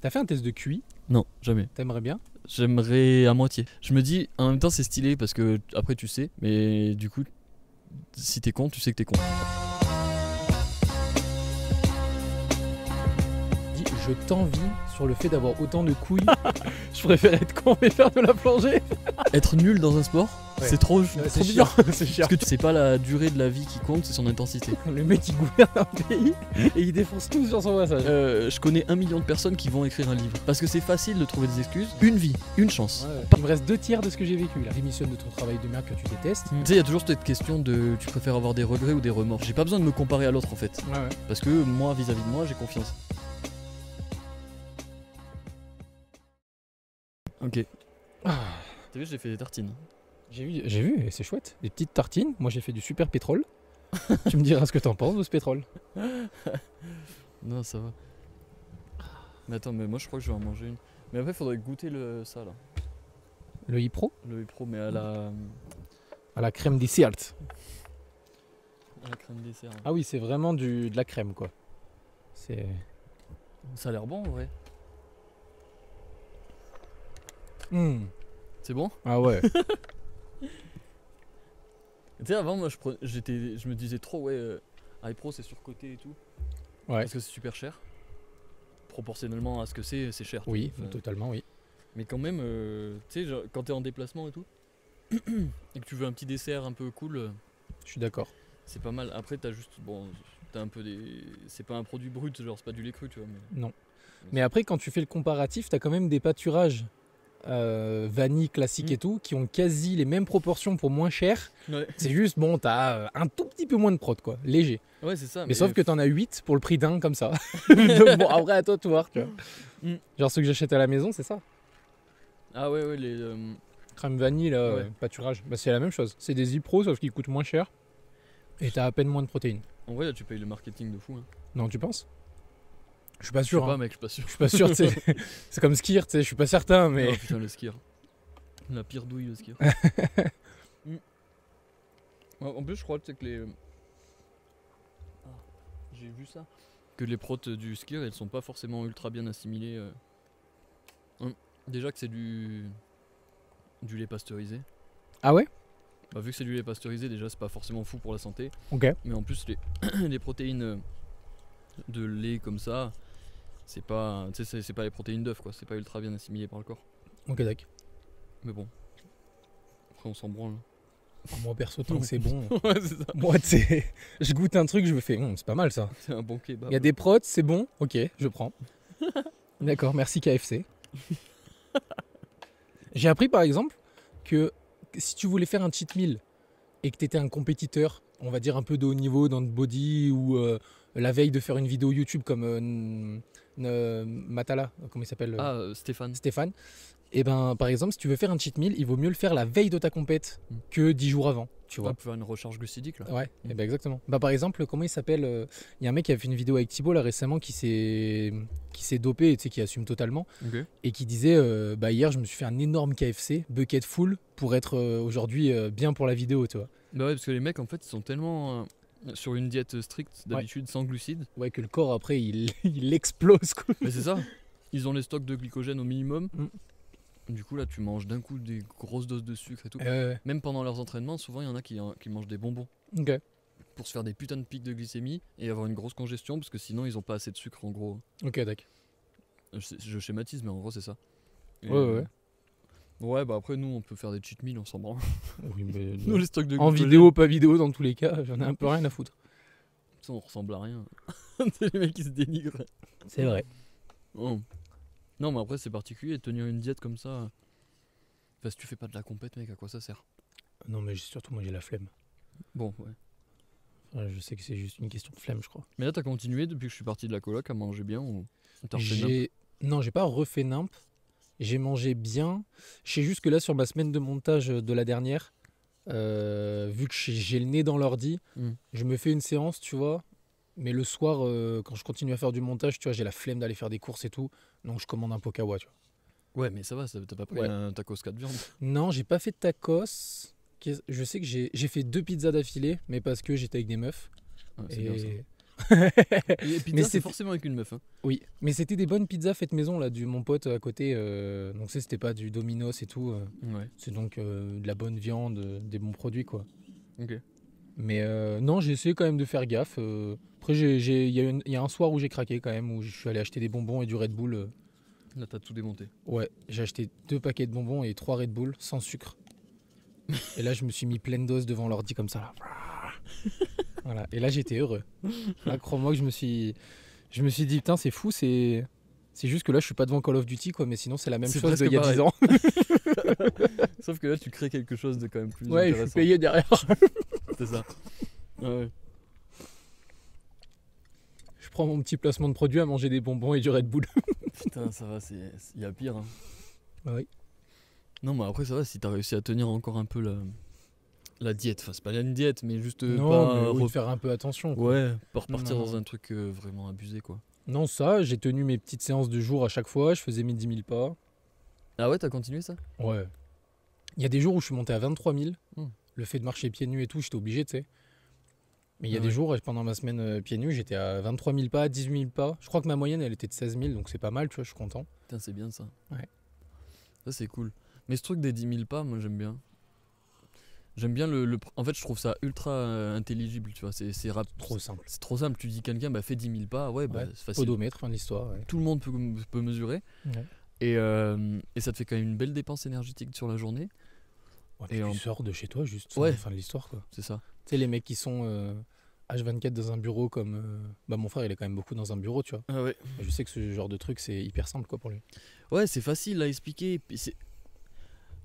T'as fait un test de QI Non, jamais. T'aimerais bien J'aimerais à moitié. Je me dis, en même temps, c'est stylé parce que après, tu sais, mais du coup, si t'es con, tu sais que t'es con. Je t'envie sur le fait d'avoir autant de couilles. je préfère être con et faire de la plongée. être nul dans un sport c'est trop, chiant, Parce que tu pas la durée de la vie qui compte, c'est son intensité. le mec il gouverne un pays et il défonce tout sur son passage. Euh, je connais un million de personnes qui vont écrire un livre. Parce que c'est facile de trouver des excuses. Une vie, une chance. il me reste deux tiers de ce que j'ai vécu La rémission de ton travail de merde que tu détestes. Tu sais, il y a toujours cette question de tu préfères avoir des regrets ou des remords. J'ai pas besoin de me comparer à l'autre en fait. Parce que moi, vis-à-vis de moi, j'ai confiance. Ok. Ah. T'as vu, j'ai fait des tartines. J'ai vu, c'est chouette. Des petites tartines. Moi, j'ai fait du super pétrole. tu me diras ce que t'en penses de ce pétrole. non, ça va. Mais attends, mais moi, je crois que je vais en manger une. Mais après, faudrait goûter le, ça, là. Le pro Le e-pro mais à la. À la crème dessert. À la crème dessert. Ah oui, c'est vraiment du, de la crème, quoi. C'est. Ça a l'air bon, en vrai. Mmh. C'est bon Ah ouais. Tu sais, avant, moi, je, je me disais trop, ouais, iPro, euh, c'est surcoté et tout. Ouais. Parce que c'est super cher. Proportionnellement à ce que c'est, c'est cher. Oui, totalement, oui. Mais quand même, euh, tu sais, quand t'es en déplacement et tout, et que tu veux un petit dessert un peu cool. Euh, je suis d'accord. C'est pas mal. Après, t'as juste. Bon, t'as un peu des. C'est pas un produit brut, genre, c'est pas du lait cru, tu vois. Non. Mais après, quand tu fais le comparatif, t'as quand même des pâturages. Euh, vanille classique mm. et tout, qui ont quasi les mêmes proportions pour moins cher. C'est juste, bon, t'as euh, un tout petit peu moins de prod, quoi, léger. Ouais, c'est ça. Mais, sauf que t'en as 8 pour le prix d'un comme ça. après, à toi de voir, tu vois. Mm. Genre ceux que j'achète à la maison, c'est ça. Ah ouais, ouais, les. Euh, Crème vanille, pâturage, bah, c'est la même chose. C'est des IPRO, sauf qu'ils coûtent moins cher et t'as à peine moins de protéines. En vrai, là, tu payes le marketing de fou. Hein. Non, tu penses je suis pas sûr. Je hein. mec, je suis pas sûr. Je pas sûr, c'est comme skier, tu sais, je suis pas certain, mais. Oh putain, le skier. La pire douille, le skier. Mm. En plus, je crois que les. Ah, j'ai vu ça. Que les protes du skier, elles sont pas forcément ultra bien assimilées. Euh. Hum. Déjà que c'est du. du lait pasteurisé. Ah ouais bah, Vu que c'est du lait pasteurisé, déjà, c'est pas forcément fou pour la santé. Ok. Mais en plus, les protéines euh, de lait comme ça, c'est pas, c'est pas les protéines d'œuf, quoi. C'est pas ultra bien assimilé par le corps. Ok, d'accord. Mais bon, après on s'en branle. Hein. moi perso, tant que c'est bon. Moi, tu sais, je goûte un truc, je me fais, hum, c'est pas mal ça. C'est un bon Il y a des prods, c'est bon, ok, je prends. D'accord, merci KFC. J'ai appris par exemple que si tu voulais faire un cheat meal et que tu étais un compétiteur, on va dire un peu de haut niveau dans le body ou, euh, euh, la veille de faire une vidéo YouTube comme euh, euh, Matala, comment il s'appelle Ah, Stéphane. Stéphane. Et eh ben, par exemple, si tu veux faire un cheat meal, il vaut mieux le faire la veille de ta compète mm. que dix jours avant. Tu vois. pouvoir faire une recharge glucidique là. Ouais, mm. eh ben, exactement. Bah, par exemple, comment il s'appelle Il y a un mec qui a fait une vidéo avec Thibault là récemment qui s'est qui s'est dopé, tu sais, qui assume totalement, et qui disait bah hier je me suis fait un énorme KFC bucket full pour être aujourd'hui bien pour la vidéo, tu vois. Bah ouais, parce que les mecs en fait ils sont tellement sur une diète stricte d'habitude sans glucides. Ouais, que le corps après il, il explose. Quoi. Mais c'est ça. Ils ont les stocks de glycogène au minimum. Mm. Du coup, là, tu manges d'un coup des grosses doses de sucre et tout. Eh Même pendant leurs entraînements, souvent, il y en a qui, hein, qui mangent des bonbons. OK. Pour se faire des putains de pics de glycémie et avoir une grosse congestion, parce que sinon, ils n'ont pas assez de sucre, en gros. Ok, d'accord. Je, schématise, mais en gros, c'est ça. ouais, ouais, ouais. Ouais, bah après, nous, on peut faire des cheat meals, ensemble Oui, mais nous, les stocks de en vidéo, pas vidéo, dans tous les cas, j'en ai un peu rien à foutre. Ça, on ressemble à rien. c'est les mecs qui se dénigrent. C'est vrai. Oh. Non, mais après, c'est particulier, tenir une diète comme ça. Parce que tu fais pas de la compète, mec, à quoi ça sert Non, mais surtout, moi, j'ai la flemme. Bon, ouais. je sais que c'est juste une question de flemme, je crois. Mais là, t'as continué depuis que je suis parti de la coloc à manger bien ou t'as Non, j'ai pas refait nimp. J'ai mangé bien. Je sais juste que là, sur ma semaine de montage de la dernière, euh, vu que j'ai le nez dans l'ordi, hmm. je me fais une séance, tu vois. Mais le soir, euh, quand je continue à faire du montage, tu vois, j'ai la flemme d'aller faire des courses et tout. Donc je commande un pokawa, tu vois. Ouais, mais ça va, t'as pas pris un tacos 4 viandes Non, j'ai pas fait de tacos. Je sais que j'ai fait deux pizzas d'affilée, mais parce que j'étais avec des meufs. Mais c'est forcément avec une meuf. Hein. Oui, mais c'était des bonnes pizzas faites maison là, du mon pote à côté. Euh, donc c'était pas du Domino's et tout. Euh. C'est donc euh, de la bonne viande, des bons produits quoi. Mais non, j'ai essayé quand même de faire gaffe. Après, j'ai- il y, a un soir où j'ai craqué quand même, où je suis allé acheter des bonbons et du Red Bull. Là, t'as tout démonté. Ouais, j'ai acheté deux paquets de bonbons et trois Red Bull sans sucre. et là, je me suis mis pleine dose devant l'ordi comme ça. Là. voilà. Et là, j'étais heureux. Ah, là, crois-moi que je me suis, je me suis dit, putain, c'est fou, c'est. C'est juste que là, je suis pas devant Call of Duty, quoi, mais sinon, c'est la même chose d'il y a 10 ans. Sauf que là, tu crées quelque chose de quand même plus. Ouais, intéressant. je suis derrière. c'est ça. Ah je prends mon petit placement de produit à manger des bonbons et du Red Bull. Putain, ça va, il y a pire. Bah oui. Non, mais après, ça va, si t'as réussi à tenir encore un peu La la diète, enfin c'est pas une diète, mais juste euh, non, faire un peu attention. Quoi. Ouais, pas repartir dans un truc euh, vraiment abusé quoi. Non, ça, j'ai tenu mes petites séances de jour à chaque fois, je faisais mes 10 000 pas. Ah ouais, t'as continué ça Ouais. Il y a des jours où je suis monté à 23 000, hmm. le fait de marcher pieds nus et tout, j'étais obligé, tu sais. Mais il y a ah des jours, pendant ma semaine euh, pieds nus, j'étais à 23 000 pas, 18 000 pas. Je crois que ma moyenne, elle était de 16 000, donc c'est pas mal, tu vois, je suis content. Putain, c'est bien ça. Ouais. Ça, c'est cool. Mais ce truc des 10 000 pas, moi, j'aime bien. J'aime bien le, En fait, je trouve ça ultra euh, intelligible, tu vois. C'est C'est trop simple. C'est trop simple. Tu dis quelqu'un, bah, fais 10 000 pas, ouais, bah, c'est facile. Podomètre, fin hein, l'histoire, Ouais. Tout le monde peut, peut mesurer. Et, euh, et, ça te fait quand même une belle dépense énergétique sur la journée. et tu en... sors de chez toi juste ouais. fin de l'histoire, quoi. C'est ça. Tu sais, les mecs qui sont H24 euh, dans un bureau, comme. Bah, mon frère, il est quand même beaucoup dans un bureau, tu vois. Ah ouais. Je sais que ce genre de truc, c'est hyper simple, quoi, pour lui. Ouais, c'est facile à expliquer. c'est...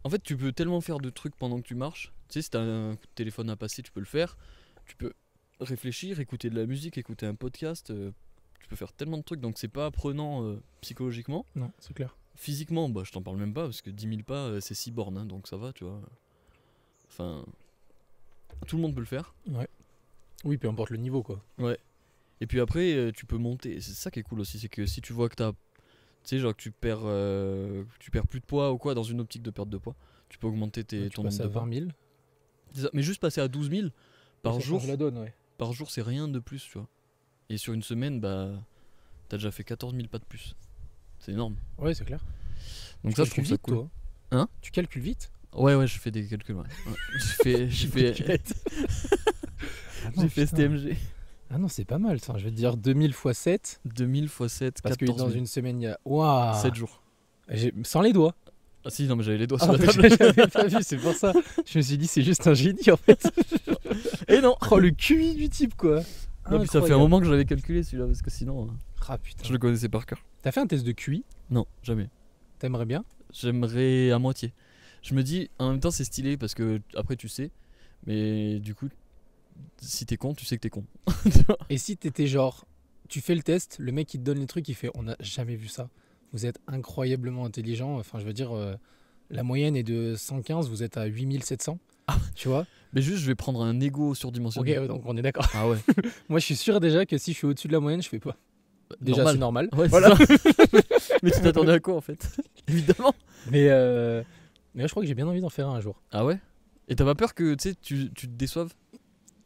En fait, tu peux tellement faire de trucs pendant que tu marches. Tu sais, si t'as un téléphone à passer, tu peux le faire. Tu peux réfléchir, écouter de la musique, écouter un podcast. Euh, tu peux faire tellement de trucs, donc c'est pas apprenant euh, psychologiquement. Non, c'est clair. Physiquement, bah, je t'en parle même pas, parce que 10 000 pas, euh, c'est 6 bornes, hein, donc ça va, tu vois. Enfin, tout le monde peut le faire. Oui, peu importe le niveau, quoi. Et puis après, tu peux monter. C'est ça qui est cool aussi, c'est que si tu vois que t'as tu sais, genre que tu perds, euh, tu perds plus de poids ou quoi dans une optique de perte de poids. Tu peux augmenter tes, tu ton nombre à de 20 000 Mais juste passer à 12 000 par jour. Par jour, c'est rien de plus, tu vois. Et sur une semaine, bah, t'as déjà fait 14 000 pas de plus. C'est énorme. Ouais, c'est clair. Donc ça, je trouve ça cool. Hein Tu calcules vite Ouais, ouais, je fais des calculs. Ouais. ouais. j'ai fait STMG. Ah non, c'est pas mal. ça je veux dire 2000 x 7. 2000 x 7, Parce que dans une semaine, il y a. 7 jours. Sans les doigts. Ah si, non, mais j'avais les doigts ah, sur la table. pas vu, c'est pour ça. Je me suis dit, c'est juste un génie en fait. Et non oh, le QI du type quoi Non, puis ça fait un moment que j'avais calculé celui-là, parce que sinon. Euh, ah putain. Je le connaissais par cœur. T'as fait un test de QI Non, jamais. T'aimerais bien J'aimerais à moitié. Je me dis, en même temps, c'est stylé parce que après tu sais, mais du coup, si t'es con, tu sais que t'es con. et si t'étais genre, tu fais le test, le mec il te donne les trucs, il fait on a jamais vu ça. Vous êtes incroyablement intelligent. Enfin, je veux dire, euh, la moyenne est de 115, vous êtes à 8700. Ah. Tu vois Mais juste, je vais prendre un ego surdimensionné. Ok, donc on est d'accord. Ah ouais. Moi, je suis sûr déjà que si je suis au-dessus de la moyenne, je fais pas. Bah, déjà, c'est normal. voilà. mais tu t'attendais à quoi en fait Évidemment. Mais, euh, mais je crois que j'ai bien envie d'en faire un, un jour. Ah ouais Et t'as pas peur que tu, tu te déçoives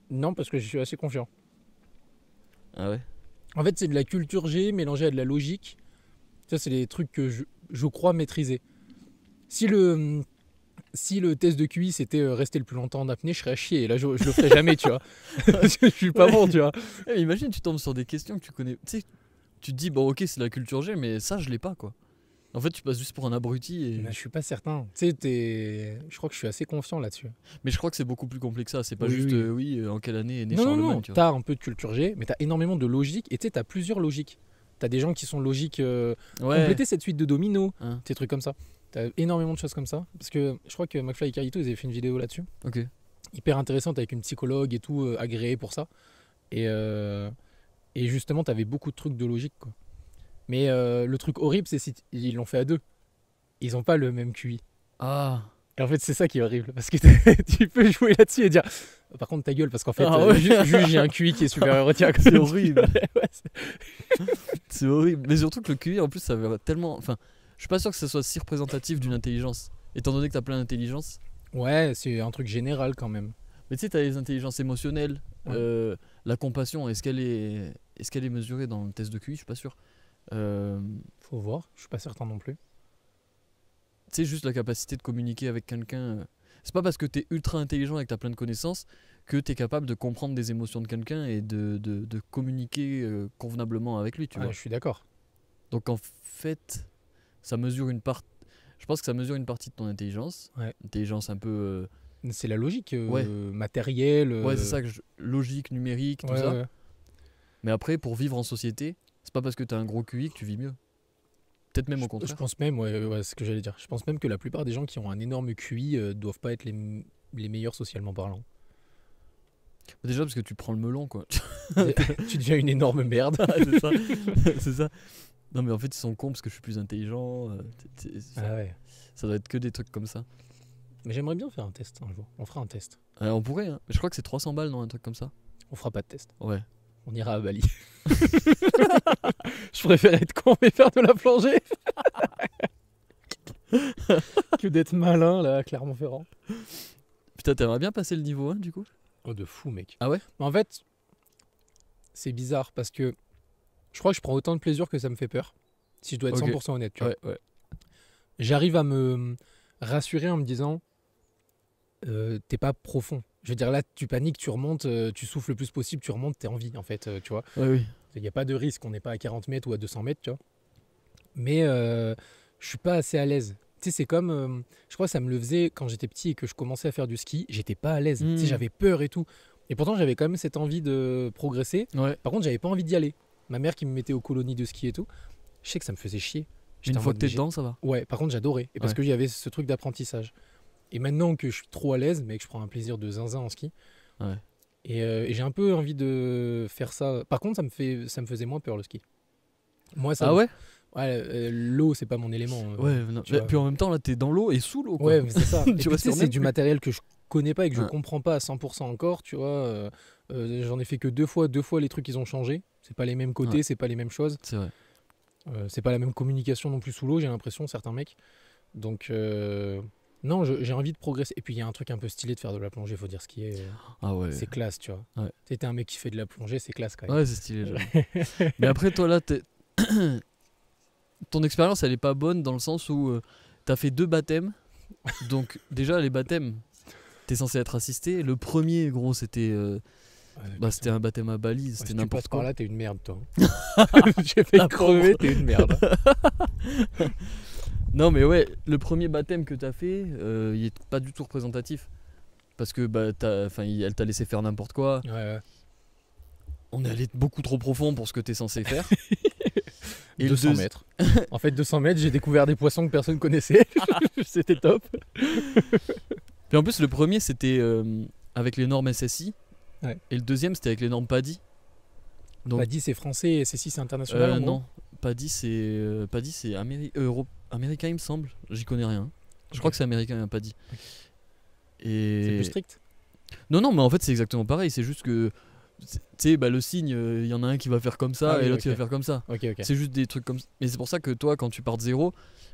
non, parce que je suis assez confiant. Ah ouais En fait, c'est de la culture G mélangée à de la logique. Ça, c'est des trucs que je, crois maîtriser. Si le, si le test de QI, c'était euh, rester le plus longtemps en apnée, je serais à chier. Et là, je, je le ferais jamais, tu vois. je suis pas bon, tu vois. Eh, imagine, tu tombes sur des questions que tu connais. Tu te dis, bon, ok, c'est de la culture G, mais ça, je l'ai pas, quoi. En fait, tu passes juste pour un abruti. Et... ne je suis pas certain. Tu sais, je crois que je suis assez confiant là-dessus. Mais je crois que c'est beaucoup plus complexe que ça. C'est pas juste, oui, euh, euh, en quelle année est né non, Charlemagne. Non, non, tu as un peu de culture G, mais tu as énormément de logique. Et tu as plusieurs logiques. Tu as des gens qui sont logiques. Euh, Compléter cette suite de dominos, T'es hein. trucs comme ça. Tu as énormément de choses comme ça. Parce que je crois que McFly et Carito, ils avaient fait une vidéo là-dessus. Ok. Hyper intéressante avec une psychologue et tout, agréée pour ça. Et, et justement, tu avais beaucoup de trucs de logique, quoi. Mais euh, le truc horrible, c'est qu'ils l'ont fait à deux. Ils n'ont pas le même QI. Ah. Et en fait, c'est ça qui est horrible. Parce que tu peux jouer là-dessus et dire. Oh, par contre, ta gueule, parce qu'en fait, ah, euh, j'ai un QI qui est supérieur au C'est horrible. c'est horrible. Mais surtout que le QI, en plus, ça va tellement. Enfin, je suis pas sûr que ça soit si représentatif d'une intelligence. Étant donné que tu as plein d'intelligences. Ouais, c'est un truc général quand même. Mais tu sais, tu as les intelligences émotionnelles. Euh, la compassion, est-ce qu'elle est, est, qu'elle est mesurée dans le test de QI Je suis pas sûr. Euh, Faut voir, je suis pas certain non plus. C'est juste la capacité de communiquer avec quelqu'un. Euh, c'est pas parce que tu es ultra intelligent et que tu as plein de connaissances que tu es capable de comprendre des émotions de quelqu'un et de, de, communiquer euh, convenablement avec lui, tu ah, Je suis d'accord. Donc en fait, ça mesure une part. Je pense que ça mesure une partie de ton intelligence. Intelligence un peu. C'est la logique matérielle. Ouais, c'est ça. Logique, numérique, tout ça. Mais après, pour vivre en société, c'est pas parce que t'as un gros QI que tu vis mieux. Peut-être même au contraire. Je pense même, ouais, ce que j'allais dire. Je pense même que la plupart des gens qui ont un énorme QI euh, doivent pas être les, les meilleurs socialement parlant. Bah, déjà parce que tu prends le melon, quoi. tu deviens une énorme merde. c'est ça. ça. Non, mais en fait, ils sont cons parce que je suis plus intelligent. Euh, ça, ah ouais. ça doit être que des trucs comme ça. Mais j'aimerais bien faire un test un jour. On fera un test. Euh, on pourrait, hein. je crois que c'est 300 balles, dans Un truc comme ça. On fera pas de test. Ouais, on ira à Bali. je préfère être con et faire de la plongée que d'être malin là, Clermont-Ferrand. Putain, t'aimerais bien passer le niveau 1 du coup Oh, de fou, mec. Ah ouais en fait, c'est bizarre parce que je crois que je prends autant de plaisir que ça me fait peur. Si je dois être 100% honnête, tu vois. J'arrive à me rassurer en me disant euh, T'es pas profond. Je veux dire, là, tu paniques, tu remontes, euh, tu souffles le plus possible, tu remontes, t'es en vie, en fait, euh, tu vois. Il n'y a pas de risque, on n'est pas à 40 mètres ou à 200 mètres, tu vois. Mais euh, je suis pas assez à l'aise. Tu sais, c'est comme, euh, je crois que ça me le faisait quand j'étais petit et que je commençais à faire du ski, j'étais pas à l'aise. Hmm. j'avais peur et tout. Et pourtant, j'avais quand même cette envie de progresser. Par contre, j'avais pas envie d'y aller. Ma mère qui me mettait aux colonies de ski et tout, je sais que ça me faisait chier. Une fois que t'es dedans, ça va. Ouais, par contre, j'adorais. Et parce qu'il que j'avais ce truc d'apprentissage. Et maintenant que je suis trop à l'aise, mais que je prends un plaisir de zinzin en ski. Ouais. Euh, et, j'ai un peu envie de faire ça. Par contre, ça me, fait, ça me faisait moins peur le ski. Moi, ça. Ah ouais Ouais, euh, l'eau, c'est pas mon élément. Hein. ouais, puis en même temps, là, t'es dans l'eau et sous l'eau. Ouais, c'est ça. tu vois, c'est du matériel que je connais pas et que je comprends pas à 100% encore, tu vois. Euh, j'en ai fait que deux fois, deux fois les trucs, ils ont changé. C'est pas les mêmes côtés, c'est pas les mêmes choses. C'est vrai. c'est pas la même communication non plus sous l'eau, j'ai l'impression, certains mecs. Donc, non, j'ai envie de progresser. Et puis il y a un truc un peu stylé de faire de la plongée, faut dire ce qui est. Euh, ah ouais. C'est classe, tu vois. Ouais. T'étais un mec qui fait de la plongée, c'est classe quand même. Ouais, c'est stylé. Mais après, toi là, ton expérience, elle est pas bonne dans le sens où euh, t'as fait deux baptêmes. Donc déjà, les baptêmes, t'es censé être assisté. Le premier, gros, c'était. Euh, bah, c'était un baptême à Bali, c'était si n'importe quoi. Par là, t'es une merde, toi. J'ai fait crever, t'es une merde. Non, mais ouais, le premier baptême que t'as fait, euh, il est pas du tout représentatif. Parce que bah, t'as, elle t'a laissé faire n'importe quoi. On est allé beaucoup trop profond pour ce que t'es censé faire. 200 mètres. en fait, 200 mètres, j'ai découvert des poissons que personne connaissait. c'était top. Puis en plus, le premier, c'était euh, avec les normes SSI. Et le deuxième, c'était avec les normes PADI. Donc, PADI, c'est français SSI, c'est international euh, Non, PADI, c'est euh, Europe américain, il me semble. J'y connais rien. Je crois que c'est américain, il m'a pas dit. Et... C'est plus strict Non, non, mais en fait, c'est exactement pareil. C'est juste que. Tu sais, bah, le signe, euh, il y en a un qui va faire comme ça ah et l'autre qui va faire comme ça. C'est juste des trucs comme ça. Mais c'est pour ça que toi, quand tu pars de zéro,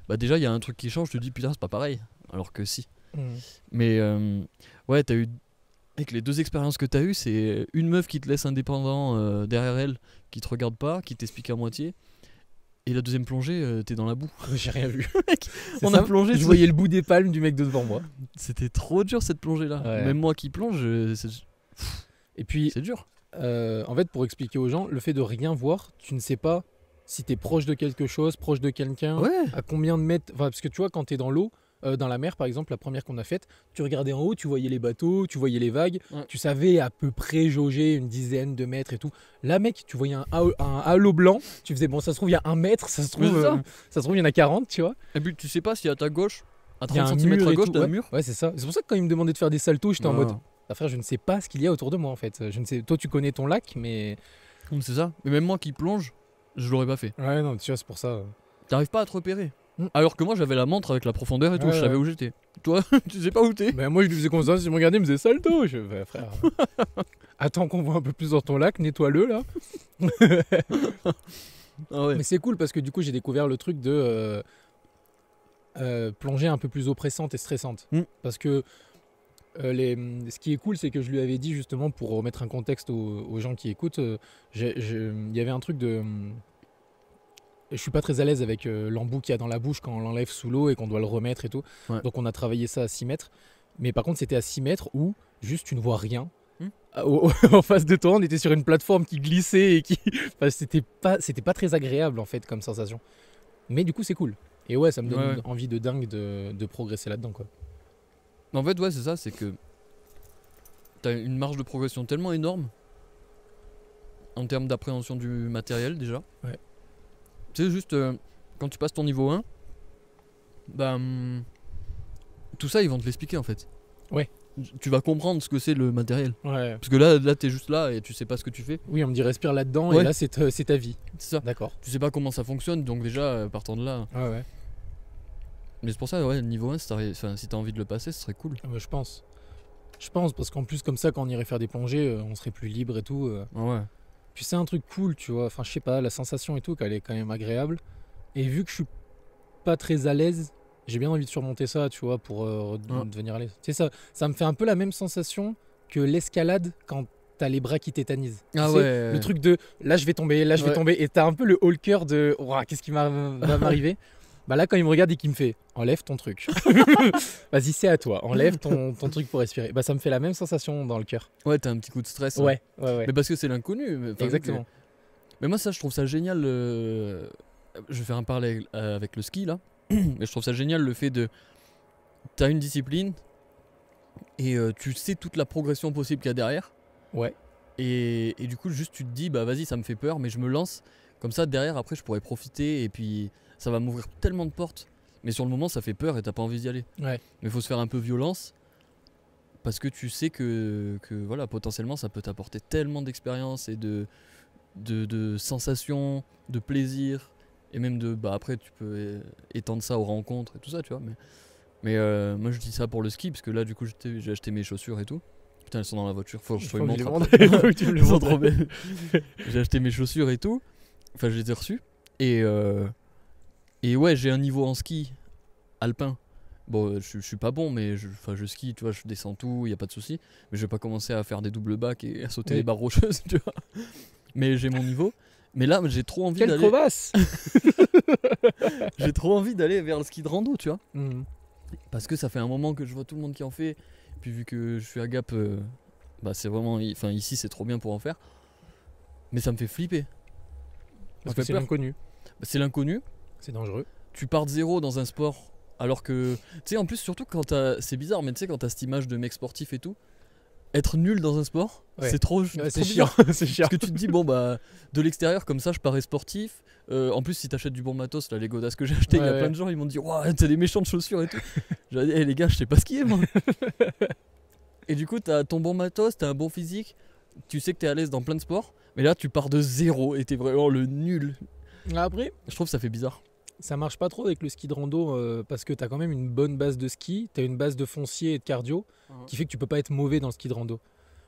bah, déjà, il y a un truc qui change. Tu te dis, putain, c'est pas pareil. Alors que si. Hmm. Mais euh, ouais, t'as eu. Avec les deux expériences que t'as eues, c'est une meuf qui te laisse indépendant euh, derrière elle, qui te regarde pas, qui t'explique à moitié et la deuxième plongée, euh, t'es dans la boue. J'ai rien vu. on a plongé. Je voyais le bout des palmes du mec de devant moi. C'était trop dur cette plongée-là. Même moi qui plonge, c'est... et puis c'est dur. Euh, en fait, pour expliquer aux gens, le fait de rien voir, tu ne sais pas si t'es proche de quelque chose, proche de quelqu'un, ouais. à combien de mètres. parce que tu vois, quand t'es dans l'eau, euh, dans la mer, par exemple, la première qu'on a faite, tu regardais en haut, tu voyais les bateaux, tu voyais les vagues, tu savais à peu près jauger une dizaine de mètres et tout. Là, mec, tu voyais un, halo blanc, tu faisais, bon, ça se trouve, il y a un mètre, ça se trouve, euh, ça. se trouve, il y en a 40, tu vois. Et puis, tu sais pas si à ta gauche, à 30 cm à gauche, ouais. mur. Ouais, c'est ça. C'est pour ça que quand il me demandait de faire des saltos, j'étais en mode, ah, frère, je ne sais pas ce qu'il y a autour de moi, en fait. Je ne sais, toi, tu connais ton lac, mais. C'est ça. Mais même moi qui plonge, je l'aurais pas fait. Ouais, non, tu vois, c'est pour ça. T'arrives pas à te repérer. Mm. Alors que moi j'avais la montre avec la profondeur et tout, je savais où j'étais. Toi, tu sais pas où t'es Moi je lui faisais confiance, je me regardais, il me faisait salto Je attends qu'on voit un peu plus dans ton lac, nettoie-le là. Ah Mais c'est cool parce que du coup j'ai découvert le truc de euh, euh, plonger un peu plus oppressante et stressante. Mm. Parce que euh, les, ce qui est cool, c'est que je lui avais dit justement pour remettre un contexte aux gens qui écoutent, il y avait un truc de je suis pas très à l'aise avec euh, l'embout qu'il y a dans la bouche quand on l'enlève sous l'eau et qu'on doit le remettre et tout. Donc on a travaillé ça à 6 mètres. Mais par contre, c'était à 6 mètres où juste tu ne vois rien. Hmm. Ah, en face de toi, on était sur une plateforme qui glissait et qui. c'était pas, c'était pas très agréable en fait comme sensation. Mais du coup, c'est cool. Et ouais, ça me donne envie de dingue de, de progresser là-dedans quoi. En fait, ouais, c'est ça, c'est que t'as une marge de progression tellement énorme en termes d'appréhension du matériel déjà. Ouais. Tu sais juste euh, quand tu passes ton niveau 1, bah hum, tout ça ils vont te l'expliquer en fait. Ouais. Tu vas comprendre ce que c'est le matériel. Ouais. Parce que là, là t'es juste là et tu sais pas ce que tu fais. Oui, on me dit respire là-dedans et là c'est ta, vie. C'est ça. D'accord. Tu sais pas comment ça fonctionne donc déjà euh, partant de là. Ouais, ouais. Mais c'est pour ça, ouais, niveau 1, si t'as envie de le passer, ce serait cool. Ah bah, je pense. Je pense, parce qu'en plus, comme ça, quand on irait faire des plongées, euh, on serait plus libre et tout. Ah ouais. Puis c'est un truc cool, tu vois. Enfin, je sais pas, la sensation et tout, qu'elle est quand même agréable. Et vu que je suis pas très à l'aise, j'ai bien envie de surmonter ça, tu vois, pour euh, devenir à l'aise. Tu sais, ça, ça me fait un peu la même sensation que l'escalade quand t'as les bras qui tétanisent. Ah le truc de là, je vais tomber, là, je vais tomber. Et t'as un peu le haut cœur de qu'est-ce qui va m'arriver bah là, quand il me regarde et qu'il me fait enlève ton truc, vas-y, c'est à toi, enlève ton, ton, truc pour respirer. Bah ça me fait la même sensation dans le cœur. Ouais, t'as un petit coup de stress. Ouais, ouais, ouais, Mais parce que c'est l'inconnu. Exactement. Mais... moi, ça, je trouve ça génial. Euh, je vais faire un parallèle euh, avec le ski là. mais je trouve ça génial le fait de. T'as une discipline et euh, tu sais toute la progression possible qu'il y a derrière. Ouais. Et, et, du coup, juste tu te dis, bah vas-y, ça me fait peur, mais je me lance. Comme ça, derrière, après, je pourrais profiter et puis ça va m'ouvrir tellement de portes. Mais sur le moment, ça fait peur et t'as pas envie d'y aller. Ouais. Mais il faut se faire un peu violence parce que tu sais que, voilà, potentiellement, ça peut t'apporter tellement d'expérience et de, de, de, sensations, de plaisir. Et même de. Bah, après, tu peux étendre ça aux rencontres et tout ça, tu vois. Mais, mais euh, moi, je dis ça pour le ski parce que là, du coup, j'ai acheté mes chaussures et tout. Putain, elles sont dans la voiture. Faut que je les montre. J'ai acheté mes chaussures et tout. Enfin, je les ai reçues. Et. Euh, et ouais, j'ai un niveau en ski alpin. Bon, euh, je, suis pas bon, mais je, je skie, tu vois, je descends tout, il n'y a pas de souci. Mais je vais pas commencer à faire des doubles bacs et à sauter les barres rocheuses, tu vois. Mais j'ai mon niveau. Mais là, j'ai trop envie d'aller. Quelle J'ai trop envie d'aller vers le ski de rando, tu vois. Mmh. Parce que ça fait un moment que je vois tout le monde qui en fait. Puis vu que je suis à Gap, euh, bah c'est vraiment. Enfin, ici, c'est trop bien pour en faire. Mais ça me fait flipper. Parce ah, que bah, c'est l'inconnu. c'est l'inconnu. C'est dangereux. Tu pars de zéro dans un sport. Alors que, tu sais, en plus, surtout quand t'as. C'est bizarre, mais tu sais, quand t'as cette image de mec sportif et tout, être nul dans un sport, c'est trop, c'est chiant. Parce que tu te dis bon bah de l'extérieur comme ça, je parais sportif. Euh, en plus, si t'achètes du bon matos, là les godasses que j'ai acheté, il y a plein de gens ils m'ont dit waouh t'as des méchants de chaussures et tout. j'ai dit eh, les gars, je sais pas ce est moi. et du coup, t'as ton bon matos, t'as un bon physique, tu sais que t'es à l'aise dans plein de sports, mais là tu pars de zéro et t'es vraiment le nul. Après, je trouve ça fait bizarre ça marche pas trop avec le ski de rando euh, parce que tu as quand même une bonne base de ski, tu as une base de foncier et de cardio mhm. qui fait que tu peux pas être mauvais dans le ski de rando.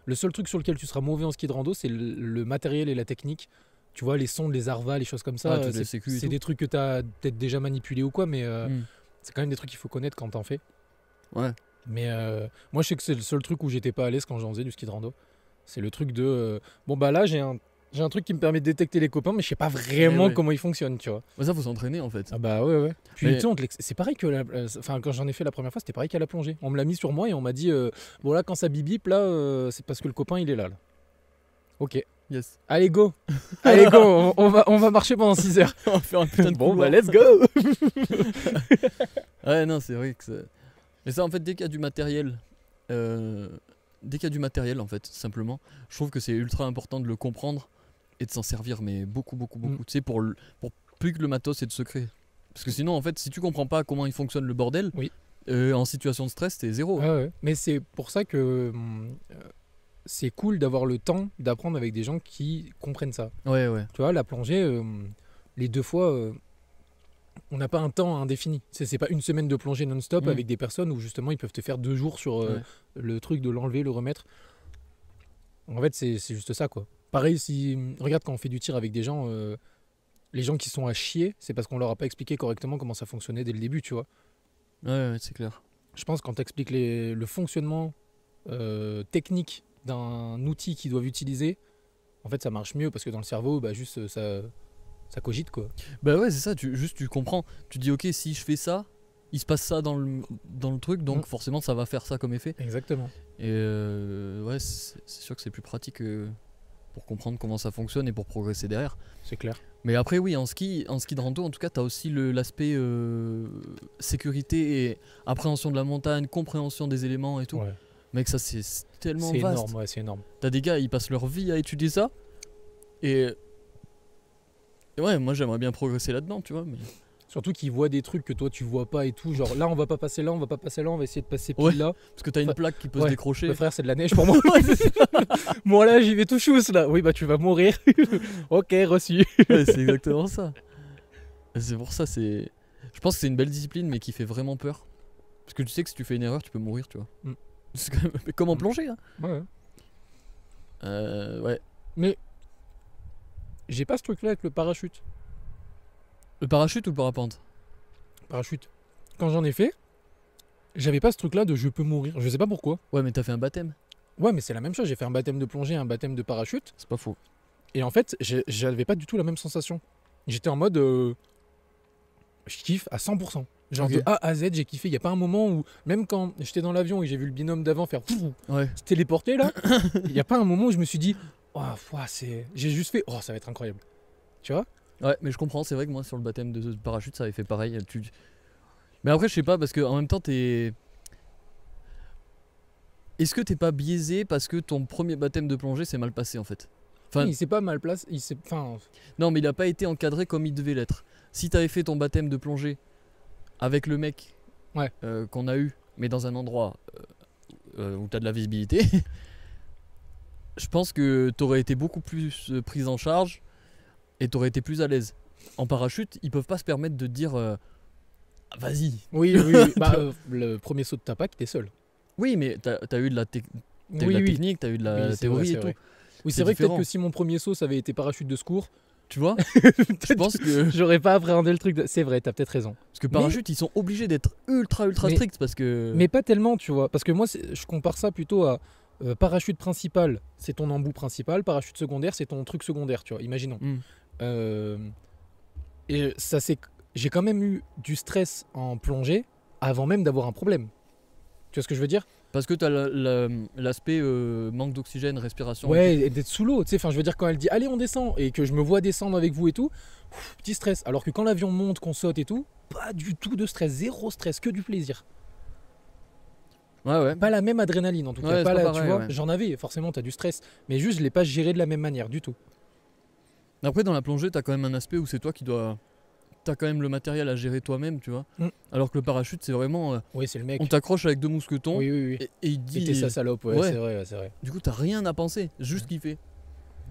Le seul truc sur lequel tu seras mauvais en ski de rando, c'est le, matériel et la technique. Tu vois, les sondes, les arvas, les choses comme ça. Ah, c'est des trucs que tu as peut-être déjà manipulé ou quoi, mais euh, hmm. c'est quand même des trucs qu'il faut connaître quand t'en fais. Ouais. Mais euh, moi, je sais que c'est le seul truc où j'étais pas à l'aise quand j'en faisais du ski de rando. C'est le truc de. bon, bah là, j'ai un j'ai un truc qui me permet de détecter les copains, mais je sais pas vraiment eh comment ils fonctionnent, tu vois. ça, vous entraînez, en fait. Ah bah ouais, ouais. c'est pareil que. Euh, enfin, quand j'en ai fait la première fois, c'était pareil qu'à la plongée. On me l'a mis sur moi et on m'a dit euh, bon là, quand ça bibipe là, euh, c'est parce que le copain il est là. Ok. Yes. Allez go Allez go on, va, on va marcher pendant 6 heures On va faire un putain de Bon bah let's go Ouais non c'est vrai que c'est... Mais ça en fait dès qu'il y a du matériel Dès qu'il y a du matériel en fait simplement Je trouve que c'est ultra important de le comprendre et de s'en servir, mais beaucoup, beaucoup, beaucoup. Mm. Tu sais, pour, pour plus que le matos c'est de secret. Parce que mm. sinon, en fait, si tu comprends pas comment il fonctionne le bordel, oui. Euh, en situation de stress, t'es zéro. Mais c'est pour ça que mm, euh, c'est cool d'avoir le temps d'apprendre avec des gens qui comprennent ça. Ouais, ouais. Tu vois, la plongée, euh, les deux fois, on n'a pas un temps indéfini. C'est, c'est pas une semaine de plongée non-stop avec des personnes où justement ils peuvent te faire deux jours sur le truc de l'enlever, le remettre. En fait, c'est, c'est juste ça, quoi. Pareil, si hum, regarde quand on fait du tir avec des gens, euh, les gens qui sont à chier, c'est parce qu'on leur a pas expliqué correctement comment ça fonctionnait dès le début, tu vois. Ouais, ouais c'est clair. Je pense quand t'expliques le fonctionnement euh, technique d'un outil qu'ils doivent utiliser, en fait, ça marche mieux parce que dans le cerveau, bah juste euh, ça, ça cogite quoi. Bah ouais, c'est ça. juste tu comprends. Tu dis ok, si je fais ça, il se passe ça dans le, dans le truc, donc mm. forcément ça va faire ça comme effet. Exactement. Et ouais, c'est sûr que c'est plus pratique que, pour comprendre comment ça fonctionne et pour progresser derrière. C'est clair. Mais après, oui, en ski, en ski de rando, en tout cas, tu as aussi l'aspect euh, sécurité et appréhension de la montagne, compréhension des éléments et tout. Mec, ça, c'est tellement vaste. C'est énorme, ouais, c'est énorme. T'as des gars, ils passent leur vie à étudier ça. Et. et ouais, moi, j'aimerais bien progresser là-dedans, tu vois. Surtout qu'il voit des trucs que toi tu vois pas et tout. Genre là on va pas passer là, on va pas passer là, on va essayer de passer pile là. Parce que t'as une plaque qui peut se décrocher. Bah, frère, c'est de la neige pour moi. moi là j'y vais tout chousse là. Oui bah tu vas mourir. ok, reçu. c'est exactement ça. C'est pour ça, c'est. Je pense que c'est une belle discipline mais qui fait vraiment peur. Parce que tu sais que si tu fais une erreur, tu peux mourir, tu vois. Mm. C'est Mais comment mm. plonger hein. Ouais. Euh, ouais. Mais j'ai pas ce truc là avec le parachute. Le parachute ou le parapente Parachute. Quand j'en ai fait, j'avais pas ce truc-là de je peux mourir. Je sais pas pourquoi. Ouais, mais t'as fait un baptême. Ouais, mais c'est la même chose. J'ai fait un baptême de plongée, un baptême de parachute. C'est pas faux. Et en fait, j'avais pas du tout la même sensation. J'étais en mode. Euh, je kiffe à 100%. Genre en de A à Z, j'ai kiffé. Il y a pas un moment où, même quand j'étais dans l'avion et j'ai vu le binôme d'avant faire Ouais. se téléporter là, il n'y a pas un moment où je me suis dit, oh, c'est. J'ai juste fait, oh, ça va être incroyable. Tu vois Ouais, mais je comprends, c'est vrai que moi sur le baptême de parachute, ça avait fait pareil. Tu... Mais après, je sais pas, parce que en même temps, t'es. Est-ce que t'es pas biaisé parce que ton premier baptême de plongée s'est mal passé en fait Enfin, il s'est pas mal placé. Non, mais il a pas été encadré comme il devait l'être. Si t'avais fait ton baptême de plongée avec le mec ouais. Euh, qu'on a eu, mais dans un endroit euh, euh, où t'as de la visibilité, je pense que t'aurais été beaucoup plus prise en charge et t'aurais été plus à l'aise. En parachute, ils peuvent pas se permettre de dire euh, ah, vas-y. Oui, oui, bah, euh, le premier saut de ta pack t'es seul. Oui, mais t'as eu de la, la technique, t'as eu de la théorie et tout. Oui, c'est vrai que si mon premier saut, ça avait été parachute de secours. Tu vois Je pense que. J'aurais pas appréhendé le truc. C'est vrai, t'as peut-être raison. Parce que parachute, ils sont obligés d'être ultra, ultra strict stricts parce que. Mais pas tellement, tu vois. Parce que moi, je compare ça plutôt à. Euh, parachute principal, c'est ton embout principal. Parachute secondaire, c'est ton truc secondaire, tu vois. Imaginons. Hmm. Euh, et ça c'est, j'ai quand même eu du stress en plongée avant même d'avoir un problème. Tu vois ce que je veux dire Parce que tu as l'aspect euh, manque d'oxygène, respiration. Ouais, et d'être sous l'eau. Tu sais, enfin, je veux dire, quand elle dit allez, on descend et que je me vois descendre avec vous et tout, petit stress. Alors que quand l'avion monte, qu'on saute et tout, pas du tout de stress, zéro stress, que du plaisir. Ouais, Pas la même adrénaline en tout cas. j'en avais, forcément, tu as du stress. Mais juste, je l'ai pas géré de la même manière du tout. Après, dans la plongée, tu as quand même un aspect où c'est toi qui dois. Tu as quand même le matériel à gérer toi-même, tu vois. Mm. Alors que le parachute, c'est vraiment. Euh, oui, c'est le mec. On t'accroche avec deux mousquetons. Et, il dit. c'était sa salope, ouais, c'est vrai, c'est vrai, Du coup, t'as rien à penser, juste kiffer.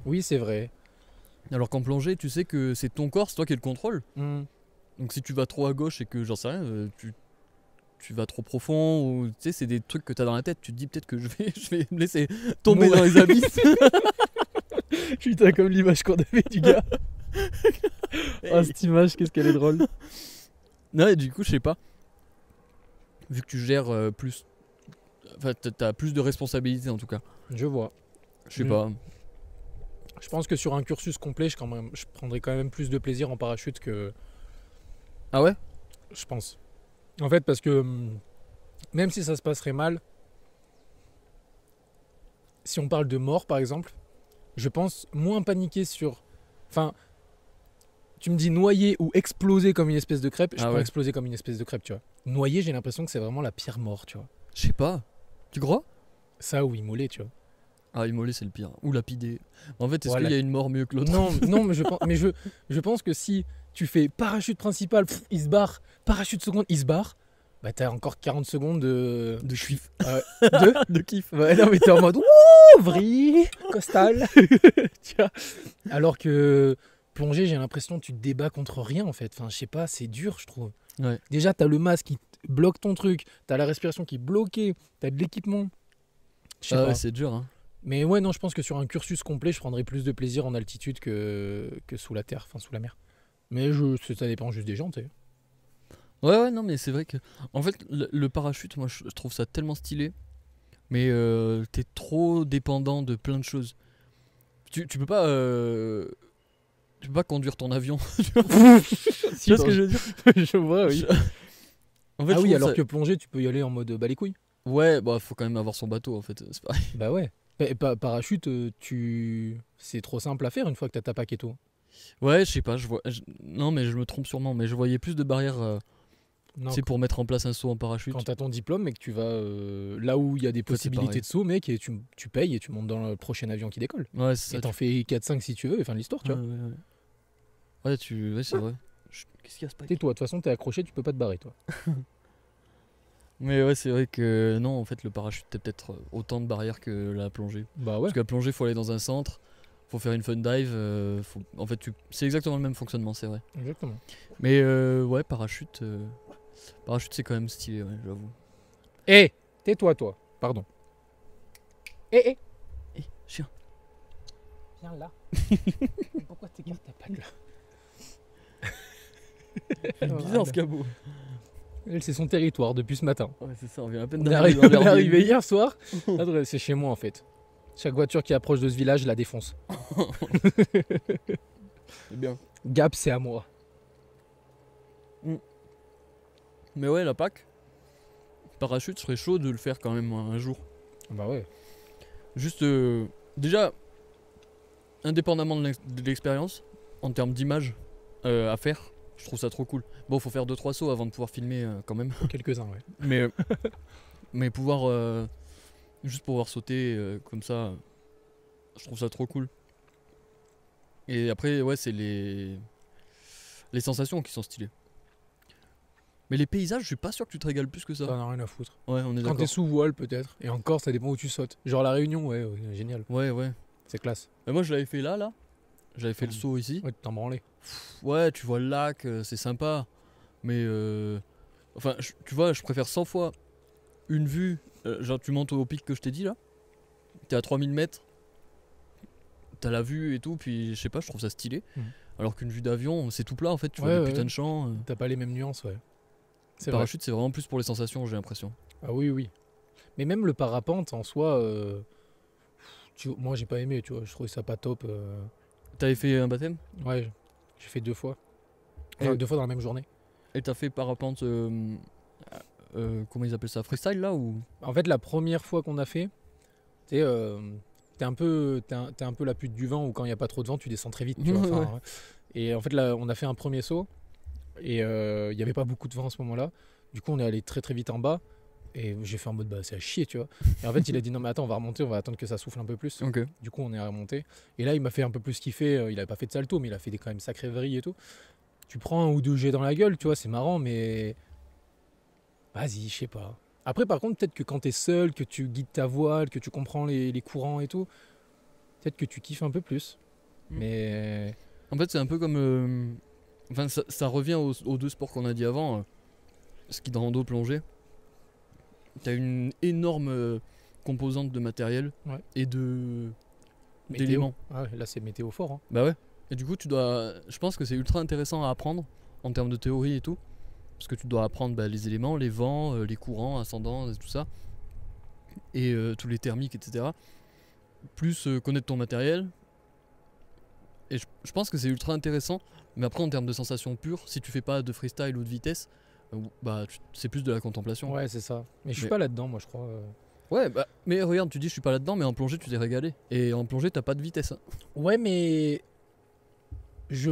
Oui, c'est vrai. Alors qu'en plongée, tu sais que c'est ton corps, c'est toi qui le contrôle. Mm. Donc si tu vas trop à gauche et que j'en sais rien, euh, tu, vas trop profond ou tu sais c'est des trucs que tu as dans la tête, tu te dis peut-être que je vais je vais me laisser tomber dans les abysses. Putain, comme l'image qu'on avait du gars. Ah, cette image, qu'est-ce qu'elle est drôle. Non, et du coup, je sais pas. Vu que tu gères euh, plus. Enfin, t'as- plus de responsabilités en tout cas. Je vois. Je sais pas. Je pense que sur un cursus complet, je, quand même, je prendrais quand même plus de plaisir en parachute que Ah ouais je pense. En fait, parce que hum, même si ça se passerait mal, si on parle de mort par exemple, je pense, moins paniquer sur. Enfin, tu me dis noyer ou exploser comme une espèce de crêpe, je ah exploser comme une espèce de crêpe, tu vois. Noyer, j'ai l'impression que c'est vraiment la pire mort, tu vois. Je sais pas. Tu crois Ça ou immoler, tu vois. Ah, immoler, c'est le pire. Ou lapider. En fait, est-ce qu'il y a une mort mieux que l'autre Non, mais, je pense, mais je, je pense que si tu fais parachute principal, il se barre, parachute seconde, il se barre, bah t'as encore 40 secondes de. De kiff. Ah de, de kiff. non, mais t'es en mode costal. Alors que plonger, j'ai l'impression que tu te débats contre rien en fait. Enfin, je sais pas, c'est dur, je trouve. Ouais. Déjà, t'as le masque qui bloque ton truc, t'as la respiration qui est bloquée, t'as de l'équipement. Je ah ouais, c'est dur. Hein. Mais ouais, non, je pense que sur un cursus complet, je prendrais plus de plaisir en altitude que, que sous la terre, enfin sous la mer. Mais je, ça dépend juste des gens, tu Ouais, ouais, non, mais c'est vrai que. En fait, le, parachute, moi, je trouve ça tellement stylé. Mais euh, t'es trop dépendant de plein de choses. Tu, tu peux pas. Euh, tu peux pas conduire ton avion. tu vois ce que je veux dire Je vois, oui. En fait, ah oui, alors que plonger, tu peux y aller en mode euh, bah les couilles. Ouais, bah faut quand même avoir son bateau en fait, Bah ouais. Et parachute, tu. C'est trop simple à faire une fois que t'as ta paquet Ouais, je sais pas, je vois. Non, mais je me trompe sûrement, mais je voyais plus de barrières. C'est pour mettre en place un saut en parachute. Quand tu as ton diplôme et que tu vas euh, là où il y a des possibilités de saut, mec, et tu, payes et tu montes dans le prochain avion qui décolle. ça, t'en fais 4-5 si tu veux, et fin l'histoire, tu vois. Ouais, tu... c'est vrai. Qu'est-ce qu'il y a ce T'es toi de toute façon, t'es accroché, tu peux pas te barrer, toi. Mais ouais, c'est vrai que non, en fait, le parachute, t'as peut-être autant de barrières que la plongée. Bah ouais. Parce que la plongée, faut aller dans un centre, faut faire une fun dive. Euh, en fait, c'est exactement le même fonctionnement, c'est vrai. Exactement. Mais euh, ouais, parachute. Parachute, c'est quand même stylé, ouais, j'avoue. Hé eh, Tais-toi, toi. Pardon. Hé, eh, hé eh. eh, chien. Viens là. Pourquoi t'es t'écartes ta patte là C'est bizarre ce cabot. Elle, c'est son territoire depuis ce matin. Ouais, c'est ça, on vient à peine d'arriver. est hier soir. c'est chez moi en fait. Chaque voiture qui approche de ce village, la défonce. c'est bien. Gap, c'est à moi. Mais ouais, la PAC parachute, serait chaud de le faire quand même un jour. Bah ouais. Juste, euh, déjà, indépendamment de l'expérience, en termes d'image euh, à faire, je trouve ça trop cool. Bon, faut faire 2-3 sauts avant de pouvoir filmer euh, quand même. Quelques-uns, ouais. Mais, mais pouvoir. juste pouvoir sauter comme ça, je trouve ça trop cool. Et après, ouais, c'est les. Les sensations qui sont stylées. Mais les paysages, je suis pas sûr que tu te régales plus que ça. T'en as rien à foutre. Ouais, on est Quand t'es sous voile, peut-être. Et encore, ça dépend où tu sautes. Genre la Réunion, ouais, génial. Ouais, ouais. C'est classe. Mais moi, je l'avais fait là, là. J'avais fait le mmh. saut ici. Ouais, t'en branlais. Ouais, tu vois le lac, euh, c'est sympa. Mais. Euh, enfin, tu vois, je préfère 100 fois une vue. Euh, genre, tu montes au pic que je t'ai dit là. T'es à 3000 mètres. T'as la vue et tout. Puis, je sais pas, je trouve ça stylé. Mmh. Alors qu'une vue d'avion, c'est tout plat en fait. Tu vois des putains de champs. T'as pas les mêmes nuances, ouais. Le parachute, c'est vraiment plus pour les sensations, j'ai l'impression. Ah oui, oui. Mais même le parapente en soi, euh, tu, moi j'ai pas aimé, tu vois, je trouvais ça pas top. Euh. T'avais fait un baptême Ouais, j'ai fait deux fois. deux fois dans la même journée. Et t'as fait parapente, euh, comment ils appellent ça, freestyle là ou En fait, la première fois qu'on a fait, t'es un peu peu la pute du vent ou quand il n'y a pas trop de vent tu descends très vite hein. et en fait là on a fait un premier saut et euh, il n'y avait pas beaucoup de vent à ce moment-là. Du coup, on est allé très très vite en bas. Et j'ai fait en mode, bah, c'est à chier, tu vois. Et en fait, il a dit, non, mais attends, on va remonter, on va attendre que ça souffle un peu plus. Du coup, on est remonté. Et là, il m'a fait un peu plus kiffer. Euh, il n'avait pas fait de salto, mais il a fait des quand même sacré vrilles et tout. Tu prends un ou deux jets dans la gueule, tu vois, c'est marrant, mais. Vas-y, je sais pas. Après, par contre, peut-être que quand tu es seul, que tu guides ta voile, que tu comprends les, courants et tout, peut-être que tu kiffes un peu plus. Mm. Mais. En fait, c'est un peu comme. Euh, Enfin, ça, revient aux, deux sports qu'on a dit avant, ce euh, ski de rando, plongée. T'as une énorme euh, composante de matériel et de d'éléments. Ah là, c'est météo fort. Hein. Bah ouais. Et du coup, tu dois. Je pense que c'est ultra intéressant à apprendre en termes de théorie et tout, parce que tu dois apprendre bah, les éléments, les vents, euh, les courants ascendants, et tout ça, et tous les thermiques, etc. Plus connaître ton matériel, et je, pense que c'est ultra intéressant. Mais après, en termes de sensation pure, si tu fais pas de freestyle ou de vitesse, euh, bah, c'est plus de la contemplation. Ouais, c'est ça. Mais je suis pas là-dedans, moi, je crois. Euh. Ouais, bah, mais regarde, tu dis je suis pas là-dedans, mais en plongée, tu t'es régalé. Et en plongée, t'as pas de vitesse. Hein. Ouais, mais. Je.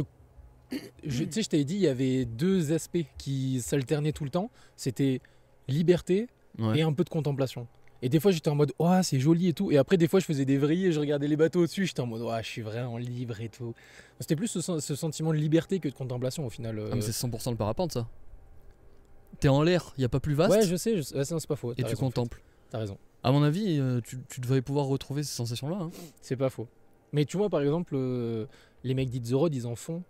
je tu sais, je t'avais dit, il y avait deux aspects qui s'alternaient tout le temps. C'était liberté et un peu de contemplation. Et des fois, j'étais en mode, oh, c'est joli et tout. Et après, des fois, je faisais des et je regardais les bateaux au-dessus, j'étais en mode, oh, je suis vraiment libre et tout. C'était plus ce, sentiment de liberté que de contemplation au final. Euh. Ah, c'est 100% le parapente, ça. T'es en l'air, il y a pas plus vaste. Ouais, je sais, c'est pas faux. Et tu contemples. T'as raison. À mon avis, euh, tu, devrais pouvoir retrouver ces sensations-là. Hein. C'est pas faux. Mais tu vois, par exemple, euh, les mecs d'It's Road, ils en font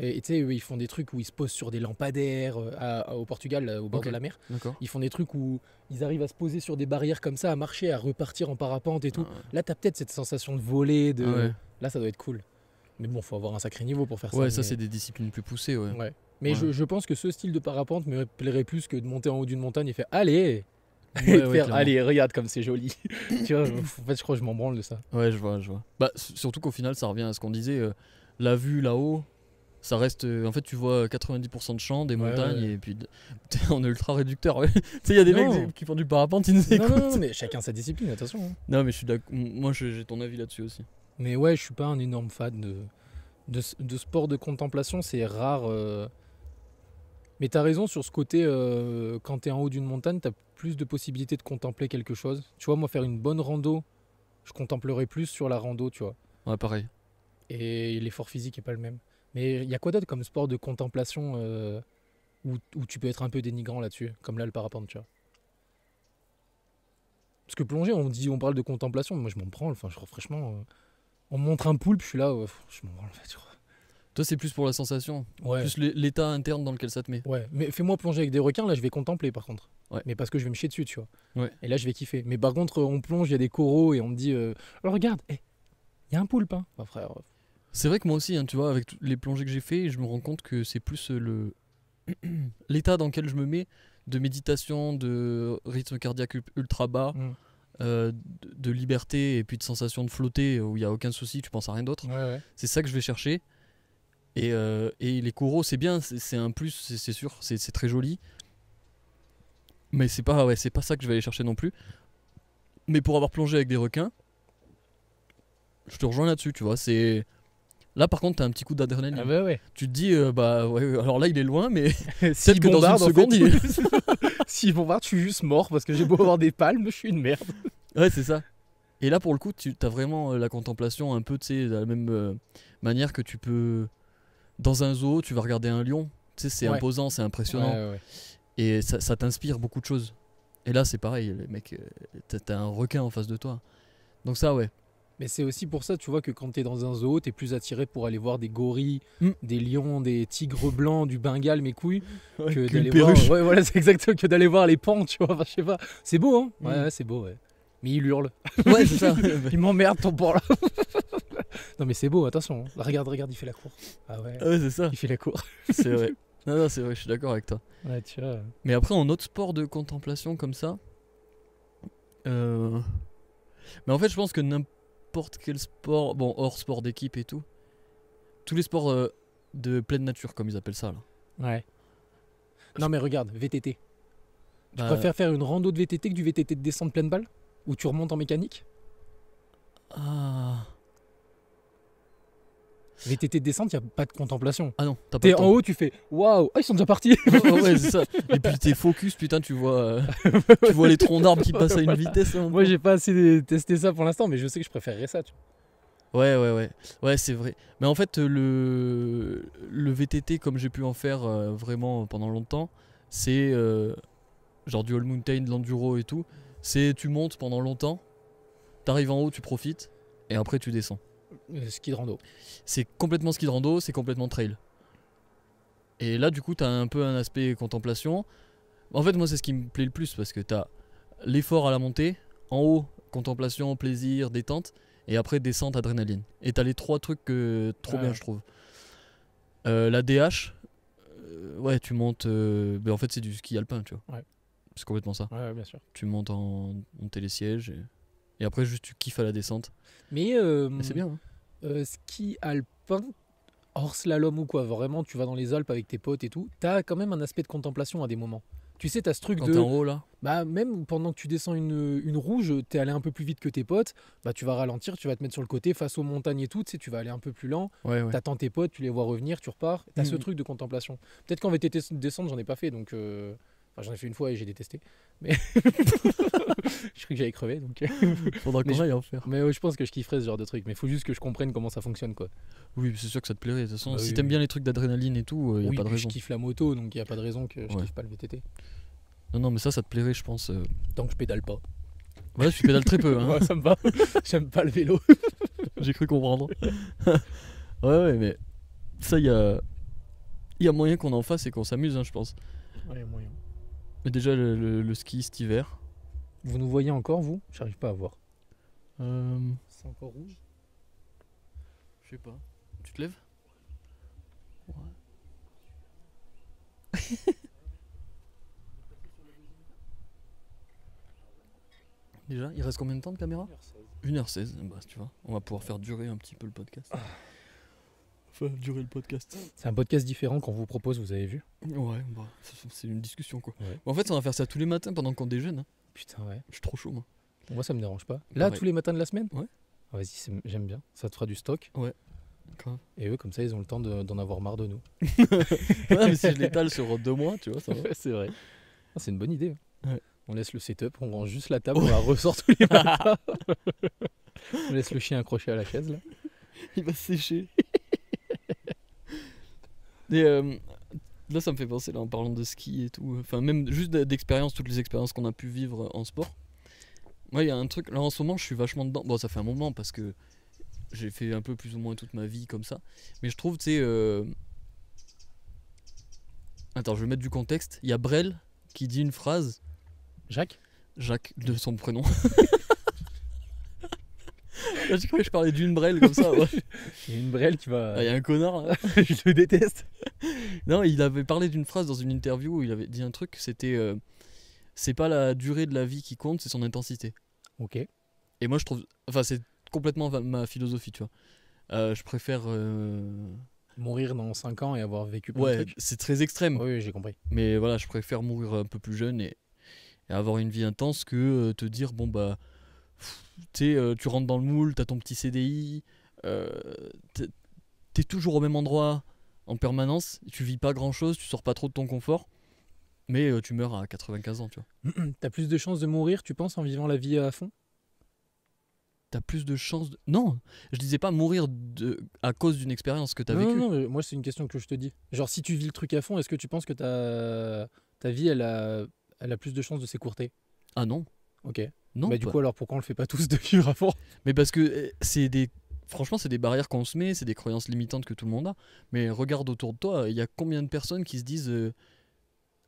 et tu sais, ils font des trucs où ils se posent sur des lampadaires euh, au Portugal, au bord de la mer. Ils font des trucs où ils arrivent à se poser sur des barrières comme ça, à marcher, à repartir en parapente et tout. là ah tu Là, t'as peut-être cette sensation de voler. De... Ah là, ça doit être cool. Mais bon, faut avoir un sacré niveau pour faire ça. Ouais, ça, c'est des disciplines plus poussées. Ouais. Mais je, pense que ce style de parapente me plairait plus que de monter en haut d'une montagne et faire Allez Allez, regarde comme c'est joli. tu vois, en fait, je crois que je m'en branle de ça. Ouais, je vois, je vois. Bah, surtout qu'au final, ça revient à ce qu'on disait. Euh, la vue là-haut, ça reste. Euh, en fait, tu vois 90% de champs, des montagnes, et puis on est ultra réducteur. tu sais, il y a des mecs qui font du parapente, ils nous mais chacun sa discipline, attention. Hein. Non, mais je suis Moi, j'ai ton avis là-dessus aussi. Mais ouais, je suis pas un énorme fan de, de, sport de contemplation, c'est rare. Euh. Mais t'as raison sur ce côté, euh, quand t'es en haut d'une montagne, t'as plus de possibilités de contempler quelque chose. Tu vois, moi, faire une bonne rando, je contemplerai plus sur la rando, tu vois. Ouais, pareil. Et l'effort physique est pas le même. Mais il y a quoi d'autre comme sport de contemplation euh, où, où, tu peux être un peu dénigrant là-dessus, comme là le parapente, tu vois Parce que plonger, on dit, on parle de contemplation, moi je m'en prends, enfin, je, franchement, euh, on me montre un poulpe, je suis là, je m'en prends, tu vois. Toi, c'est plus pour la sensation, plus l'état interne dans lequel ça te met. Ouais, mais fais-moi plonger avec des requins, là je vais contempler par contre. Ouais. Mais parce que je vais me chier dessus, tu vois. Ouais. Et là je vais kiffer. Mais par contre, on plonge, il y a des coraux et on me dit, euh, oh, regarde, eh, il y a un poulpe, hein. frère, c'est vrai que moi aussi, hein, tu vois, avec les plongées que j'ai fait, je me rends compte que c'est plus euh, le l'état dans lequel je me mets de méditation, de rythme cardiaque ultra bas, mm. euh, de, liberté et puis de sensation de flotter euh, où il n'y a aucun souci, tu penses à rien d'autre. C'est ça que je vais chercher. Et, les coraux, c'est bien, c'est un plus, c'est sûr, c'est très joli. Mais c'est pas, ouais, pas ça que je vais aller chercher non plus. Mais pour avoir plongé avec des requins, je te rejoins là-dessus, tu vois, c'est Là, par contre, t'as un petit coup d'adrénaline. Ah bah ouais. Tu te dis, euh, bah ouais, alors là, il est loin, mais peut-être que dans une seconde, en fait, il est. S'ils je suis juste mort parce que j'ai beau avoir des palmes, je suis une merde. Ouais, c'est ça. Et là, pour le coup, tu as vraiment euh, la contemplation un peu, tu sais, de la même euh, manière que tu peux. Dans un zoo, tu vas regarder un lion. Tu sais, c'est imposant, c'est impressionnant. Et ça, t'inspire beaucoup de choses. Et là, c'est pareil, les mecs, t'as un requin en face de toi. Donc, ça, ouais. Mais c'est aussi pour ça, tu vois, que quand tu es dans un zoo, tu es plus attiré pour aller voir des gorilles, hmm. des lions, des tigres blancs, du Bengale, mes couilles, que d'aller voir. Ouais, voilà, c'est exact, que d'aller voir les pans, tu vois. Enfin, je sais pas. C'est beau, hein Ouais, hmm. c'est beau, ouais. Mais il hurle. Ouais, c'est ça. il m'emmerde, ton porc là. non, mais c'est beau, attention. Hein. Regarde, regarde, il fait la cour. Ah ouais. Ah ouais, c'est ça. Il fait la cour. c'est vrai. Non, non, c'est vrai, je suis d'accord avec toi. Ouais, tu vois. Mais après, en autre sport de contemplation comme ça. Euh, mais en fait, je pense que n'importe n'importe quel sport, bon, hors sport d'équipe et tout, tous les sports euh, de pleine nature, comme ils appellent ça, là. Ouais. Non, mais regarde, VTT. Tu bah, préfères faire une rando de VTT que du VTT de descente pleine balle Ou tu remontes en mécanique Ah. VTT de descente, il n'y a pas de contemplation. Ah non, t'as pas T'es en haut, tu fais waouh, ah, ils sont déjà partis. Et puis t'es focus, putain, tu vois, euh, tu vois les troncs d'arbres qui passent à une vitesse. Hein. Moi, j'ai pas assez testé ça pour l'instant, mais je sais que je préférerais ça. Tu Ouais, ouais, ouais. Ouais, c'est vrai. Mais en fait, le, le VTT, comme j'ai pu en faire euh, vraiment pendant longtemps, c'est euh, genre du All Mountain, de l'enduro et tout. C'est tu montes pendant longtemps, t'arrives en haut, tu profites, et après tu descends. Euh, ski de rando. C'est complètement ski de rando, c'est complètement trail. Et là, du coup, tu as un peu un aspect contemplation. En fait, moi, c'est ce qui me plaît le plus parce que tu as l'effort à la montée, en haut, contemplation, plaisir, détente, et après, descente, adrénaline. Et tu les trois trucs que, trop bien, je trouve. Euh, la DH, euh, ouais, tu montes. Ben, en fait, c'est du ski alpin, tu vois. C'est complètement ça. bien sûr. Tu montes en, en télésiège et, et, après, juste tu kiffes à la descente. Mais c'est bien. Hein. Euh, ski alpin hors slalom ou quoi, vraiment, tu vas dans les Alpes avec tes potes et tout, t'as quand même un aspect de contemplation à des moments. Tu sais, t'as ce truc de. Bah, même pendant que tu descends une, une rouge, t'es allé un peu plus vite que tes potes, bah, tu vas ralentir, tu vas te mettre sur le côté face aux montagnes et tout, tu tu vas aller un peu plus lent. T'attends tes potes, tu les vois revenir, tu repars. T'as ce mm. truc de contemplation. Peut-être qu'en VTT descendre, j'en ai pas fait, donc. Euh, Enfin, j'en ai fait une fois et j'ai détesté. Mais je crois que j'allais crever Donc... Euh, Faudra qu'on aille en faire. Mais je pense que je kifferais ce genre de truc. Mais il faut juste que je comprenne comment ça fonctionne. quoi. Oui, c'est sûr que ça te plairait. De toute façon, bah si t'aimes bien les trucs d'adrénaline et tout, il euh, y a pas de raison. Je kiffe la moto, donc il n'y a pas de raison que je kiffe pas le VTT. Non, non, mais ça, ça te plairait, je pense. Euh. Tant que je pédale pas. Ouais, je pédale très peu. Hein. ça me va. J'aime pas le vélo. J'ai cru comprendre. ouais, ouais, mais ça, il y a... y a moyen qu'on en fasse et qu'on s'amuse, hein, je pense. Ouais, moyen déjà, le, ski cet hiver. Vous nous voyez encore, vous J'arrive pas à voir. Euh, C'est encore rouge Je sais pas. Tu te lèves déjà, il reste combien de temps de caméra 1h16. Bah, tu vois. On va pouvoir faire durer un petit peu le podcast. durer le podcast. C'est un podcast différent qu'on vous propose, vous avez vu Ouais, bah, c'est une discussion quoi. Bah, en fait, on va faire ça tous les matins pendant qu'on déjeune. Hein. Putain, ouais. Je suis trop chaud, moi. Moi, ça me dérange pas. Là, tous les matins de la semaine Ouais. Ah, vas-y, j'aime bien. Ça te fera du stock. Ouais. Et eux, comme ça, ils ont le temps d'en avoir marre de nous. ouais, mais si je l'étale sur deux mois, tu vois, ça c'est vrai. Ah, c'est une bonne idée. Hein. On laisse le setup, on range juste la table, on la ressort tous les matins. on laisse le chien accroché à la chaise, là. Il va sécher. Euh, là, ça me fait penser, là, en parlant de ski et tout, enfin, même juste d'expérience, toutes les expériences qu'on a pu vivre en sport. Moi, il y a un truc, là, en ce moment, je suis vachement dedans. Bon, ça fait un moment parce que j'ai fait un peu plus ou moins toute ma vie comme ça. Mais je trouve, tu sais. Euh, attends, je vais mettre du contexte. Il y a Brel qui dit une phrase. Jacques Jacques, de son prénom. je croyais que je parlais d'une brelle comme ça. une brelle qui va. Ah, il y a un connard, je le déteste. Non, il avait parlé d'une phrase dans une interview où il avait dit un truc c'était euh, c'est pas la durée de la vie qui compte, c'est son intensité. Ok. Et moi, je trouve. Enfin, c'est complètement ma philosophie, tu vois. Euh, je préfère. Euh, mourir dans 5 ans et avoir vécu plein ouais, c'est très extrême. Oui, j'ai compris. Mais voilà, je préfère mourir un peu plus jeune et avoir une vie intense que te dire, bon, bah euh, tu rentres dans le moule, tu as ton petit CDI, euh, tu es, toujours au même endroit en permanence, tu vis pas grand-chose, tu sors pas trop de ton confort, mais euh, tu meurs à 95 ans, tu vois. T'as plus de chances de mourir, tu penses, en vivant la vie euh, à fond T'as plus de chances Non, je disais pas mourir de... à cause d'une expérience que t'as vécue. Non, non, moi c'est une question que je te dis. Genre si tu vis le truc à fond, est-ce que tu penses que ta, ta vie, elle a... elle a plus de chances de s'écourter Ah non, Ok. Non. Mais bah, du coup, alors pourquoi on le fait pas tous de vivre fond Mais parce que euh, c'est des. Franchement, c'est des barrières qu'on se met, c'est des croyances limitantes que tout le monde a. Mais regarde autour de toi, il y a combien de personnes qui se disent. Euh,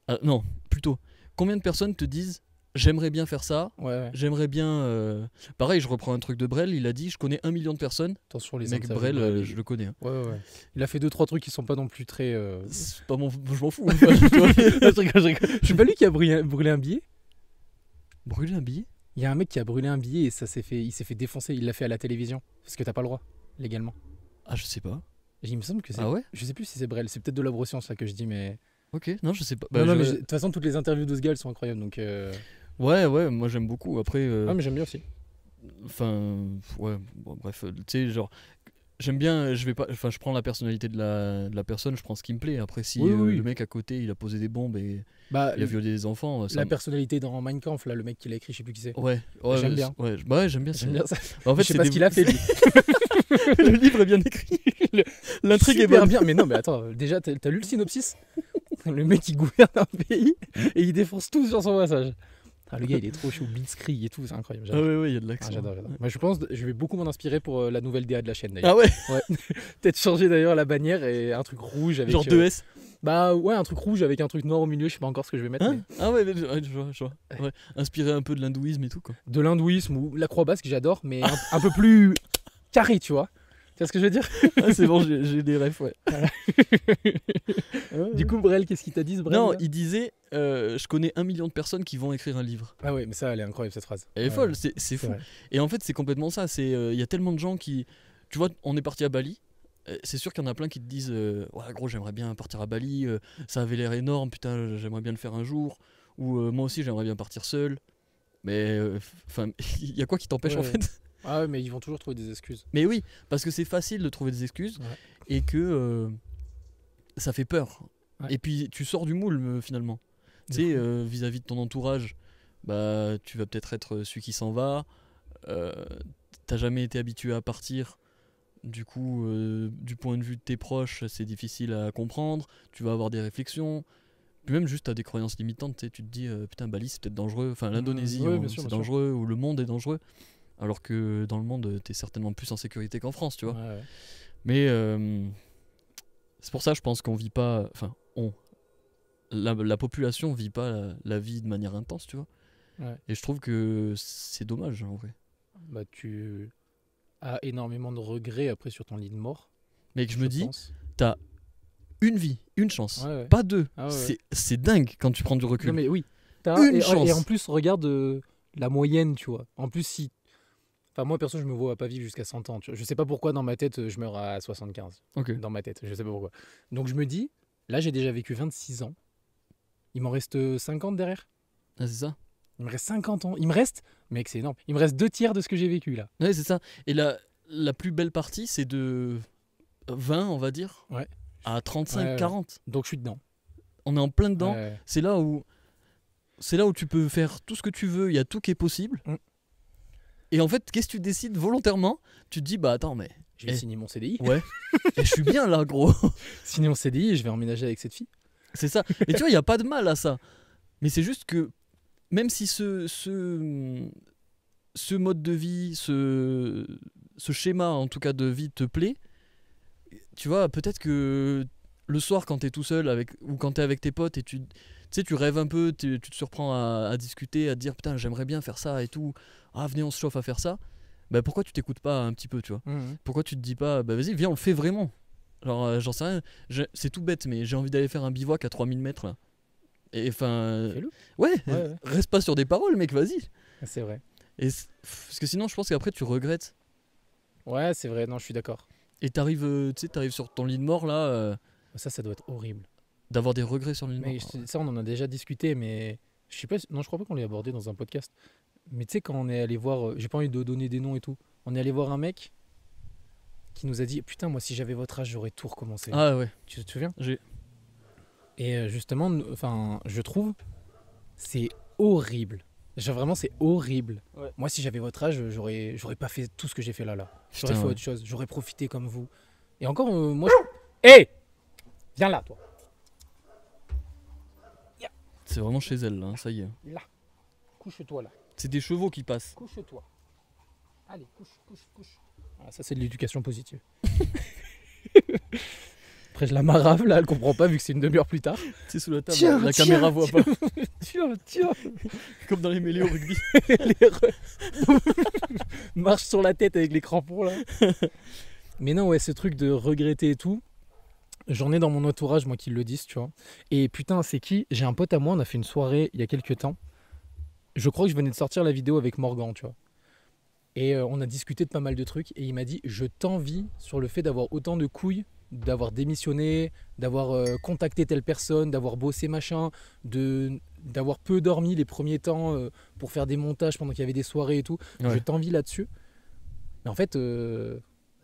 ah, non, plutôt. Combien de personnes te disent j'aimerais bien faire ça. Ouais, J'aimerais bien. Euh, pareil, je reprends un truc de Brel. Il a dit, je connais un million de personnes. Attention les mecs. Brel, je le connais. Hein. Ouais Ouais, il a fait deux trois trucs qui sont pas non plus très. Pas mon... je m'en fous. je, suis pas lui qui a brûlé un billet. Brûler un billet Il y a un mec qui a brûlé un billet et ça s'est fait, il s'est fait défoncer. Il l'a fait à la télévision parce que t'as pas le droit légalement. Ah, je sais pas. Il me semble que c'est. Ah ouais Je sais plus si c'est Brel. C'est peut-être de la ça que je dis, mais. Ok, non, je sais pas. Bah, de toute façon, toutes les interviews de ce sont incroyables. Donc. Euh ouais, ouais, moi j'aime beaucoup. Après. Euh ah, mais j'aime bien aussi. Enfin, ouais, bref, euh, tu sais, genre, J'aime bien, euh, je vais pas, enfin, je prends la personnalité de la, personne, je prends ce qui me plaît. Après, si euh, le mec à côté, il a posé des bombes et bah, il a violé des enfants. Euh, la personnalité dans minecraft là, le mec qui l'a écrit, je sais plus qui c'est. Ouais, ouais j'aime bien. Bah ouais, j'aime bien, ça. Bah, en fait, je sais pas ce qu'il a fait. Lui. le livre est bien écrit. L'intrigue est bien. Mais non, mais attends, déjà, t'as as lu le synopsis Le mec, il gouverne un pays et il défonce tout sur son passage. Ah, le gars, il est trop chaud, Blitzkrieg et tout, c'est incroyable. Ah ouais, ouais, il y a de ah, l'action. j'adore, je pense, je vais beaucoup m'en inspirer pour euh, la nouvelle DA de la chaîne d'ailleurs. Ah ouais, ouais. Peut-être changer d'ailleurs la bannière et un truc rouge avec. Genre 2S euh, Bah ouais, un truc rouge avec un truc noir au milieu, je sais pas encore ce que je vais mettre. Hein ah ouais, je vois, je vois. Ouais. Inspiré un peu de l'hindouisme et tout quoi. De l'hindouisme ou la croix basque, j'adore, mais un peu plus carré, tu vois. Tu vois ce que je veux dire ah, C'est bon, j'ai des refs, ouais. du coup, Brel, qu'est-ce qu'il t'a dit, ce Brel Non, il disait euh, Je connais un million de personnes qui vont écrire un livre. Ah oui, mais ça, elle est incroyable, cette phrase. Elle est folle, c'est fou. Et en fait, c'est complètement ça. Euh, il y a tellement de gens qui. Tu vois, on est parti à Bali. Euh, c'est sûr qu'il y en a plein qui te disent Ouais, gros, j'aimerais bien partir à Bali. ça avait l'air énorme, putain, j'aimerais bien le faire un jour. Ou moi aussi, j'aimerais bien partir seul. Mais enfin, il y a quoi qui t'empêche en fait ah ouais, mais ils vont toujours trouver des excuses. Mais oui, parce que c'est facile de trouver des excuses et que euh, ça fait peur. Et puis tu sors du moule euh, finalement. Tu sais, euh, vis-à-vis de ton entourage, bah tu vas peut-être être celui qui s'en va. T'as jamais été habitué à partir. Du coup, du point de vue de tes proches, c'est difficile à comprendre. Tu vas avoir des réflexions. Puis même juste, tu as des croyances limitantes. Tu te dis, putain, Bali, c'est peut-être dangereux. Enfin, l'Indonésie, hein, c'est dangereux. Ou le monde est dangereux. Alors que dans le monde, tu es certainement plus en sécurité qu'en France, tu vois. Mais euh, c'est pour ça, je pense qu'on vit pas. Enfin, on. La, population vit pas la, vie de manière intense, tu vois. Et je trouve que c'est dommage, en vrai. Bah, tu as énormément de regrets après sur ton lit de mort. Mais que je, me dis, t'as une vie, une chance, pas deux. Ah c'est dingue quand tu prends du recul. Non, mais oui. As, une et, Et en plus, regarde. Euh, la moyenne, tu vois. En plus, si Enfin, moi, perso, je me vois pas vivre jusqu'à 100 ans. Je sais pas pourquoi, dans ma tête, je meurs à 75. Dans ma tête, je sais pas pourquoi. Donc, je me dis, là, j'ai déjà vécu 26 ans. Il m'en reste 50 euh, derrière. Ah, c'est ça Il me reste 50 ans. Il me reste, mec, c'est énorme. Il me reste deux tiers de ce que j'ai vécu, là. Ouais, c'est ça. Et la, la plus belle partie, c'est de 20, on va dire, ouais. à 35, 40. Donc, je suis dedans. On est en plein dedans. C'est là où. C'est là où tu peux faire tout ce que tu veux, il y a tout qui est possible. Mm. Et en fait, qu'est-ce que tu décides volontairement Tu te dis, bah attends, mais. Je vais eh. signer mon CDI. Ouais. et eh, je suis bien là, gros. Signer mon CDI je vais emménager avec cette fille. C'est ça. Et tu vois, il n'y a pas de mal à ça. Mais c'est juste que, même si ce, ce, ce mode de vie, ce, ce schéma en tout cas de vie te plaît, tu vois, peut-être que le soir quand tu es tout seul avec, ou quand tu es avec tes potes et tu tu sais, tu rêves un peu, tu, te surprends à, discuter, à dire putain, j'aimerais bien faire ça et tout. Ah, venez, on se chauffe à faire ça. Bah, pourquoi tu t'écoutes pas un petit peu, tu vois mhm. Pourquoi tu te dis pas, bah vas-y, viens, on le fait vraiment Genre, euh, j'en sais rien, c'est tout bête, mais j'ai envie d'aller faire un bivouac à 3000 mètres là. Et enfin. Ouais, reste pas sur des paroles, mec, vas-y. Ah, c'est vrai. Et parce que sinon, je pense qu'après, tu regrettes. Ouais, c'est vrai, non, je suis d'accord. Et t'arrives, euh, tu sais, t'arrives sur ton lit de mort là. Euh, ça, ça doit être horrible. D'avoir des regrets sur mais Ça, on en a déjà discuté, mais je sais pas. Non, je crois pas qu'on l'ait abordé dans un podcast. Mais tu sais, quand on est allé voir, euh, j'ai pas envie de donner des noms et tout. On est allé voir un mec qui nous a dit Putain, moi, si j'avais votre âge, j'aurais tout recommencé. Ah ouais. Tu te souviens Et euh, justement, enfin, je trouve, c'est horrible. vraiment, c'est horrible. Moi, si j'avais votre âge, j'aurais, pas fait tout ce que j'ai fait là, là. J'aurais fait autre chose. J'aurais profité comme vous. Et encore, euh, moi. Hé Viens là, toi. C'est vraiment chez elle, là, hein, ça y est. Là. Couche-toi, là. C'est des chevaux qui passent. Couche-toi. Allez, couche, couche, couche. Ah, ça, c'est de l'éducation positive. Après, je la marave, là, elle comprend pas vu que c'est une demi-heure plus tard. C'est sous la table, la caméra voit pas. Tiens, tiens Comme dans les mêlées au rugby. Marche sur la tête avec les crampons, là. Mais non, ouais, ce truc de regretter et tout, J'en ai dans mon entourage, moi, qui le disent, tu vois. Et putain, c'est qui J'ai un pote à moi, on a fait une soirée il y a quelques temps. Je crois que je venais de sortir la vidéo avec Morgan, tu vois. Et euh, on a discuté de pas mal de trucs. Et il m'a dit Je t'envie sur le fait d'avoir autant de couilles, d'avoir démissionné, d'avoir euh, contacté telle personne, d'avoir bossé machin, de d'avoir peu dormi les premiers temps euh, pour faire des montages pendant qu'il y avait des soirées et tout. Je t'envie là-dessus. Mais en fait, tu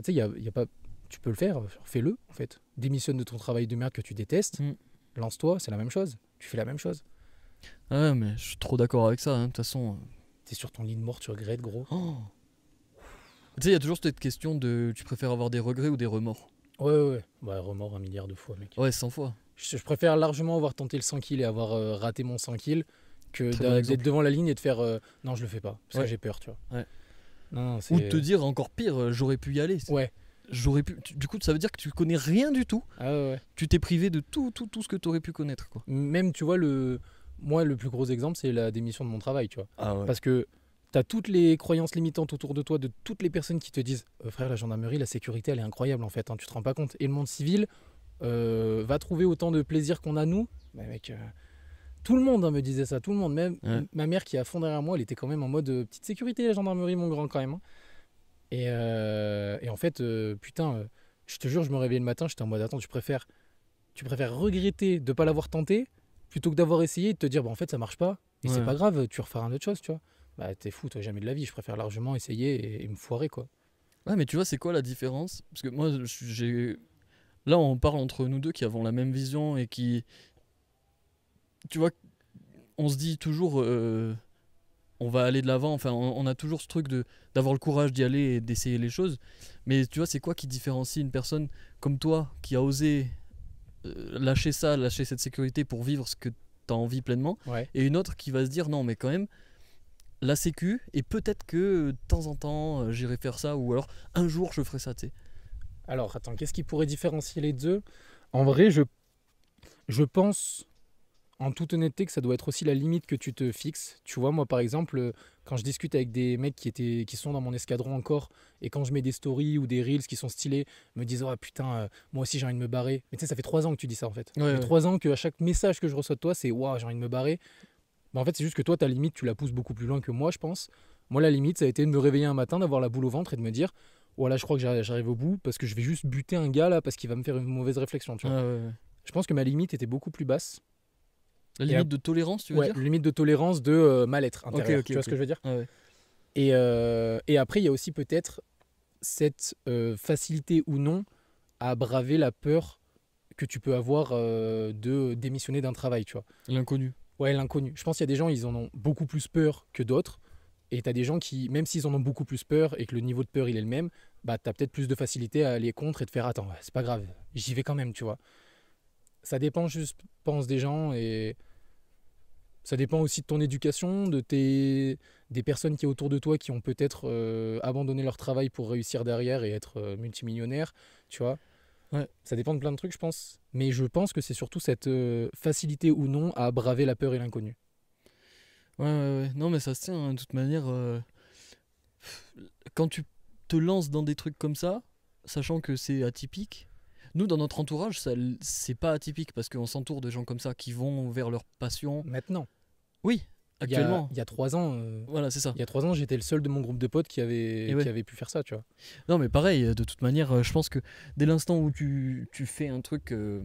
sais, il n'y y a pas tu peux le faire, fais-le en fait. Démissionne de ton travail de merde que tu détestes, mm. lance-toi, c'est la même chose. Tu fais la même chose. Ah ouais, mais je suis trop d'accord avec ça, hein, de toute façon. T'es sur ton lit de mort, tu regrettes, gros. Oh. Tu sais, il y a toujours cette question de tu préfères avoir des regrets ou des remords Ouais, ouais, bah, remords un milliard de fois, mec. Ouais, 100 fois. Je, préfère largement avoir tenté le 100 kills et avoir euh, raté mon 100 kills que d'être devant la ligne et de faire euh, non, je le fais pas, parce que j'ai peur, tu vois. ou de te dire encore pire, euh, j'aurais pu y aller. Ouais j'aurais pu. Du coup, ça veut dire que tu connais rien du tout. Ah tu t'es privé de tout, tout, tout ce que tu aurais pu connaître. Même, tu vois, le. Moi, le plus gros exemple, c'est la démission de mon travail, tu vois. Ah Parce que tu as toutes les croyances limitantes autour de toi, de toutes les personnes qui te disent «Euh, Frère, la gendarmerie, la sécurité, elle est incroyable en fait, hein, tu te rends pas compte. Et le monde civil euh, va trouver autant de plaisir qu'on a nous. mec, euh, tout le monde hein, me disait ça, tout le monde. Même ma mère qui est à fond derrière moi, elle était quand même en mode Petite sécurité, la gendarmerie, mon grand, quand même. Hein.» Euh, et, en fait, euh, putain, euh, je te jure, je me réveillais le matin, j'étais en mode attends, tu préfères, tu préfères regretter de ne pas l'avoir tenté plutôt que d'avoir essayé et de te dire bon, bah, en fait ça marche pas et c'est pas grave, tu refais un autre chose, tu vois. Bah t'es fou, toi jamais de la vie, je préfère largement essayer et, me foirer quoi. Ouais, mais tu vois, c'est quoi la différence Parce que moi, j'ai. Là, on parle entre nous deux qui avons la même vision et qui. Tu vois, on se dit toujours on va aller de l'avant. Enfin, on, a toujours ce truc de d'avoir le courage d'y aller et d'essayer les choses. Mais tu vois, c'est quoi qui différencie une personne comme toi qui a osé euh, lâcher ça, lâcher cette sécurité pour vivre ce que tu as envie pleinement, et une autre qui va se dire non, mais quand même, la sécu, et peut-être que de temps en temps, euh, j'irai faire ça, ou alors un jour, je ferai ça, tu sais. Alors, attends, qu'est-ce qui pourrait différencier les deux En vrai, je, je pense en toute honnêteté que ça doit être aussi la limite que tu te fixes. Tu vois, moi par exemple, euh, quand je discute avec des mecs qui, étaient, qui sont dans mon escadron encore, et quand je mets des stories ou des reels qui sont stylés, me disent Oh putain, euh, moi aussi j'ai envie de me barrer. Mais tu sais, ça fait trois ans que tu dis ça en fait. ça fait trois ans qu'à chaque message que je reçois de toi, c'est Waouh, j'ai envie de me barrer. en fait, c'est juste que toi, ta limite, tu la pousses beaucoup plus loin que moi, je pense. Moi, la limite, ça a été de me réveiller un matin, d'avoir la boule au ventre et de me dire Voilà, oh là, je crois que j'arrive au bout parce que je vais juste buter un gars là parce qu'il va me faire une mauvaise réflexion. je pense que ma limite était beaucoup plus basse la limite de tolérance, tu veux limite de tolérance de euh, mal-être tu vois ce que je veux dire ah euh, et, après, il y a aussi peut-être cette euh, facilité ou non à braver la peur que tu peux avoir de démissionner d'un travail, tu vois. L'inconnu. Ouais, l'inconnu. Je pense qu'il y a des gens, ils en ont beaucoup plus peur que d'autres. Et tu as des gens qui, même s'ils en ont beaucoup plus peur et que le niveau de peur, il est le même, bah, tu as peut-être plus de facilité à aller contre et de faire Attends, c'est pas grave, j'y vais quand même, tu vois. Ça dépend, je pense, des gens et ça dépend aussi de ton éducation, de tes, des personnes qui sont autour de toi qui ont peut-être euh, abandonné leur travail pour réussir derrière et être euh, multimillionnaire, tu vois. Ouais. Ça dépend de plein de trucs, je pense. Mais je pense que c'est surtout cette euh, facilité ou non à braver la peur et l'inconnu. Ouais, ouais, ouais. Non, mais ça se tient, hein, de toute manière. Quand tu te lances dans des trucs comme ça, sachant que c'est atypique, nous, dans notre entourage, c'est pas atypique parce qu'on s'entoure de gens comme ça qui vont vers leur passion. Maintenant. Oui, actuellement. Il y a, trois ans. Euh, voilà, c'est ça. Il y a trois ans, j'étais le seul de mon groupe de potes qui avait, avait pu faire ça, tu vois. Non, mais pareil, de toute manière, euh, je pense que dès l'instant où tu, tu, fais un truc euh,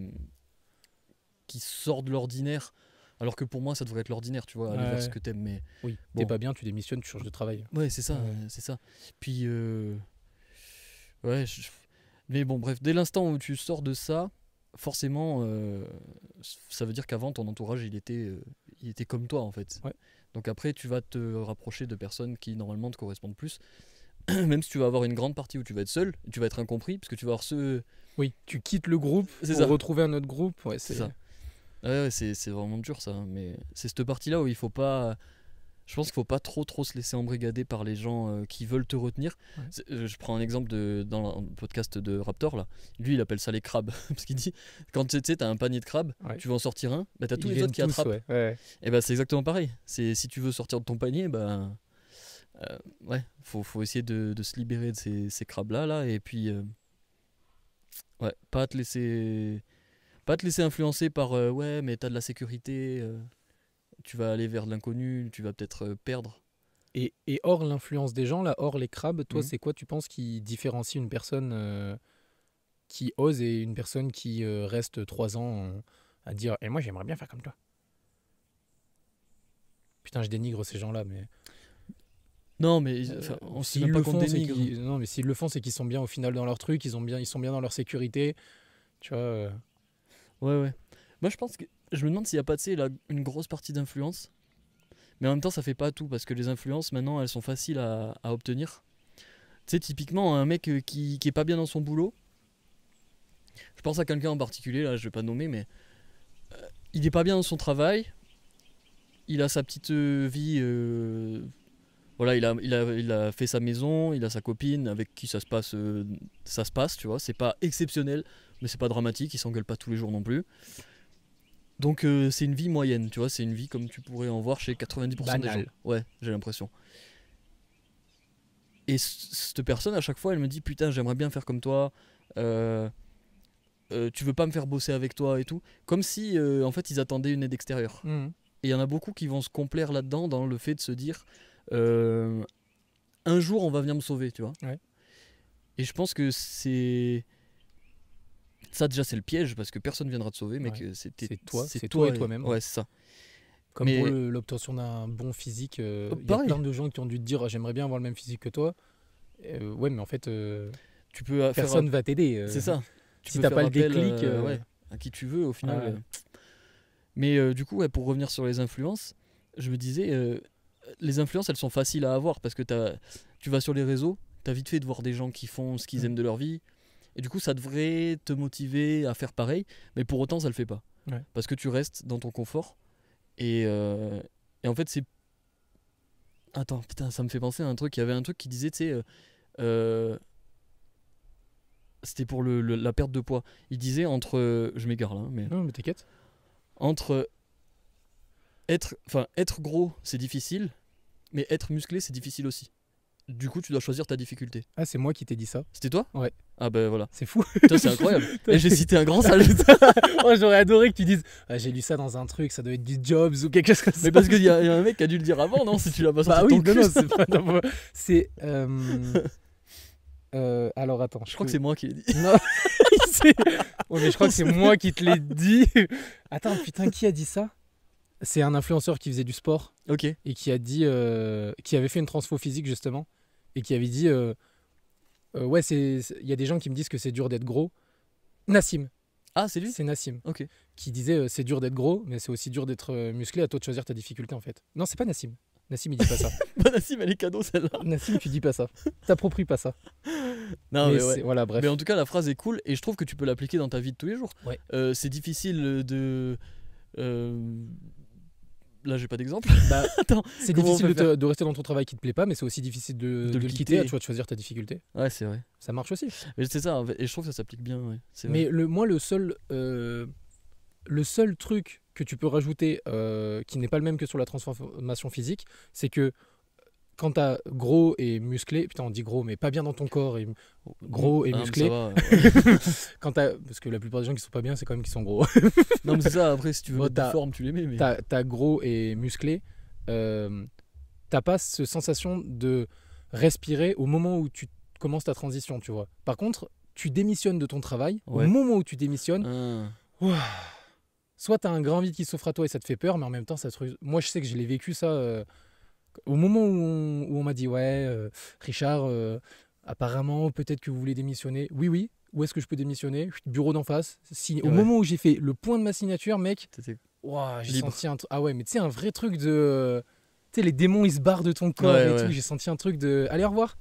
qui sort de l'ordinaire. Alors que pour moi, ça devrait être l'ordinaire, tu vois, aller vers ce que t'aimes. Mais oui, t'es pas bien, tu démissionnes, tu changes de travail. Ouais, c'est ça, c'est ça. Puis ouais, je... Mais bon, bref, dès l'instant où tu sors de ça, forcément, euh, ça veut dire qu'avant, ton entourage, il était, euh, il était comme toi, en fait. Donc après, tu vas te rapprocher de personnes qui, normalement, te correspondent plus. Même si tu vas avoir une grande partie où tu vas être seul, tu vas être incompris, parce que tu vas avoir ce... Oui, tu quittes le groupe pour retrouver un autre groupe. Ouais, c'est ça. Ouais, c'est vraiment dur, ça. Mais c'est cette partie-là où il faut pas je pense qu'il faut pas trop trop se laisser embrigader par les gens euh, qui veulent te retenir. Euh, je prends un exemple de, dans le podcast de Raptor là. Lui, il appelle ça les crabes parce qu'il dit quand tu sais, as un panier de crabes, tu veux en sortir un, bah, tu as tous les autres qui attrapent. Et eh bah, c'est exactement pareil. C'est si tu veux sortir de ton panier, bah euh, ouais, faut, essayer de, se libérer de ces, crabes là là et puis ouais, pas te laisser pas te laisser influencer par ouais, mais tu as de la sécurité tu vas aller vers l'inconnu, tu vas peut-être euh, perdre. Et, hors l'influence des gens, là, hors les crabes, toi, mhm. c'est quoi tu penses qui différencie une personne euh, qui ose et une personne qui euh, reste trois ans à dire Et eh, moi, j'aimerais bien faire comme toi Putain, je dénigre ces gens-là, mais. Non, mais on s'ils le font, c'est qu'ils sont bien au final dans leur truc, ils, ont bien, ils sont bien dans leur sécurité. Tu vois Ouais, ouais. Moi, je pense que je me demande s'il n'y a pas là, une grosse partie d'influence. Mais en même temps, ça fait pas tout parce que les influences maintenant elles sont faciles à, obtenir. Tu sais, typiquement, un mec euh, qui, est pas bien dans son boulot, je pense à quelqu'un en particulier, là, je vais pas nommer, mais euh, il n'est pas bien dans son travail, il a sa petite euh, vie. voilà, il a, fait sa maison, il a sa copine avec qui ça se passe, ça se passe, tu vois. C'est pas exceptionnel, mais c'est pas dramatique, il s'engueule pas tous les jours non plus. Donc euh, c'est une vie moyenne, tu vois, c'est une vie comme tu pourrais en voir chez 90% des gens. Ouais, j'ai l'impression. Et cette personne, à chaque fois, elle me dit Putain, j'aimerais bien faire comme toi. Euh, euh, tu veux pas me faire bosser avec toi et tout. Comme si, en fait, ils attendaient une aide extérieure. Mmh. Et il y en a beaucoup qui vont se complaire là-dedans, dans le fait de se dire Un jour, on va venir me sauver, tu vois. Et je pense que c'est ça, déjà, c'est le piège parce que personne viendra te sauver, mais que C'était toi, c'est toi, et toi-même. Ouais, c'est ça. Comme pour l'obtention d'un bon physique, euh, oh, il y a plein de gens qui ont dû te dire ah, j'aimerais bien avoir le même physique que toi. Euh, ouais, mais en fait, euh, tu peux personne va t'aider. c'est ça. Tu si t'as pas le déclic, à qui tu veux au final. mais du coup, pour revenir sur les influences, je me disais, les influences, elles sont faciles à avoir parce que tu vas sur les réseaux, tu as vite fait de voir des gens qui font ce qu'ils mm. aiment de leur vie, et du coup, ça devrait te motiver à faire pareil, mais pour autant, ça le fait pas. Parce que tu restes dans ton confort. Euh, et, en fait, c'est. Attends, putain, ça me fait penser à un truc. Il y avait un truc qui disait, tu euh, euh, C'était pour la perte de poids. Il disait entre. Je m'égare là, hein, mais. Non, t'inquiète. Entre. Être, être gros, c'est difficile, mais être musclé, c'est difficile aussi du coup, tu dois choisir ta difficulté. Ah, c'est moi qui t'ai dit ça. C'était toi Ouais. Ah, ben voilà. C'est fou. c'est incroyable. Eh, j'ai cité un grand salut oh, J'aurais adoré que tu dises ah, J'ai lu ça dans un truc, ça doit être du Jobs ou quelque chose comme ça. Mais parce qu'il y, a un mec qui a dû le dire avant, non Si tu l'as pas bah sorti. Bah oui, c'est alors attends. Je, crois que, c'est moi qui l'ai dit. Non. mais je crois que c'est moi qui te l'ai dit. Attends, putain, qui a dit ça c'est un influenceur qui faisait du sport. Et qui a dit. Euh, qui avait fait une transfo physique, justement. Et qui avait dit. Euh, euh, ouais, il y a des gens qui me disent que c'est dur d'être gros. Nassim. Ah, c'est lui C'est Nassim. Ok. Qui disait c'est dur d'être gros, mais c'est aussi dur d'être musclé, à toi de choisir ta difficulté, en fait. Non, c'est pas Nassim. Nassim, il dit pas ça. Nassim, elle est cadeau, celle-là. Nassim, tu dis pas ça. T'appropries pas ça. Non, mais, voilà, bref. Mais en tout cas, la phrase est cool et je trouve que tu peux l'appliquer dans ta vie de tous les jours. c'est difficile de là j'ai pas d'exemple. Bah, c'est difficile de, rester dans ton travail qui te plaît pas, mais c'est aussi difficile de, le quitter, Tu vois, de choisir ta difficulté. Ouais, c'est vrai. Ça marche aussi. C'est ça, et je trouve que ça s'applique bien. Mais le, moi, le seul, euh, le seul truc que tu peux rajouter euh, qui n'est pas le même que sur la transformation physique, c'est que quand as gros et musclé, putain on dit gros mais pas bien dans ton corps et gros et ah, musclé. quand parce que la plupart des gens qui sont pas bien c'est quand même qu'ils sont gros. non mais c'est ça. Après si tu veux ta forme tu les mets. T'as, gros et musclé, euh, t'as pas ce sensation de respirer au moment où tu commences ta transition, tu vois. Par contre, tu démissionnes de ton travail au moment où tu démissionnes. soit ah. soit t'as un grand vide qui s'offre à toi et ça te fait peur, mais en même temps ça te... Moi je sais que je l'ai vécu ça. Euh, au moment où on, m'a dit, ouais, euh, Richard, euh, apparemment, peut-être que vous voulez démissionner. Oui, oui. Où est-ce que je peux démissionner Bureau d'en face. Au moment où j'ai fait le point de ma signature, mec, j'ai senti un Ah ouais, mais tu sais, un vrai truc de. Euh, tu sais, les démons, ils se barrent de ton corps J'ai senti un truc de. Allez, au revoir.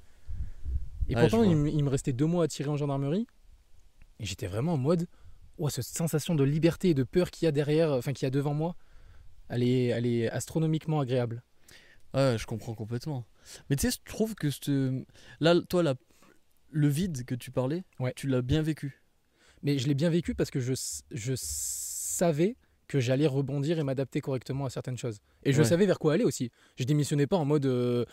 Et pourtant, il, me restait deux mois à tirer en gendarmerie. Et j'étais vraiment en mode. Oh, cette sensation de liberté et de peur qu'il y a derrière, enfin, qu'il y a devant moi, elle est astronomiquement agréable. Ouais, je comprends complètement. Mais tu sais, je trouve que ce. là, toi, la... le vide que tu parlais, tu l'as bien vécu. Mais je l'ai bien vécu parce que je, je savais que j'allais rebondir et m'adapter correctement à certaines choses. Et je savais vers quoi aller aussi. Je démissionnais pas en mode. Euh,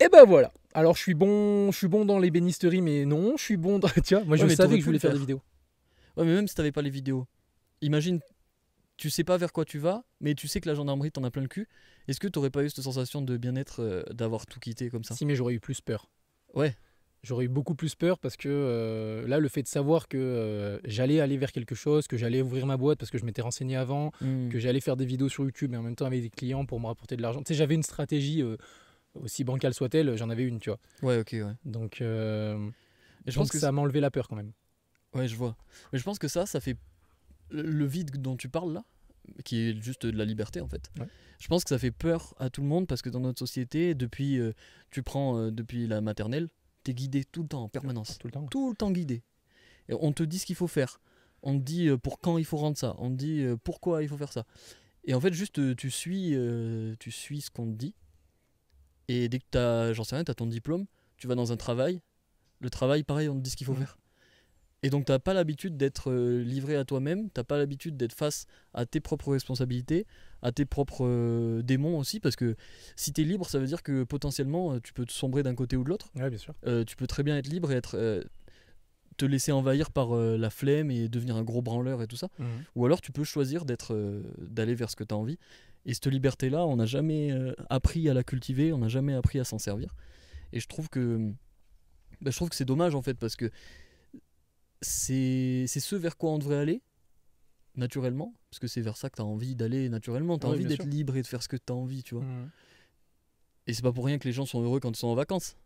eh ben voilà. Alors je suis bon, je suis bon dans les bénisteries, mais non, je suis bon. Dans... Tiens, moi je savais que je voulais faire. faire des vidéos. Ouais, mais même si t'avais pas les vidéos, imagine tu sais pas vers quoi tu vas, mais tu sais que la gendarmerie t'en a plein le cul. Est-ce que t'aurais pas eu cette sensation de bien-être euh, d'avoir tout quitté comme ça Si, mais j'aurais eu plus peur. Ouais. J'aurais eu beaucoup plus peur parce que euh, là, le fait de savoir que euh, j'allais aller vers quelque chose, que j'allais ouvrir ma boîte parce que je m'étais renseigné avant, hmm. que j'allais faire des vidéos sur YouTube et en même temps avec des clients pour me rapporter de l'argent. Tu sais, j'avais une stratégie, aussi bancale soit-elle, j'en avais une, tu vois. Ouais, ok, ouais. Donc, je pense que ça m'a enlevé la peur quand même. Ouais, je vois. Mais je pense que ça, ça fait le vide dont tu parles là, qui est juste de la liberté en fait. Je pense que ça fait peur à tout le monde parce que dans notre société, depuis, euh, tu prends euh, depuis la maternelle, es guidé tout le temps en permanence, tout le temps, guidé. on te dit ce qu'il faut faire, on te dit euh, pour quand il faut rendre ça, on te dit pourquoi il faut faire ça. Et en fait, juste tu suis, tu suis ce qu'on te dit. Et dès que t'as, j'en sais rien, ton diplôme, tu vas dans un travail, le travail pareil, on te dit ce qu'il faut faire. Et donc, tu n'as pas l'habitude d'être euh, livré à toi-même, tu n'as pas l'habitude d'être face à tes propres responsabilités, à tes propres euh, démons aussi, parce que si tu es libre, ça veut dire que potentiellement, euh, tu peux te sombrer d'un côté ou de l'autre. Ouais, bien sûr. tu peux très bien être libre et être, te laisser envahir par la flemme et devenir un gros branleur et tout ça. Mhm. Ou alors, tu peux choisir d'être, d'aller vers ce que tu as envie. Et cette liberté-là, on n'a jamais appris à la cultiver, on n'a jamais appris à s'en servir. Et je trouve que, bah, je trouve que c'est dommage, en fait, parce que c'est ce vers quoi on devrait aller, naturellement, parce que c'est vers ça que tu as envie d'aller naturellement. Tu as envie d'être libre et de faire ce que tu as envie, tu vois. Mmh. Et c'est pas pour rien que les gens sont heureux quand ils sont en vacances.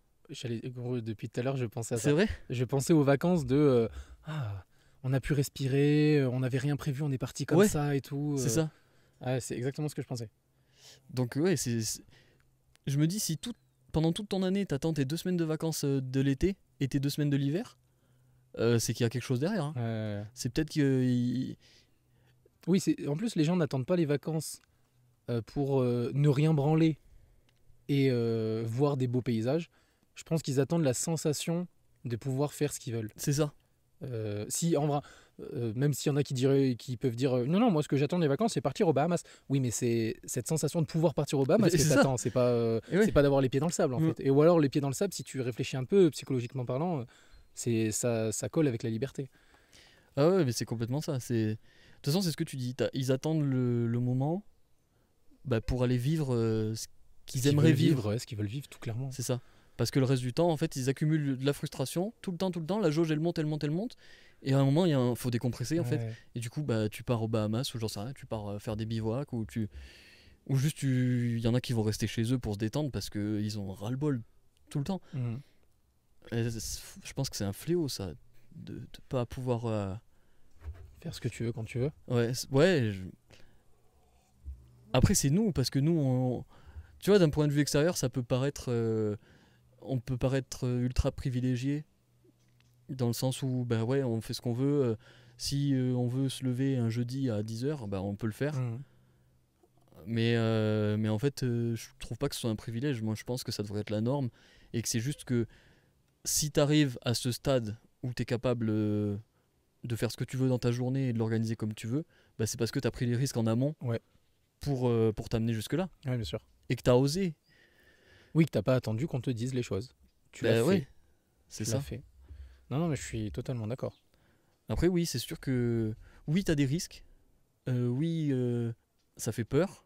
depuis tout à l'heure, je pensais à ça. C'est vrai Je pensais aux vacances de. Euh, ah, on a pu respirer, euh, on n'avait rien prévu, on est parti comme ça et tout. Euh. C'est ça. c'est exactement ce que je pensais. Donc, ouais, c'est. Je me dis, si tout, pendant toute ton année, tu attends tes deux semaines de vacances de l'été et tes deux semaines de l'hiver, euh, c'est qu'il y a quelque chose derrière. Hein. C'est peut-être que. Oui, c'est... en plus, les gens n'attendent pas les vacances euh, pour euh, ne rien branler et voir des beaux paysages. Je pense qu'ils attendent la sensation de pouvoir faire ce qu'ils veulent. C'est ça. si en vrai, même s'il y en a qui dirait qui peuvent dire non non moi ce que j'attends des vacances c'est partir aux Bahamas. Oui mais c'est cette sensation de pouvoir partir aux Bahamas c'est que c'est pas c'est pas d'avoir les pieds dans le sable en mm. fait. Et ou alors les pieds dans le sable si tu réfléchis un peu psychologiquement parlant, c'est ça, ça colle avec la liberté. Ah ouais, mais c'est complètement ça. C'est de toute façon, c'est ce que tu dis. Ils attendent le, moment bah, pour aller vivre euh, ce qu'ils aimeraient vivre. ce qu'ils veulent vivre, tout clairement. C'est ça. Parce que le reste du temps, en fait, ils accumulent de la frustration tout le temps, tout le temps. La jauge, elle monte, elle monte, elle monte. Et à un moment, il faut décompresser, en fait. Et du coup, bah, tu pars aux Bahamas ou j'en sais tu pars euh, faire des bivouacs ou tu. Ou juste, tu- il y en a qui vont rester chez eux pour se détendre parce qu'ils ont ras-le-bol tout le temps. Mmh. Euh, je pense que c'est un fléau, ça, de ne pas pouvoir. Euh, faire ce que tu veux quand tu veux. Ouais, ouais. Après, c'est nous, parce que nous, on... tu vois, d'un point de vue extérieur, ça peut paraître. Euh, on peut paraître ultra privilégié, dans le sens où, ben ouais, on fait ce qu'on veut. Si on veut se lever un jeudi à 10h, ben on peut le faire. Mmh. Mais, mais en fait, je trouve pas que ce soit un privilège. Moi, je pense que ça devrait être la norme. Et que c'est juste que si tu arrives à ce stade où tu es capable euh, de faire ce que tu veux dans ta journée et de l'organiser comme tu veux, bah, c'est parce que tu as pris les risques en amont euh, pour, t'amener jusque-là. Et que tu as osé. Oui, que tu pas attendu qu'on te dise les choses. Tu as bah, l'as fait. C'est ça. Fait. Non, non, mais je suis totalement d'accord. Après, oui, c'est sûr que oui, tu as des risques. Euh, oui, ça fait peur.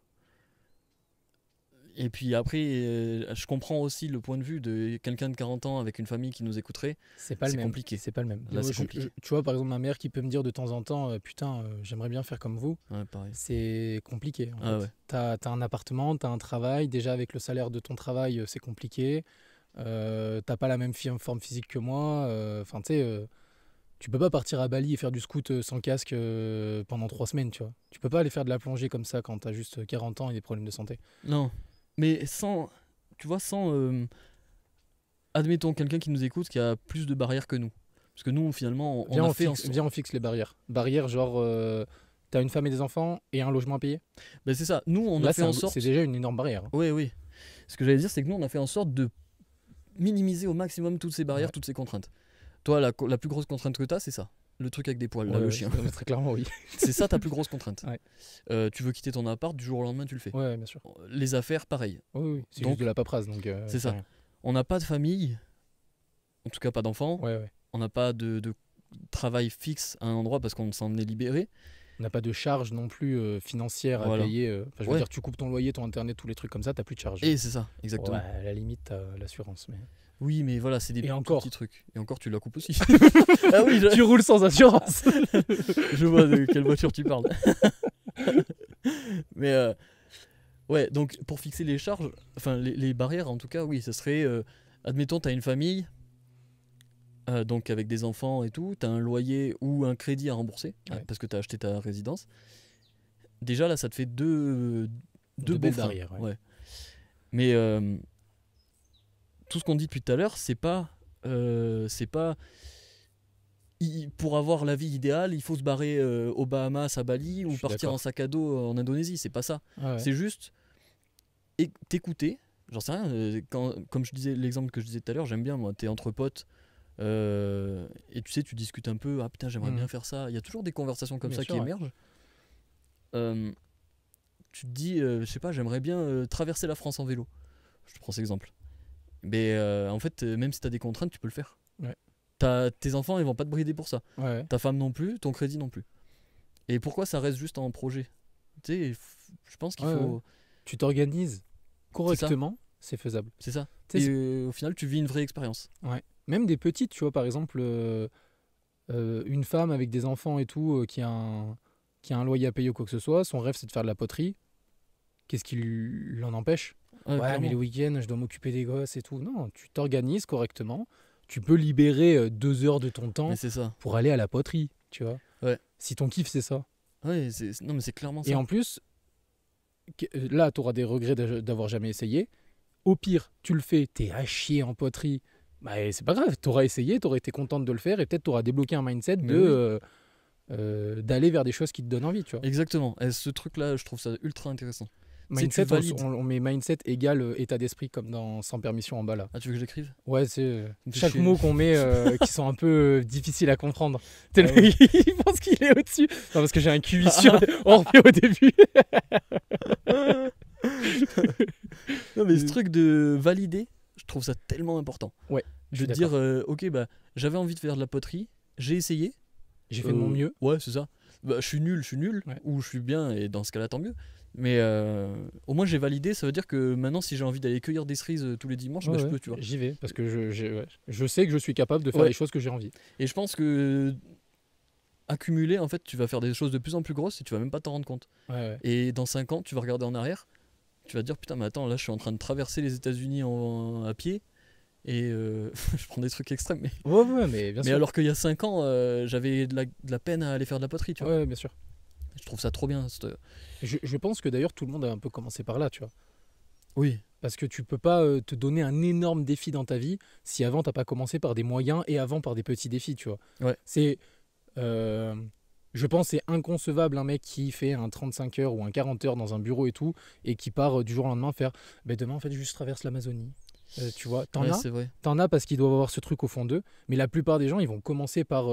Et puis après, euh, je comprends aussi le point de vue de quelqu'un de 40 ans avec une famille qui nous écouterait. C'est pas le même. compliqué. C'est pas le même. compliqué. tu vois, par exemple, ma mère qui peut me dire de temps en temps, euh, putain, euh, j'aimerais bien faire comme vous. Ouais, c'est compliqué. En ah T'as as un appartement, t'as un travail. Déjà, avec le salaire de ton travail, c'est compliqué. t'as pas la même forme physique que moi. Enfin, tu sais, tu peux pas partir à Bali et faire du scout sans casque pendant trois semaines, tu vois. Tu peux pas aller faire de la plongée comme ça quand t'as juste 40 ans et des problèmes de santé. Non mais sans, tu vois, sans, euh, admettons quelqu'un qui nous écoute qui a plus de barrières que nous. Parce que nous, finalement, on, on fait. Fixe, on fixe les barrières. Barrières, genre, euh, t'as une femme et des enfants et un logement à payer. Ben, c'est ça. Nous, on a fait en sorte. C'est déjà une énorme barrière. Oui, oui. Ce que j'allais dire, c'est que nous, on a fait en sorte de minimiser au maximum toutes ces barrières, toutes ces contraintes. Toi, la, la plus grosse contrainte que t'as, c'est ça le truc avec des poils, là, le chien. Très clairement, oui. c'est ça ta plus grosse contrainte. Euh, tu veux quitter ton appart, du jour au lendemain, tu le fais. Les affaires, pareil. c'est juste de la paperasse. donc. Euh, c'est ça. On n'a pas de famille, en tout cas pas d'enfants. On n'a pas de, travail fixe à un endroit parce qu'on s'en est libéré. On n'a pas de charges non plus euh, financières financière à payer. je veux dire, tu coupes ton loyer, ton internet, tous les trucs comme ça, tu n'as plus de charge. Et c'est ça, exactement. à la limite, as l'assurance. Mais... Oui, mais voilà, c'est des petits trucs. Et encore, tu la coupes aussi. Ah oui, tu roules sans assurance. je vois de quelle voiture tu parles. mais euh, ouais, donc pour fixer les charges, enfin les, barrières en tout cas, oui, ce serait, euh, admettons, tu as une famille, euh, donc avec des enfants et tout, tu as un loyer ou un crédit à rembourser hein, parce que tu as acheté ta résidence. Déjà là, ça te fait deux, deux, barrières. ouais. Mais tout ce qu'on dit depuis tout à l'heure, c'est pas. Euh, c'est pas. pour avoir la vie idéale, il faut se barrer euh, aux Bahamas, à Bali ou partir en sac à dos euh, en Indonésie. C'est pas ça. Ah c'est juste et t'écouter. J'en sais rien. Euh, comme je disais, l'exemple que je disais tout à l'heure, j'aime bien. Moi, t'es entre potes et tu sais, tu discutes un peu. Ah putain, j'aimerais mm. bien faire ça. Il y a toujours des conversations comme ça qui émergent. tu te dis, je sais pas, j'aimerais bien traverser la France en vélo. Je prends cet exemple. Mais euh, en fait, même si tu as des contraintes, tu peux le faire. Ouais. tes enfants, ils vont pas te brider pour ça. Ta femme non plus, ton crédit non plus. Et pourquoi ça reste juste un projet Tu sais, je pense qu'il faut. Tu t'organises correctement, c'est faisable. C'est ça. Et au final, tu vis une vraie expérience. Ouais. Même des petites, tu vois, par exemple, euh, euh, une femme avec des enfants et tout, qui, a qui a un loyer à payer ou quoi que ce soit, son rêve c'est de faire de la poterie. Qu'est-ce qui l'en empêche ouais, mais le week-end, je dois m'occuper des gosses et tout. Non, tu t'organises correctement. Tu peux libérer euh, deux heures de ton temps pour aller à la poterie, tu vois. Ouais. Si ton kiff, c'est ça. Ouais, non, mais c'est clairement ça. Et en plus, euh, là, tu auras des regrets d'avoir jamais essayé. Au pire, tu le fais, t'es à chier en poterie. Bah, c'est pas grave, t'auras essayé, t'aurais été contente de le faire et peut-être t'auras débloqué un mindset de. Euh, d'aller vers des choses qui te donnent envie, tu vois. Exactement. Et ce truc-là, je trouve ça ultra intéressant. Mindset, on, met mindset égale euh, état d'esprit comme dans Sans permission en bas là. Ah, tu veux que j'écrive Ouais, c'est euh, chaque mot qu'on met euh, qui sont un peu difficiles à comprendre. Ah il pense qu'il est au-dessus. Non, parce que j'ai un QI sur Orphée au début. non, mais ce truc de valider, je trouve ça tellement important. Ouais. de dire, ok, bah, j'avais envie de faire de la poterie, j'ai essayé. J'ai fait de mon mieux. Ouais, c'est ça. Bah, je suis nul, je suis nul, ou je suis bien, et dans ce cas-là, tant mieux. Mais euh, au moins j'ai validé, ça veut dire que maintenant si j'ai envie d'aller cueillir des cerises euh, tous les dimanches, ben, je peux, tu vois. J'y vais, parce que je, sais que je suis capable de faire les choses que j'ai envie. Et je pense que accumuler, en fait, tu vas faire des choses de plus en plus grosses et tu vas même pas t'en rendre compte. Et dans 5 ans, tu vas regarder en arrière, tu vas te dire putain mais attends, là je suis en train de traverser les États-Unis à pied. Et euh, je prends des trucs extrêmes. Mais, ouais, ouais, mais, bien mais alors qu'il y a 5 ans, j'avais de la, de la, peine à aller faire de la poterie, tu vois. Ouais, bien sûr. Je trouve ça trop bien. Je, pense que d'ailleurs tout le monde a un peu commencé par là, tu vois. Oui. Parce que tu peux pas euh, te donner un énorme défi dans ta vie si avant t'as pas commencé par des moyens et avant par des petits défis, tu vois. Ouais. C'est, euh, je pense, c'est inconcevable un mec qui fait un 35 heures ou un 40 heures dans un bureau et tout et qui part euh, du jour au lendemain faire, bah, demain en fait juste traverse l'Amazonie. tu vois, t'en as, t'en as parce qu'ils doit avoir ce truc au fond d'eux. Mais la plupart des gens, ils vont commencer par,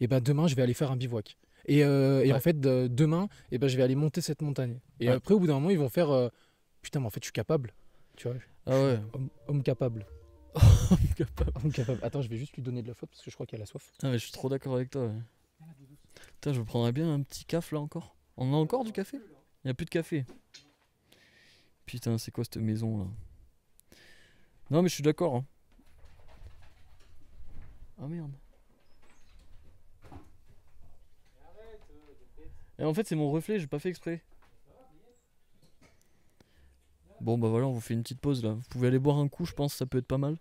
eh ben demain, je vais aller faire un bivouac. Euh, et, en fait, demain, et eh ben, je vais aller monter cette montagne. Et après, au bout d'un moment, ils vont faire euh, Putain, mais en fait, je suis capable. Tu vois ah ouais. homme, capable. homme capable. Attends, je vais juste lui donner de la faute parce que je crois qu'elle a la soif. Ah, mais je suis trop d'accord avec toi. Putain, je prendrais bien un petit caf là encore. On a encore du café Il n'y a plus de café. Putain, c'est quoi cette maison là Non, mais je suis d'accord. Oh merde. Et en fait, c'est mon reflet, j'ai pas fait exprès. Bon, bah voilà, on vous fait une petite pause là. Vous pouvez aller boire un coup, je pense, ça peut être pas mal.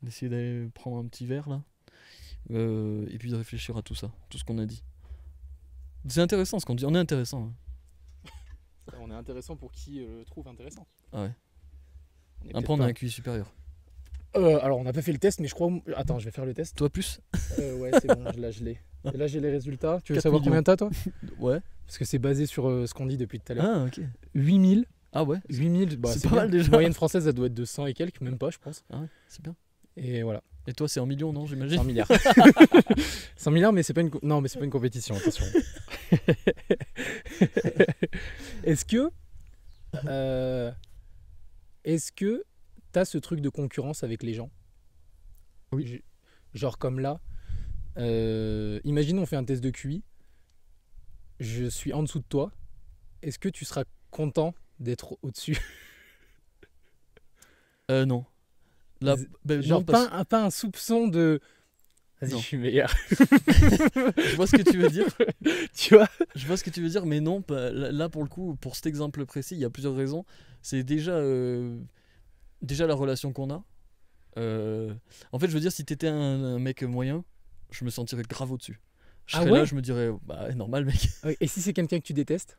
D'essayer d'aller prendre un petit verre là. Euh, et puis de réfléchir à tout ça, tout ce qu'on a dit. C'est intéressant ce qu'on dit, on est intéressant. Hein. On est intéressant pour qui euh, le trouve intéressant. Ah ouais. On un QI supérieur. Euh, alors, on n'a pas fait le test, mais je crois. Attends, je vais faire le test. Toi plus euh, Ouais, c'est bon, là je l'ai. Et là j'ai les résultats. Tu veux savoir combien t'as toi Ouais. Parce que c'est basé sur euh, ce qu'on dit depuis tout à l'heure. Ah, ok. 8000. Ah ouais 8000, bah, c'est pas mal déjà. La moyenne française, ça doit être de 100 et quelques, même pas, je pense. Ah ouais, c'est bien. Et voilà. Et toi, c'est en million non, j'imagine 100 milliards. 100 milliards, mais c'est pas une, non, mais c'est pas une compétition, attention. Est-ce que. Est-ce que T'as ce truc de concurrence avec les gens. Oui. Genre comme là, euh, imagine on fait un test de QI, je suis en dessous de toi, est-ce que tu seras content d'être au-dessus Euh non. Là, ben, genre pas, un, soupçon de... Vas-y, je suis meilleur. je vois ce que tu veux dire. tu vois Je vois ce que tu veux dire, mais non, bah, là pour le coup, pour cet exemple précis, il y a plusieurs raisons. C'est déjà... Euh, déjà la relation qu'on a. Euh, en fait, je veux dire, si t'étais un, mec moyen, je me sentirais grave au-dessus. Je ah serais ouais là, je me dirais, bah, normal, mec. Ah et si c'est quelqu'un que tu détestes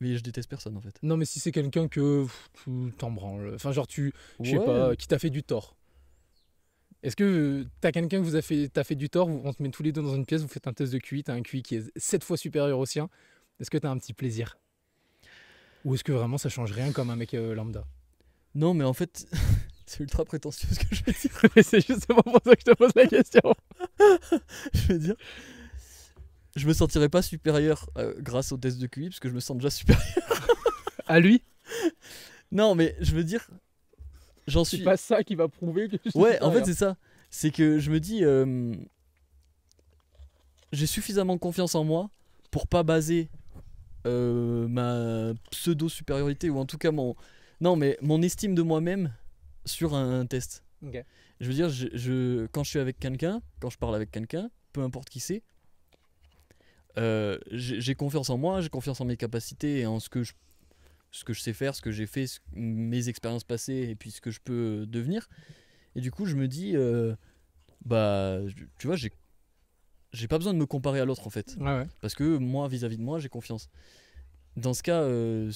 mais je déteste personne en fait. Non, mais si c'est quelqu'un que tu t'en enfin, genre tu, je sais pas, qui t'a fait du tort. Est-ce que euh, t'as quelqu'un que vous a fait, t'as fait du tort, on te met tous les deux dans une pièce, vous faites un test de QI, t'as un QI qui est 7 fois supérieur au sien, est-ce que t'as un petit plaisir Ou est-ce que vraiment ça change rien comme un mec euh, lambda non, mais en fait, c'est ultra prétentieux ce que je vais dire. mais c'est justement pour ça que je te pose la question. je veux dire. Je me sentirais pas supérieur euh, grâce au test de QI, parce que je me sens déjà supérieur. à lui Non, mais je veux dire. J'en suis. C'est pas ça qui va prouver que je suis Ouais, en fait, c'est ça. C'est que je me dis. Euh, j'ai suffisamment confiance en moi pour pas baser euh, ma pseudo-supériorité, ou en tout cas mon non, mais mon estime de moi-même sur un, test. Je veux dire, quand je suis avec quelqu'un, quand je parle avec quelqu'un, peu importe qui c'est, euh, j'ai confiance en moi, j'ai confiance en mes capacités et en ce que je, sais faire, ce que j'ai fait, mes expériences passées et puis ce que je peux devenir. Et du coup, je me dis, euh, bah, tu vois, j'ai pas besoin de me comparer à l'autre en fait. Parce que moi, vis-à-vis de moi, j'ai confiance. Dans ce cas, euh,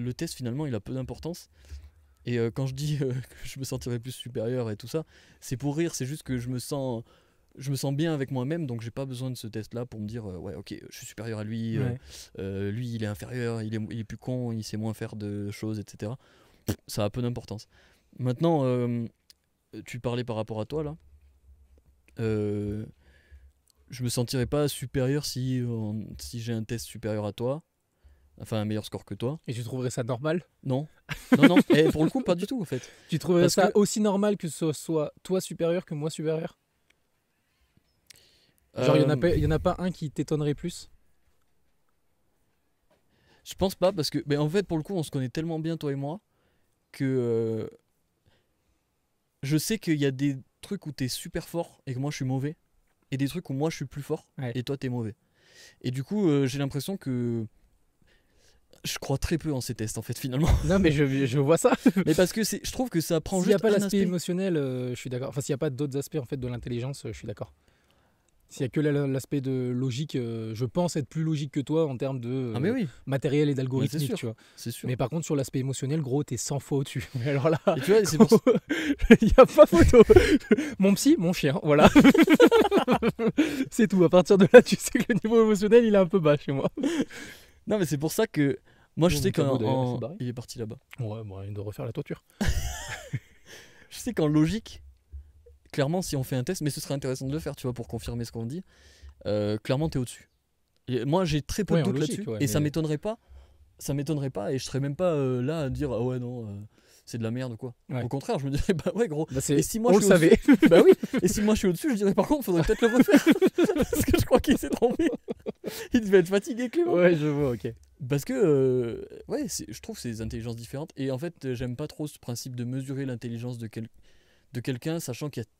le test finalement il a peu d'importance. Et euh, quand je dis euh, que je me sentirais plus supérieur et tout ça, c'est pour rire, c'est juste que je me sens je me sens bien avec moi-même, donc j'ai pas besoin de ce test-là pour me dire euh, ouais ok je suis supérieur à lui, lui il est inférieur, il est, il plus con, il sait moins faire de choses, etc. ça a peu d'importance. Maintenant, tu parlais par rapport à toi là. je me sentirais pas supérieur si, si j'ai un test supérieur à toi. Enfin, un meilleur score que toi. Et tu trouverais ça normal Non. Non, non. Et eh, pour le coup, pas du tout, en fait. Tu trouverais ça aussi normal que ce soit toi supérieur que moi supérieur Genre, il n'y en, euh, en, a pas un qui t'étonnerait plus Je pense pas, parce que. Mais en fait, pour le coup, on se connaît tellement bien, toi et moi, que. Euh, je sais qu'il y a des trucs où t'es super fort et que moi je suis mauvais, et des trucs où moi je suis plus fort et toi t'es mauvais. Et du coup, euh, j'ai l'impression que je crois très peu en ces tests en fait finalement. Non mais je, je vois ça. mais parce que je trouve que ça prend s'il juste. S'il n'y a pas l'aspect émotionnel, euh, je suis d'accord. Enfin s'il n'y a pas d'autres aspects en fait de l'intelligence, euh, je suis d'accord. S'il n'y a que l'aspect de logique, euh, je pense être plus logique que toi en termes de ah, mais oui. matériel et d'algorithmique, tu vois. C'est sûr. Mais par contre sur l'aspect émotionnel, gros, t'es 100 fois au-dessus. Mais alors là, tu vois, il n'y a pas photo. mon psy, mon chien, voilà. c'est tout. À partir de là, tu sais que le niveau émotionnel, il est un peu bas chez moi. Non mais c'est pour ça que moi, je sais qu'en. Il est parti là-bas. Ouais, il doit refaire la toiture. je sais qu'en logique, clairement, si on fait un test, mais ce serait intéressant de le faire, tu vois, pour confirmer ce qu'on dit, euh, clairement, t'es au-dessus. Moi, j'ai très peu de doutes là-dessus. et ça m'étonnerait pas. Ça m'étonnerait pas, et je serais même pas euh, là à dire, ah ouais, non. Euh, c'est de la merde ou quoi. Au contraire, je me dirais, bah ouais, gros. Bah, et si moi, on je le savait. bah oui. Et si moi je suis au-dessus, je dirais, par contre, faudrait peut-être le refaire. Parce que je crois qu'il s'est trompé. Il devait être fatigué, Clément. Ouais, je vois, ok. Parce que, euh, ouais, je trouve ces intelligences différentes. Et en fait, euh, j'aime pas trop ce principe de mesurer l'intelligence de, quel, de quelqu'un, sachant qu'il y a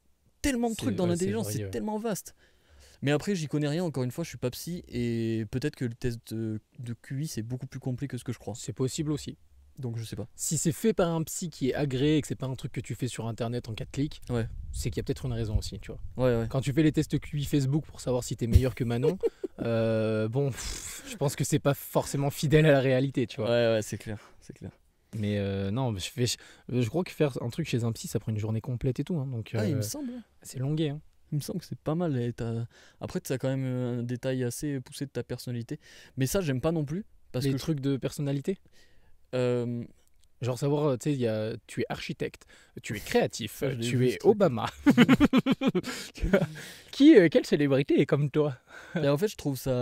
tellement de trucs dans l'intelligence, c'est tellement vaste. Mais après, j'y connais rien, encore une fois, je suis pas psy, et peut-être que le test de, de QI, c'est beaucoup plus complet que ce que je crois. C'est possible aussi. Donc je sais pas. Si c'est fait par un psy qui est agréé et que c'est pas un truc que tu fais sur internet en 4 clics, c'est qu'il y a peut-être une raison aussi, tu vois. Quand tu fais les tests QI Facebook pour savoir si t'es meilleur que Manon, euh, bon, je pense que c'est pas forcément fidèle à la réalité, tu vois. Ouais, ouais, c'est clair, c'est clair. Mais euh, non, je, je, crois que faire un truc chez un psy, ça prend une journée complète et tout. Hein, donc, ah, il euh, me semble. C'est longué. Hein. Il me semble que c'est pas mal. Après, tu as quand même un détail assez poussé de ta personnalité. Mais ça, j'aime pas non plus. Parce Les que trucs de personnalité euh, genre savoir, euh, tu tu es architecte, tu es créatif, ah, tu es Obama. qui, euh, quelle célébrité est comme toi En fait, je trouve ça.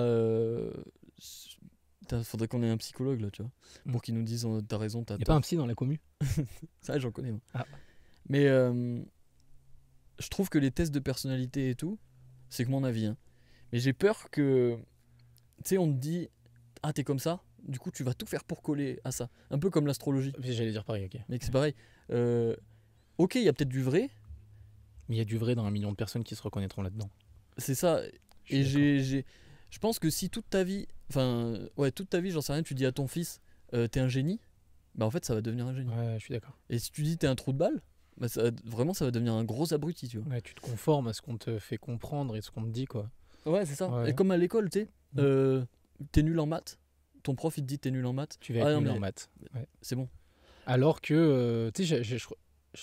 faudrait qu'on ait un psychologue là, tu vois, pour mm. qu'il nous dise t'as raison, t'as. a pas un psy dans la commu Ça, j'en connais. Ah. Mais je trouve que les tests de personnalité et tout, c'est que mon avis. Hein. Mais j'ai peur que, tu sais, on te dit, ah t'es comme ça, du coup, tu vas tout faire pour coller à ça. Un peu comme l'astrologie. J'allais dire pareil, ok. Mais c'est pareil. Euh, ok, il y a peut-être du vrai. Mais il y a du vrai dans un million de personnes qui se reconnaîtront là-dedans. C'est ça. Et j'ai, j'ai, je pense que si toute ta vie, enfin, ouais, toute ta vie, j'en sais rien, tu dis à ton fils, euh, t'es un génie, bah en fait, ça va devenir un génie. Ouais, je suis d'accord. Et si tu dis t'es un trou de balle, bah vraiment, ça va devenir un gros abruti, tu vois. Ouais, tu te conformes à ce qu'on te fait comprendre et ce qu'on te dit, quoi. Ouais, c'est ça. Et comme à l'école, tu mmh. euh, t'es nul en maths, ton prof il te dit t'es nul en maths. Tu vas être ah en maths. C'est bon. Alors que, euh, tu sais, je,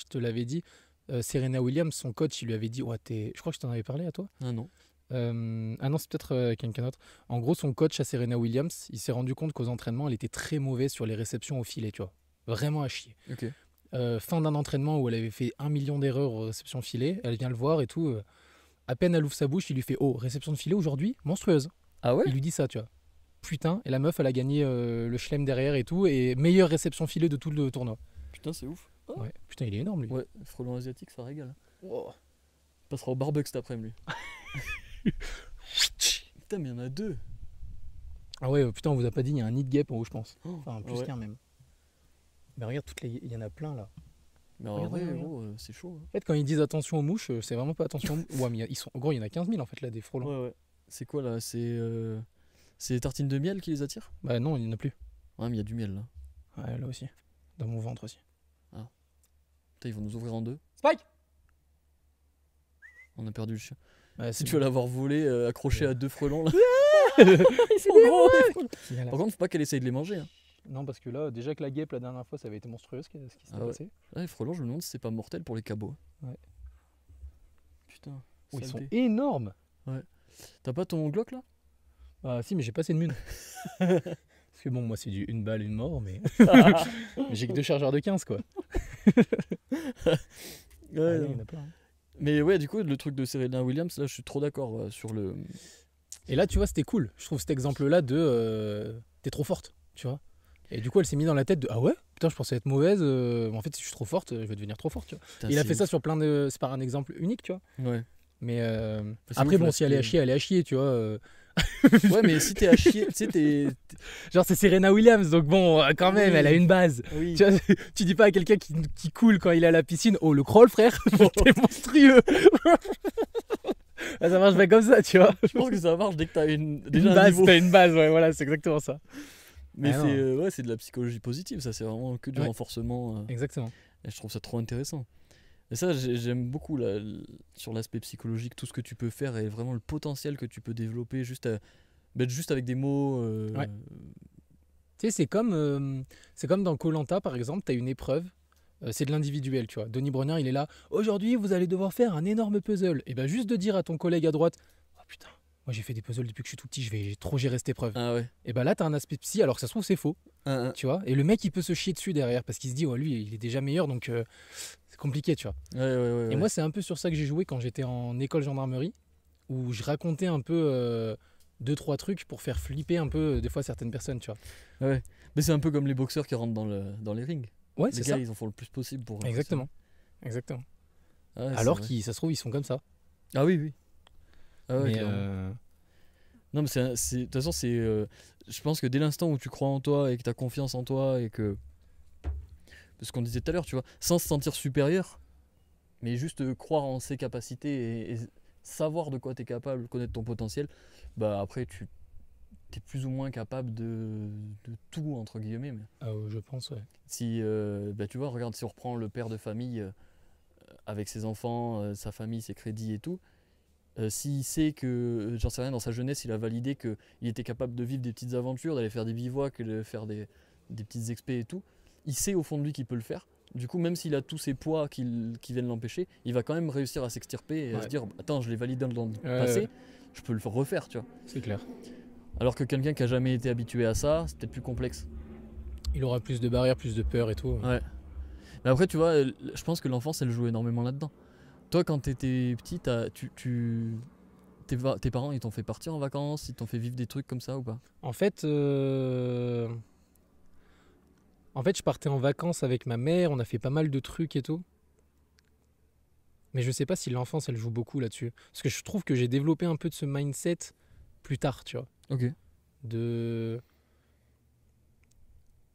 te l'avais dit, euh, Serena Williams, son coach, il lui avait dit, ouais, t'es... je crois que je t'en avais parlé à toi. Ah non. Euh, ah non, c'est peut-être quelqu'un d'autre. En gros, son coach à Serena Williams, il s'est rendu compte qu'aux entraînements, elle était très mauvaise sur les réceptions au filet, tu vois. Vraiment à chier. fin d'un entraînement où elle avait fait un million d'erreurs aux réceptions filet, elle vient le voir et tout. à peine elle ouvre sa bouche, il lui fait, oh, réception de filet aujourd'hui, monstrueuse. Ah ouais Il lui dit ça, tu vois putain, et la meuf, elle a gagné euh, le chelem derrière et tout, et meilleure réception filée de tout le tournoi. Putain, c'est ouf. Oh. Ouais, putain, il est énorme lui. Ouais, frelon asiatique, ça régale. Oh Il passera au barbecue cet après-midi, lui. putain, mais il y en a deux. Ah ouais, euh, putain, on vous a pas dit, il y a un nid de guêpe en haut, je pense. Oh, enfin, plus qu'un même. Mais regarde, toutes les... il y en a plein là. Mais en euh, c'est chaud. Hein. En fait, quand ils disent attention aux mouches, c'est vraiment pas attention aux mouches. ouais, mais ils sont... en gros, il y en a 15 000 en fait là, des frelons. Ouais, ouais. C'est quoi là C'est. C'est les tartines de miel qui les attirent Bah non, il n'y en a plus. Ouais, mais il y a du miel là. Ouais, là aussi. Dans mon ventre aussi. Ah. Putain, ils vont nous ouvrir en deux. Spike On a perdu le chien. si tu veux l'avoir volé, euh, accroché à deux frelons là. Par contre, faut pas qu'elle essaye de les manger. Hein. Non, parce que là, déjà que la guêpe la dernière fois, ça avait été monstrueux ce qui, s'est ah passé. les frelons, je me demande si c'est pas mortel pour les cabots. Hein. Ouais. Putain. Oh, ils sont énormes Ouais. T'as pas ton Glock là ah si, mais j'ai passé de mune. Parce que bon, moi c'est du une balle, une mort, mais j'ai que deux chargeurs de 15 quoi. Ah, hein. Mais ouais, du coup, le truc de Serena Williams, là je suis trop d'accord euh, sur le. Et là, tu vois, c'était cool. Je trouve cet exemple-là de euh, t'es trop forte, tu vois. Et du coup, elle s'est mise dans la tête de ah ouais, putain, je pensais être mauvaise. Euh, en fait, si je suis trop forte, je vais devenir trop forte. Tu vois. il a fait ça sur plein de. C'est par un exemple unique, tu vois. Mais bah, après, bon, si elle est à chier, elle est à chier, tu vois. ouais, mais si t'es à chier, tu sais, Genre, c'est Serena Williams, donc bon, quand même, elle a une base. Tu, dis pas à quelqu'un qui, coule quand il est à la piscine, oh le crawl, frère, t'es monstrueux. Ah, ça marche pas comme ça, tu vois. Je pense que ça marche dès que t'as une, base. t'as une base, ouais, voilà, c'est exactement ça. Mais ah euh, c'est de la psychologie positive, ça, c'est vraiment que du renforcement. Euh. Exactement. Et je trouve ça trop intéressant. Et ça, j'aime beaucoup là, sur l'aspect psychologique, tout ce que tu peux faire et vraiment le potentiel que tu peux développer juste, bah, juste avec des mots. Euh, tu sais, c'est comme, euh, c'est comme dans Colanta, par exemple, tu as une épreuve. Euh, c'est de l'individuel, tu vois. Denis Brognard, il est là. Aujourd'hui, vous allez devoir faire un énorme puzzle. Et bien, bah, juste de dire à ton collègue à droite Oh putain, j'ai fait des puzzles depuis que je suis tout petit, je vais j'ai trop gérer cette épreuve. Ah et bah là t'as un aspect psy, alors que ça se trouve c'est faux, ah, ah. tu vois. Et le mec il peut se chier dessus derrière parce qu'il se dit lui il est déjà meilleur donc euh, c'est compliqué, tu vois. et moi c'est un peu sur ça que j'ai joué quand j'étais en école gendarmerie où je racontais un peu euh, deux trois trucs pour faire flipper un peu euh, des fois certaines personnes, tu vois. Ouais. Mais c'est un peu comme les boxeurs qui rentrent dans le dans les rings. Ouais, c'est ça. Ils en font le plus possible pour. Exactement. Exactement. alors que ça se trouve ils sont comme ça. Ah oui oui. Ah mais, euh, Non, de toute façon, c'est, euh, je pense que dès l'instant où tu crois en toi et que tu as confiance en toi et que. Ce qu'on disait tout à l'heure, tu vois, sans se sentir supérieur, mais juste euh, croire en ses capacités et, savoir de quoi tu es capable, connaître ton potentiel, bah après, tu es plus ou moins capable de, de tout, entre guillemets. Ah, je pense, ouais. Si, bah, tu vois, regarde, si on reprend le père de famille avec ses enfants, sa famille, ses crédits et tout, euh, s'il sait que, euh, j'en sais rien, dans sa jeunesse, il a validé qu'il était capable de vivre des petites aventures, d'aller faire des bivouacs, de faire des, des petites expés et tout, il sait au fond de lui qu'il peut le faire. Du coup, même s'il a tous ces poids qui, viennent l'empêcher, il va quand même réussir à s'extirper et à se dire Attends, je l'ai validé dans le passé, je peux le refaire, tu vois. C'est clair. Alors que quelqu'un qui a jamais été habitué à ça, c'est peut-être plus complexe. Il aura plus de barrières, plus de peur et tout. Ouais. Mais après, tu vois, je pense que l'enfance, elle joue énormément là-dedans. Toi, quand t'étais petit, tu, tu tes, tes, parents, ils t'ont fait partir en vacances Ils t'ont fait vivre des trucs comme ça ou pas En fait, euh, en fait, je partais en vacances avec ma mère. On a fait pas mal de trucs et tout. Mais je sais pas si l'enfance, elle joue beaucoup là-dessus. Parce que je trouve que j'ai développé un peu de ce mindset plus tard, tu vois. Ok. De...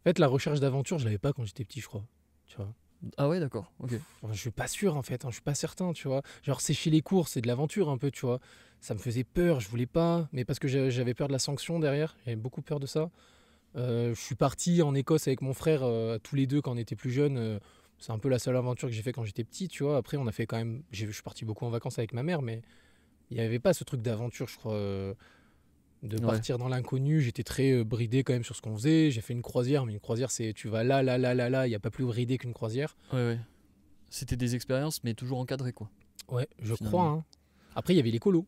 En fait, la recherche d'aventure, je l'avais pas quand j'étais petit, je crois. Tu vois. Ah ouais, d'accord. Ok. Je suis pas sûr en fait, hein, je suis pas certain, tu vois. Genre sécher les cours, c'est de l'aventure un peu, tu vois. Ça me faisait peur, je voulais pas, mais parce que j'avais peur de la sanction derrière, j'avais beaucoup peur de ça. Euh, je suis parti en Écosse avec mon frère, euh, tous les deux quand on était plus jeunes. Euh, c'est un peu la seule aventure que j'ai fait quand j'étais petit, tu vois. Après, on a fait quand même. Je suis parti beaucoup en vacances avec ma mère, mais il n'y avait pas ce truc d'aventure, je crois de partir dans l'inconnu. J'étais très euh, bridé quand même sur ce qu'on faisait. J'ai fait une croisière, mais une croisière, c'est tu vas là, là, là, là, là. Il n'y a pas plus bridé qu'une croisière. Ouais, ouais. C'était des expériences, mais toujours encadrées, quoi. Ouais, je crois. Hein. Après, il y avait les colos.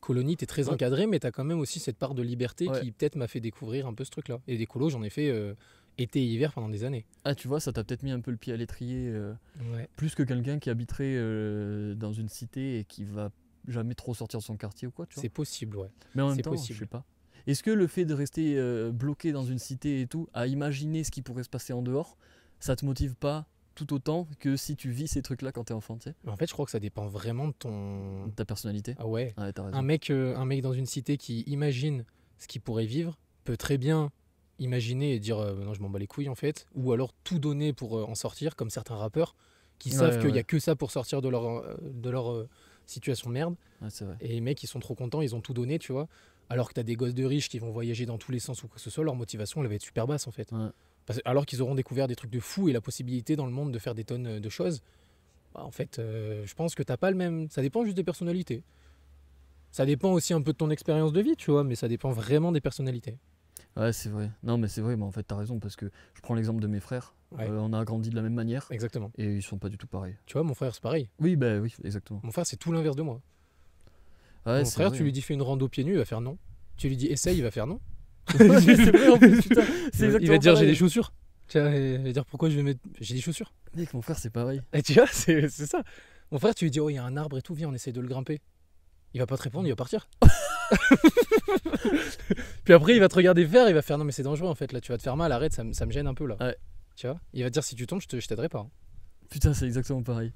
Colonie, es très encadré, mais as quand même aussi cette part de liberté qui peut-être m'a fait découvrir un peu ce truc-là. Et des colos, j'en ai fait euh, été et hiver pendant des années. Ah, tu vois, ça t'a peut-être mis un peu le pied à l'étrier. Euh, plus que quelqu'un qui habiterait dans une cité et qui va jamais trop sortir de son quartier ou quoi, tu vois. C'est possible, ouais. Mais en même temps, possible. je sais pas. Est-ce que le fait de rester euh, bloqué dans une cité et tout, à imaginer ce qui pourrait se passer en dehors, ça te motive pas tout autant que si tu vis ces trucs-là quand t'es enfant, tu sais En fait, je crois que ça dépend vraiment de ton. De ta personnalité. Ah ouais. un, mec, euh, un mec dans une cité qui imagine ce qu'il pourrait vivre peut très bien imaginer et dire euh, non, je m'en bats les couilles en fait, ou alors tout donner pour en sortir, comme certains rappeurs qui savent qu'il y a que ça pour sortir de leur. de leur situation merde. Et les mecs, ils sont trop contents, ils ont tout donné, tu vois. Alors que t'as des gosses de riches qui vont voyager dans tous les sens ou que ce soit, leur motivation, elle va être super basse en fait. alors qu'ils auront découvert des trucs de fou et la possibilité dans le monde de faire des tonnes de choses. Bah, en fait, euh, je pense que t'as pas le même. Ça dépend juste des personnalités. Ça dépend aussi un peu de ton expérience de vie, tu vois, mais ça dépend vraiment des personnalités. Ouais, c'est vrai. Non, mais c'est vrai, mais en fait, t'as raison, parce que je prends l'exemple de mes frères. Euh, on a grandi de la même manière. Exactement. Et ils sont pas du tout pareils. Tu vois, mon frère, c'est pareil. Oui, bah oui, exactement. Mon frère, c'est tout l'inverse de moi. mon frère, tu lui hein. dis fais une rando pieds nus, il va faire non. Tu lui dis essaye, il va faire non. c'est vrai, en Il va dire j'ai des chaussures. Tu vois, il va dire pourquoi je vais mettre. J'ai des chaussures. Mec, mon frère, c'est pareil. Et tu vois, c'est ça. Mon frère, tu lui dis oh, il y a un arbre et tout, viens, on essaye de le grimper il va pas te répondre, il va partir. Puis après, il va te regarder faire, il va faire non, mais c'est dangereux en fait, là, tu vas te faire mal, arrête, ça, me- gêne un peu là. Ouais. Tu vois Il va te dire si tu tombes, je te- t'aiderai pas. Hein. Putain, c'est exactement pareil.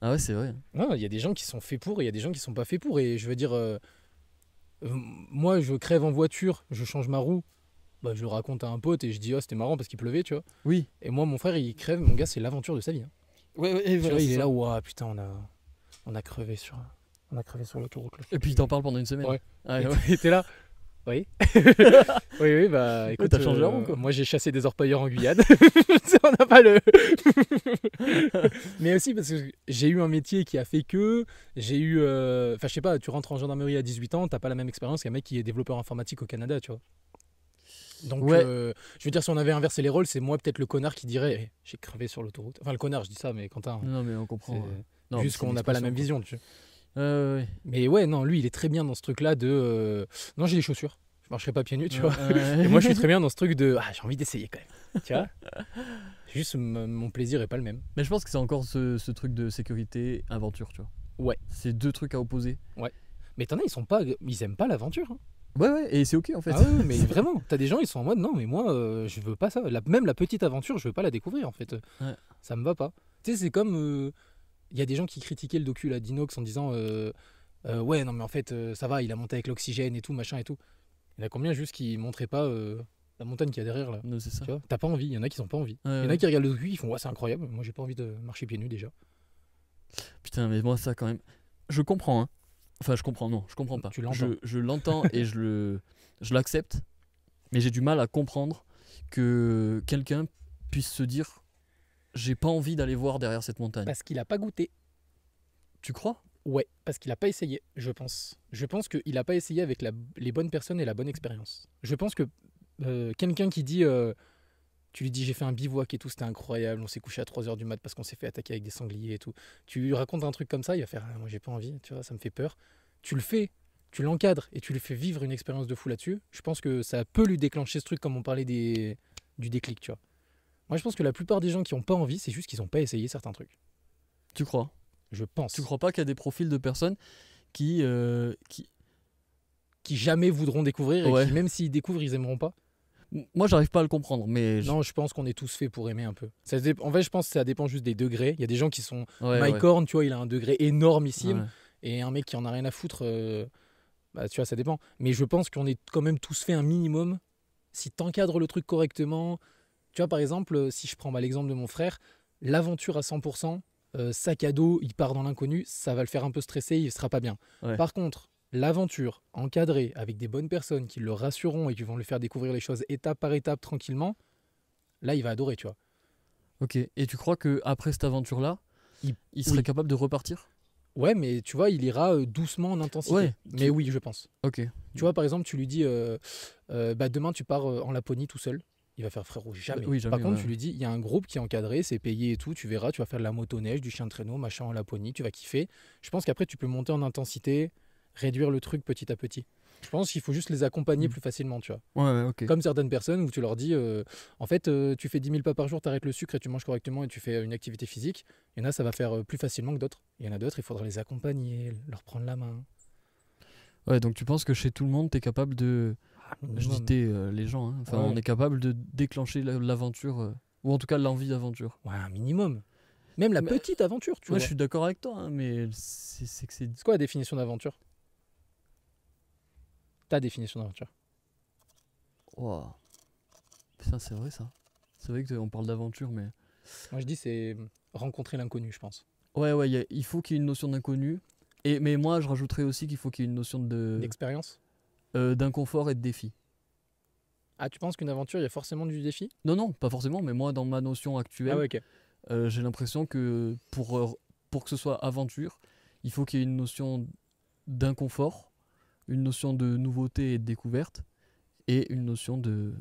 Ah ouais, c'est vrai. Non, il y a des gens qui sont faits pour et il y a des gens qui sont pas faits pour. Et je veux dire, euh, moi, je crève en voiture, je change ma roue, bah, je le raconte à un pote et je dis, oh, c'était marrant parce qu'il pleuvait, tu vois. Oui. Et moi, mon frère, il crève, mon gars, c'est l'aventure de sa vie. Hein. Ouais, il est là, ouah, putain, on a, on a crevé sur on a crevé sur l'autoroute. Et puis il t'en parle pendant une semaine. Ouais. Ah, et là. Oui. oui, oui, bah écoute. T'as changé de euh, Moi j'ai chassé des orpailleurs en Guyane. on n'a pas le. Mais aussi parce que j'ai eu un métier qui a fait que. J'ai eu. Euh, enfin, je sais pas, tu rentres en gendarmerie à 18 ans, t'as pas la même expérience qu'un mec qui est développeur informatique au Canada, tu vois. Donc, euh, je veux dire, si on avait inversé les rôles, c'est moi peut-être le connard qui dirait eh, j'ai crevé sur l'autoroute. Enfin, le connard, je dis ça, mais Quentin. Non, mais on comprend. Non, Juste qu'on n'a pas la même vision. Tu... vois. Mais ouais, non, lui, il est très bien dans ce truc-là de. Euh, non, j'ai des chaussures. Je marcherai pas pieds nus, tu vois. Et moi, je suis très bien dans ce truc de. Ah, j'ai envie d'essayer quand même. tu vois Juste, mon plaisir est pas le même. Mais je pense que c'est encore ce, ce truc de sécurité, aventure, tu vois. Ouais. C'est deux trucs à opposer. Ouais. Mais t'en as, ils sont pas, ils aiment pas l'aventure. Hein. Ouais, ouais, et c'est ok en fait. Ah mais vraiment, t'as des gens, ils sont en mode non, mais moi, euh, je veux pas ça. même la petite aventure, je veux pas la découvrir en fait. Ça me va pas. Tu sais, c'est comme. Euh, il y a des gens qui critiquaient le docu là, d'Inox en disant euh, euh, Ouais, non, mais en fait, euh, ça va, il a monté avec l'oxygène et tout, machin et tout. Il y en a combien juste qui montraient pas la montagne qui y a derrière là c'est ça. Tu T'as pas envie, il y en a qui n'ont pas envie. Il y en a qui regardent le docu, ils font Ouais, c'est incroyable, moi j'ai pas envie de marcher pieds nus déjà. Putain, mais moi, ça quand même. Je comprends, hein. Enfin, je comprends, non, je comprends pas. Tu Je, l'entends et je le, je l'accepte, mais j'ai du mal à comprendre que quelqu'un puisse se dire j'ai pas envie d'aller voir derrière cette montagne. Parce qu'il a pas goûté. Tu crois Ouais, parce qu'il a pas essayé, je pense. Je pense qu'il a pas essayé avec les bonnes personnes et la bonne expérience. Je pense que euh, quelqu'un qui dit, euh, tu lui dis j'ai fait un bivouac et tout, c'était incroyable, on s'est couché à 3h du mat parce qu'on s'est fait attaquer avec des sangliers et tout. Tu lui racontes un truc comme ça, il va faire, ah, moi j'ai pas envie, tu vois, ça me fait peur. Tu le fais, tu l'encadres et tu lui fais vivre une expérience de fou là-dessus. Je pense que ça peut lui déclencher ce truc comme on parlait du déclic, tu vois. Moi, je pense que la plupart des gens qui n'ont pas envie, c'est juste qu'ils n'ont pas essayé certains trucs. Tu crois Je pense. Tu crois pas qu'il y a des profils de personnes qui. Euh, qui... qui jamais voudront découvrir et qui, même s'ils découvrent, ils aimeront pas moi, j'arrive pas à le comprendre, mais non, je pense qu'on est tous faits pour aimer un peu. Ça En fait, je pense que ça dépend juste des degrés. Il y a des gens qui sont Mycorn, tu vois, il a un degré énormissime, et un mec qui en a rien à foutre, euh, bah, tu vois, ça dépend. Mais je pense qu'on est quand même tous faits un minimum. Si tu encadres le truc correctement, tu vois, par exemple, euh, si je prends bah, l'exemple de mon frère, l'aventure à 100%, euh, sac à dos, il part dans l'inconnu, ça va le faire un peu stresser, il ne sera pas bien. Par contre, l'aventure encadrée avec des bonnes personnes qui le rassureront et qui vont lui faire découvrir les choses étape par étape tranquillement, là, il va adorer, tu vois. Ok, et tu crois que après cette aventure-là, il, serait capable de repartir Ouais, mais tu vois, il ira euh, doucement en intensité. mais oui, je pense. Ok. Tu vois, par exemple, tu lui dis, bah, demain, tu pars en Laponie tout seul il va faire frérot euh, jamais. Par contre, tu lui dis, il y a un groupe qui est encadré, c'est payé et tout, tu verras, tu vas faire de la motoneige, du chien de traîneau, machin en Laponie, tu vas kiffer. Je pense qu'après, tu peux monter en intensité, réduire le truc petit à petit. Je pense qu'il faut juste les accompagner mm. plus facilement, tu vois. Ouais, Comme certaines personnes où tu leur dis, euh, en fait, euh, tu fais 10 000 pas par jour, t'arrêtes le sucre et tu manges correctement et tu fais une activité physique. Il y en a, ça va faire plus facilement que d'autres. Il y en a d'autres, il faudra les accompagner, leur prendre la main. Ouais, donc tu penses que chez tout le monde, tu es capable de je dis euh, les gens. Hein. Enfin, on est capable de déclencher l'aventure, euh, ou en tout cas l'envie d'aventure. Ouais, un minimum. Même la petite aventure, tu vois. Moi, je suis d'accord avec toi, hein, mais c'est que c'est. C'est quoi la définition d'aventure Ta définition d'aventure Wow. Oh. c'est vrai ça. C'est vrai on parle d'aventure, mais. Moi, je dis c'est rencontrer l'inconnu, je pense. Ouais, ouais, il faut qu'il y ait une notion d'inconnu. Et, mais moi, je rajouterais aussi qu'il faut qu'il y ait une notion de. D'expérience euh, d'inconfort et de défi. Ah, tu penses qu'une aventure, il y a forcément du défi Non, non, pas forcément, mais moi, dans ma notion actuelle, ah euh, j'ai l'impression que pour, euh, pour que ce soit aventure, il faut qu'il y ait une notion d'inconfort, une notion de nouveauté et de découverte, et une notion de.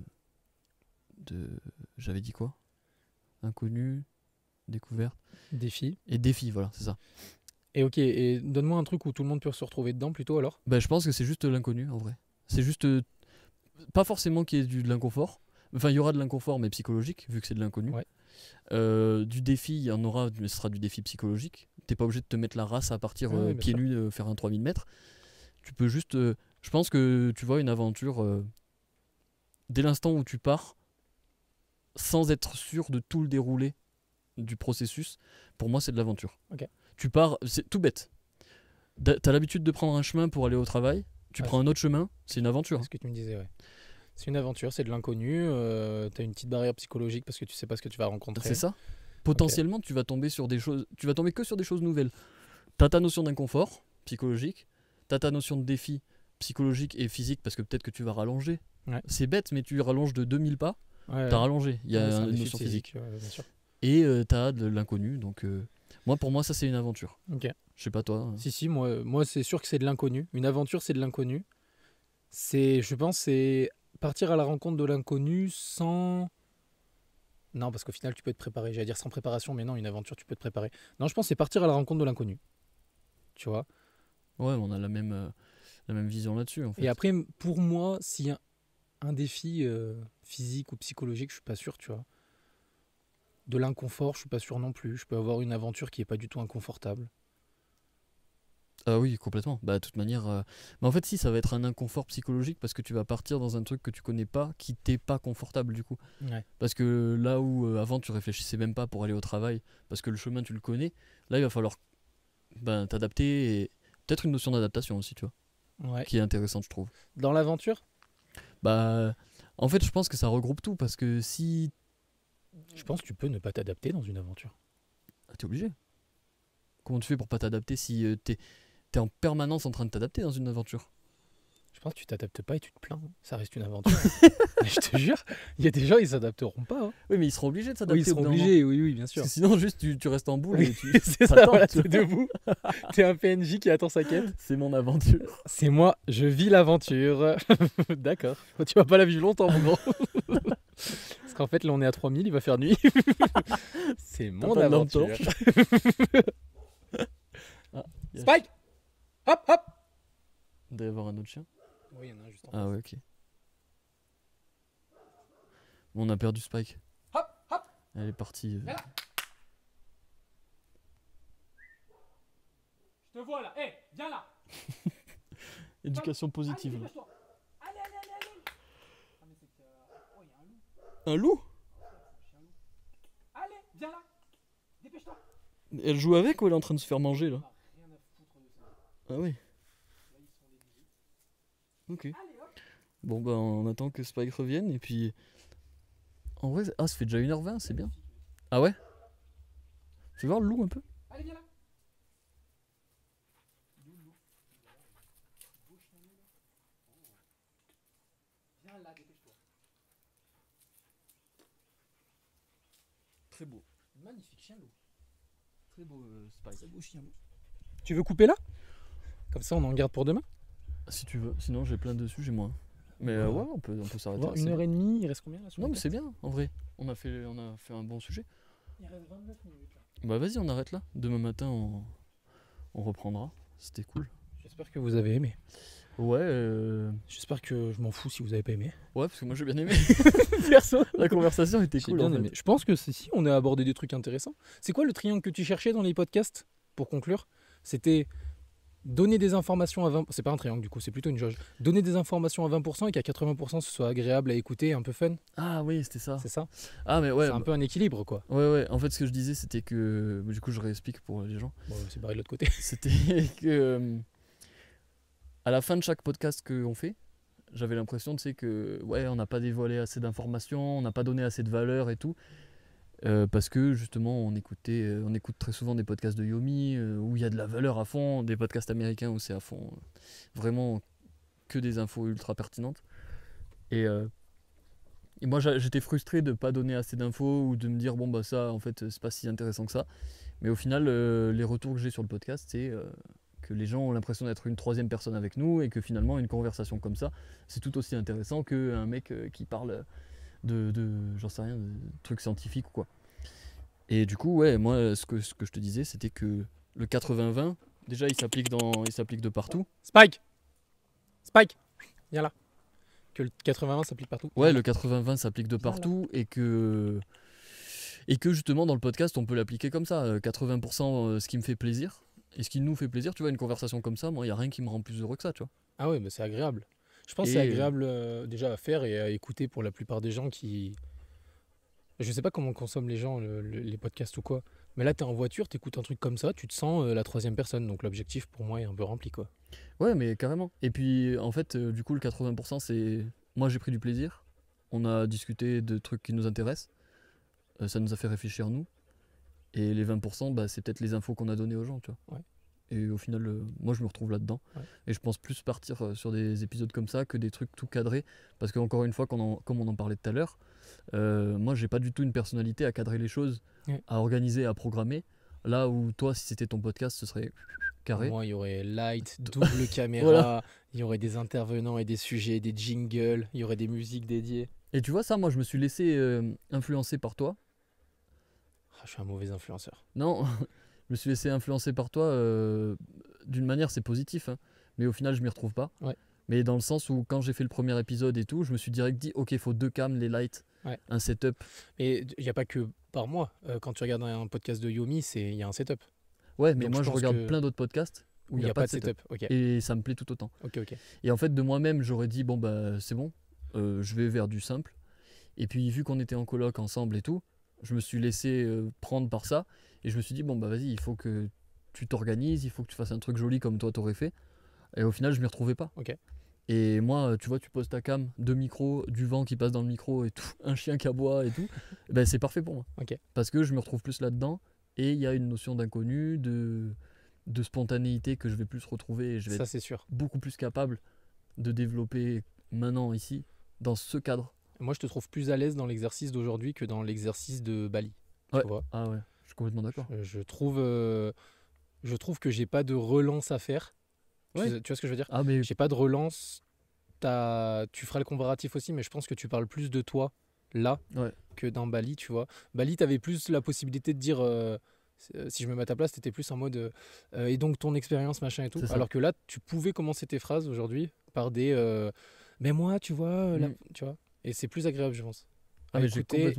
de J'avais dit quoi Inconnu, découverte. Défi. Et défi, voilà, c'est ça. Et ok, et donne-moi un truc où tout le monde peut se retrouver dedans plutôt alors bah, Je pense que c'est juste l'inconnu en vrai. C'est juste. Euh, pas forcément qu'il y ait du, de l'inconfort. Enfin, il y aura de l'inconfort, mais psychologique, vu que c'est de l'inconnu. Euh, du défi, il y en aura, mais ce sera du défi psychologique. T'es pas obligé de te mettre la race à partir euh, pieds nus, de faire un 3000 mètres. Tu peux juste. je pense que tu vois une aventure. dès l'instant où tu pars, sans être sûr de tout le déroulé du processus, pour moi, c'est de l'aventure. Ok. Tu pars, c'est tout bête. T'as l'habitude de prendre un chemin pour aller au travail, tu prends un autre chemin, c'est une aventure. C'est ce que tu me disais, ouais. C'est une aventure, c'est de l'inconnu, tu euh, t'as une petite barrière psychologique parce que tu sais pas ce que tu vas rencontrer. C'est ça. Potentiellement, tu vas tomber sur des choses, tu vas tomber que sur des choses nouvelles. T'as ta notion d'inconfort psychologique, t'as ta notion de défi psychologique et physique parce que peut-être que tu vas rallonger. C'est bête, mais tu rallonges de 2000 pas, ouais, t'as rallongé. Il y a une notion physique. Bien sûr. Et tu euh, t'as de l'inconnu, donc. Euh, moi, pour moi, ça, c'est une aventure. Ok. Je sais pas toi. Hein. Si, si, moi, moi c'est sûr que c'est de l'inconnu. Une aventure, c'est de l'inconnu. C'est, je pense, c'est partir à la rencontre de l'inconnu sans. Non, parce qu'au final, tu peux te préparer. J'allais dire sans préparation, mais non, une aventure, tu peux te préparer. Non, je pense c'est partir à la rencontre de l'inconnu. Tu vois Ouais, on a la même, euh, la même vision là-dessus. En fait. Et après, pour moi, s'il y a un défi euh, physique ou psychologique, je suis pas sûr, tu vois. De l'inconfort, je suis pas sûr non plus. Je peux avoir une aventure qui est pas du tout inconfortable. Ah oui, complètement. Bah, de toute manière. Euh, mais en fait, si, ça va être un inconfort psychologique parce que tu vas partir dans un truc que tu connais pas, qui t'est pas confortable du coup. Parce que là où euh, avant tu réfléchissais même pas pour aller au travail, parce que le chemin tu le connais, là il va falloir ben, t'adapter et peut-être une notion d'adaptation aussi, tu vois, qui est intéressante, je trouve. Dans l'aventure Bah, en fait, je pense que ça regroupe tout parce que si je pense que tu peux ne pas t'adapter dans une aventure. Ah, t'es obligé. Comment tu fais pour pas t'adapter si euh, t'es en permanence en train de t'adapter dans une aventure Je pense que tu t'adaptes pas et tu te plains. Hein. Ça reste une aventure. je te jure, il y a des gens, ils s'adapteront pas. Hein. Oui, mais ils seront obligés de s'adapter. Oui, ils seront obligés, oui, bien sûr. sinon, juste, tu, tu, restes en boule et tu C'est ça, tu es debout. t'es un PNJ qui attend sa quête. C'est mon aventure. C'est moi, je vis l'aventure. D'accord. Tu vas pas la vivre longtemps, mon grand. Parce qu'en fait, là, on est à 3000, il va faire nuit. c'est mon aventure. Ah, Spike Hop, hop Il doit y avoir un autre chien Oui, il y en a juste en Ah, ouais, ok. on a perdu Spike. Hop, hop Elle est partie. Euh. Je te vois là, hé, viens là Éducation positive. Un loup Allez, viens là Dépêche-toi Elle joue avec ou elle est en train de se faire manger là Ah oui. Ok. Bon bah on attend que Spike revienne et puis... En vrai, ah, ça fait déjà 1h20, c'est bien. Ah ouais Tu veux voir le loup un peu Allez viens Euh, tu veux couper là Comme ça, on en garde pour demain ah, Si tu veux. Sinon, j'ai plein dessus, j'ai moins. Mais euh, ouais, on peut, on peut s'arrêter. Une heure et demie, il reste combien là Non, mais c'est bien, en vrai. On a, fait, on a fait un bon sujet. Il reste 29 minutes Bah vas-y, on arrête là. Demain matin, on, on reprendra. C'était cool. J'espère que vous avez aimé. Ouais. Euh, J'espère que je m'en fous si vous avez pas aimé. Ouais, parce que moi j'ai bien aimé. La conversation était cool. Je pense que c'est- si on a abordé des trucs intéressants. C'est quoi le triangle que tu cherchais dans les podcasts pour conclure C'était donner des informations à 20 c'est pas un triangle du coup, c'est plutôt une jauge. Donner des informations à 20 et qu'à 80 ce soit agréable à écouter, un peu fun, Ah oui, c'était ça. c'est ça Ah mais ouais. C'est un peu un équilibre quoi. Ouais, ouais. En fait, ce que je disais, c'était que. Du coup, je réexplique pour les gens. c'est pareil de l'autre côté. C'était que. Euh, à la fin de chaque podcast qu'on fait, j'avais l'impression, de sais, que ouais, on n'a pas dévoilé assez d'informations, on n'a pas donné assez de valeur et tout. Euh, parce que justement, on écoutait, euh, on écoute très souvent des podcasts de Yomi euh, où il y a de la valeur à fond, des podcasts américains où c'est à fond, vraiment que des infos ultra pertinentes. Et, moi, j'étais frustré de ne pas donner assez d'infos ou de me dire bon bah ça, en fait, c'est pas si intéressant que ça. Mais au final, les retours que j'ai sur le podcast, c'est que les gens ont l'impression d'être une troisième personne avec nous et que finalement une conversation comme ça, c'est tout aussi intéressant qu'un mec euh, qui parle de, j'en sais rien, de trucs scientifiques ou quoi. Et du coup, ouais, moi, ce que, ce que je te disais, c'était que le 80-20, déjà, il s'applique dans, il s'applique de partout. Spike Spike Viens là. Que le 80-20 s'applique partout. Ouais, le 80-20 s'applique de partout et que et que justement dans le podcast on peut l'appliquer comme ça 80% euh, euh, ce qui me fait plaisir et ce qui nous fait plaisir, tu vois, une conversation comme ça, moi, il n'y a rien qui me rend plus heureux que ça, tu vois. Ah ouais, mais c'est agréable. Je pense que c'est agréable euh, déjà à faire et à écouter pour la plupart des gens qui. Je ne sais pas comment consomment les gens les podcasts ou quoi, mais là, tu es en voiture, tu écoutes un truc comme ça, tu te sens euh, la troisième personne. Donc l'objectif pour moi est un peu rempli, quoi. Ouais, mais carrément. Et puis, en fait, euh, du coup, le 80%, c'est. Moi, j'ai pris du plaisir. On a discuté de trucs qui nous intéressent. ça nous a fait réfléchir, nous. Et les 20%, bah, c'est peut-être les infos qu'on a données aux gens, tu vois. Et au final, euh, moi, je me retrouve là-dedans. Et je pense plus partir euh, sur des épisodes comme ça que des trucs tout cadrés. Parce qu'encore une fois, comme on en parlait tout à l'heure, euh, moi, j'ai pas du tout une personnalité à cadrer les choses, à organiser, à programmer. Là où toi, si c'était ton podcast, ce serait carré. Moi, il y aurait light, double caméra, il y aurait des intervenants et des sujets, des jingles, il y aurait des musiques dédiées. Et tu vois, ça, moi, je me suis laissé euh, influencer par toi ah, je suis un mauvais influenceur. Non, je me suis laissé influencer par toi. Euh, d'une manière, c'est positif, hein. mais au final, je m'y retrouve pas. Mais dans le sens où, quand j'ai fait le premier épisode et tout, je me suis direct dit ok, il faut deux cams, les lights, un setup. Mais il n'y a pas que par moi euh, quand tu regardes un podcast de Yomi, il y a un setup. Ouais, mais moi, je, regarde plein d'autres podcasts où il n'y a, pas, de setup. Et ça me plaît tout autant. Et en fait, de moi-même, j'aurais dit bon, bah, c'est bon, euh, je vais vers du simple. Et puis, vu qu'on était en coloc ensemble et tout, je me suis laissé euh, prendre par ça et je me suis dit bon bah vas-y il faut que tu t'organises il faut que tu fasses un truc joli comme toi t'aurais fait et au final je m'y retrouvais pas et moi euh, tu vois tu poses ta cam deux micros du vent qui passe dans le micro et tout un chien qui aboie et tout eh ben c'est parfait pour moi parce que je me retrouve plus là dedans et il y a une notion d'inconnu de spontanéité que je vais plus retrouver et je vais être beaucoup plus capable de développer maintenant ici dans ce cadre moi, je te trouve plus à l'aise dans l'exercice d'aujourd'hui que dans l'exercice de Bali. Tu vois ah ouais, je suis complètement d'accord. Je, trouve, euh, je trouve que j'ai pas de relance à faire. Tu, vois ce que je veux dire ah, mais... J'ai pas de relance. As... Tu feras le comparatif aussi, mais je pense que tu parles plus de toi là que dans Bali, tu vois. Bali, tu avais plus la possibilité de dire. Euh, euh, si je me mets à ta place, t'étais plus en mode et donc ton expérience, machin et tout. Alors que là, tu pouvais commencer tes phrases aujourd'hui par des mais moi, tu vois, mm. tu vois. Et c'est plus agréable, je pense. Ah, et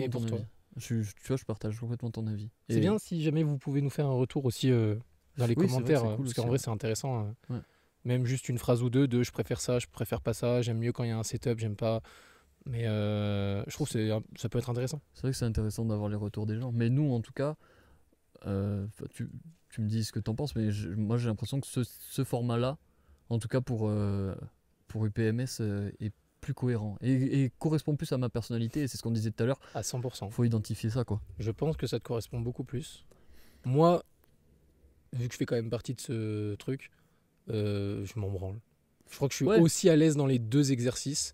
pour toi. tu vois, je partage complètement ton avis. C'est bien si jamais vous pouvez nous faire un retour aussi dans euh, les commentaires, euh, parce qu'en vrai, c'est intéressant. Hein. Même juste une phrase ou deux de je préfère ça, je préfère pas ça, j'aime mieux quand il y a un setup, j'aime pas. Mais euh, je trouve que ça peut être intéressant. C'est vrai que c'est intéressant d'avoir les retours des gens. Mais nous, en tout cas, tu, me dis ce que tu en penses, mais moi j'ai l'impression que ce, format-là, en tout cas pour, pour UPMS, est plus cohérent et, correspond plus à ma personnalité. c'est ce qu'on disait tout à l'heure. À 100%. Faut identifier ça, quoi. Je pense que ça te correspond beaucoup plus. Moi, vu que je fais quand même partie de ce truc, euh, je m'en branle. Je crois que je suis aussi à l'aise dans les deux exercices.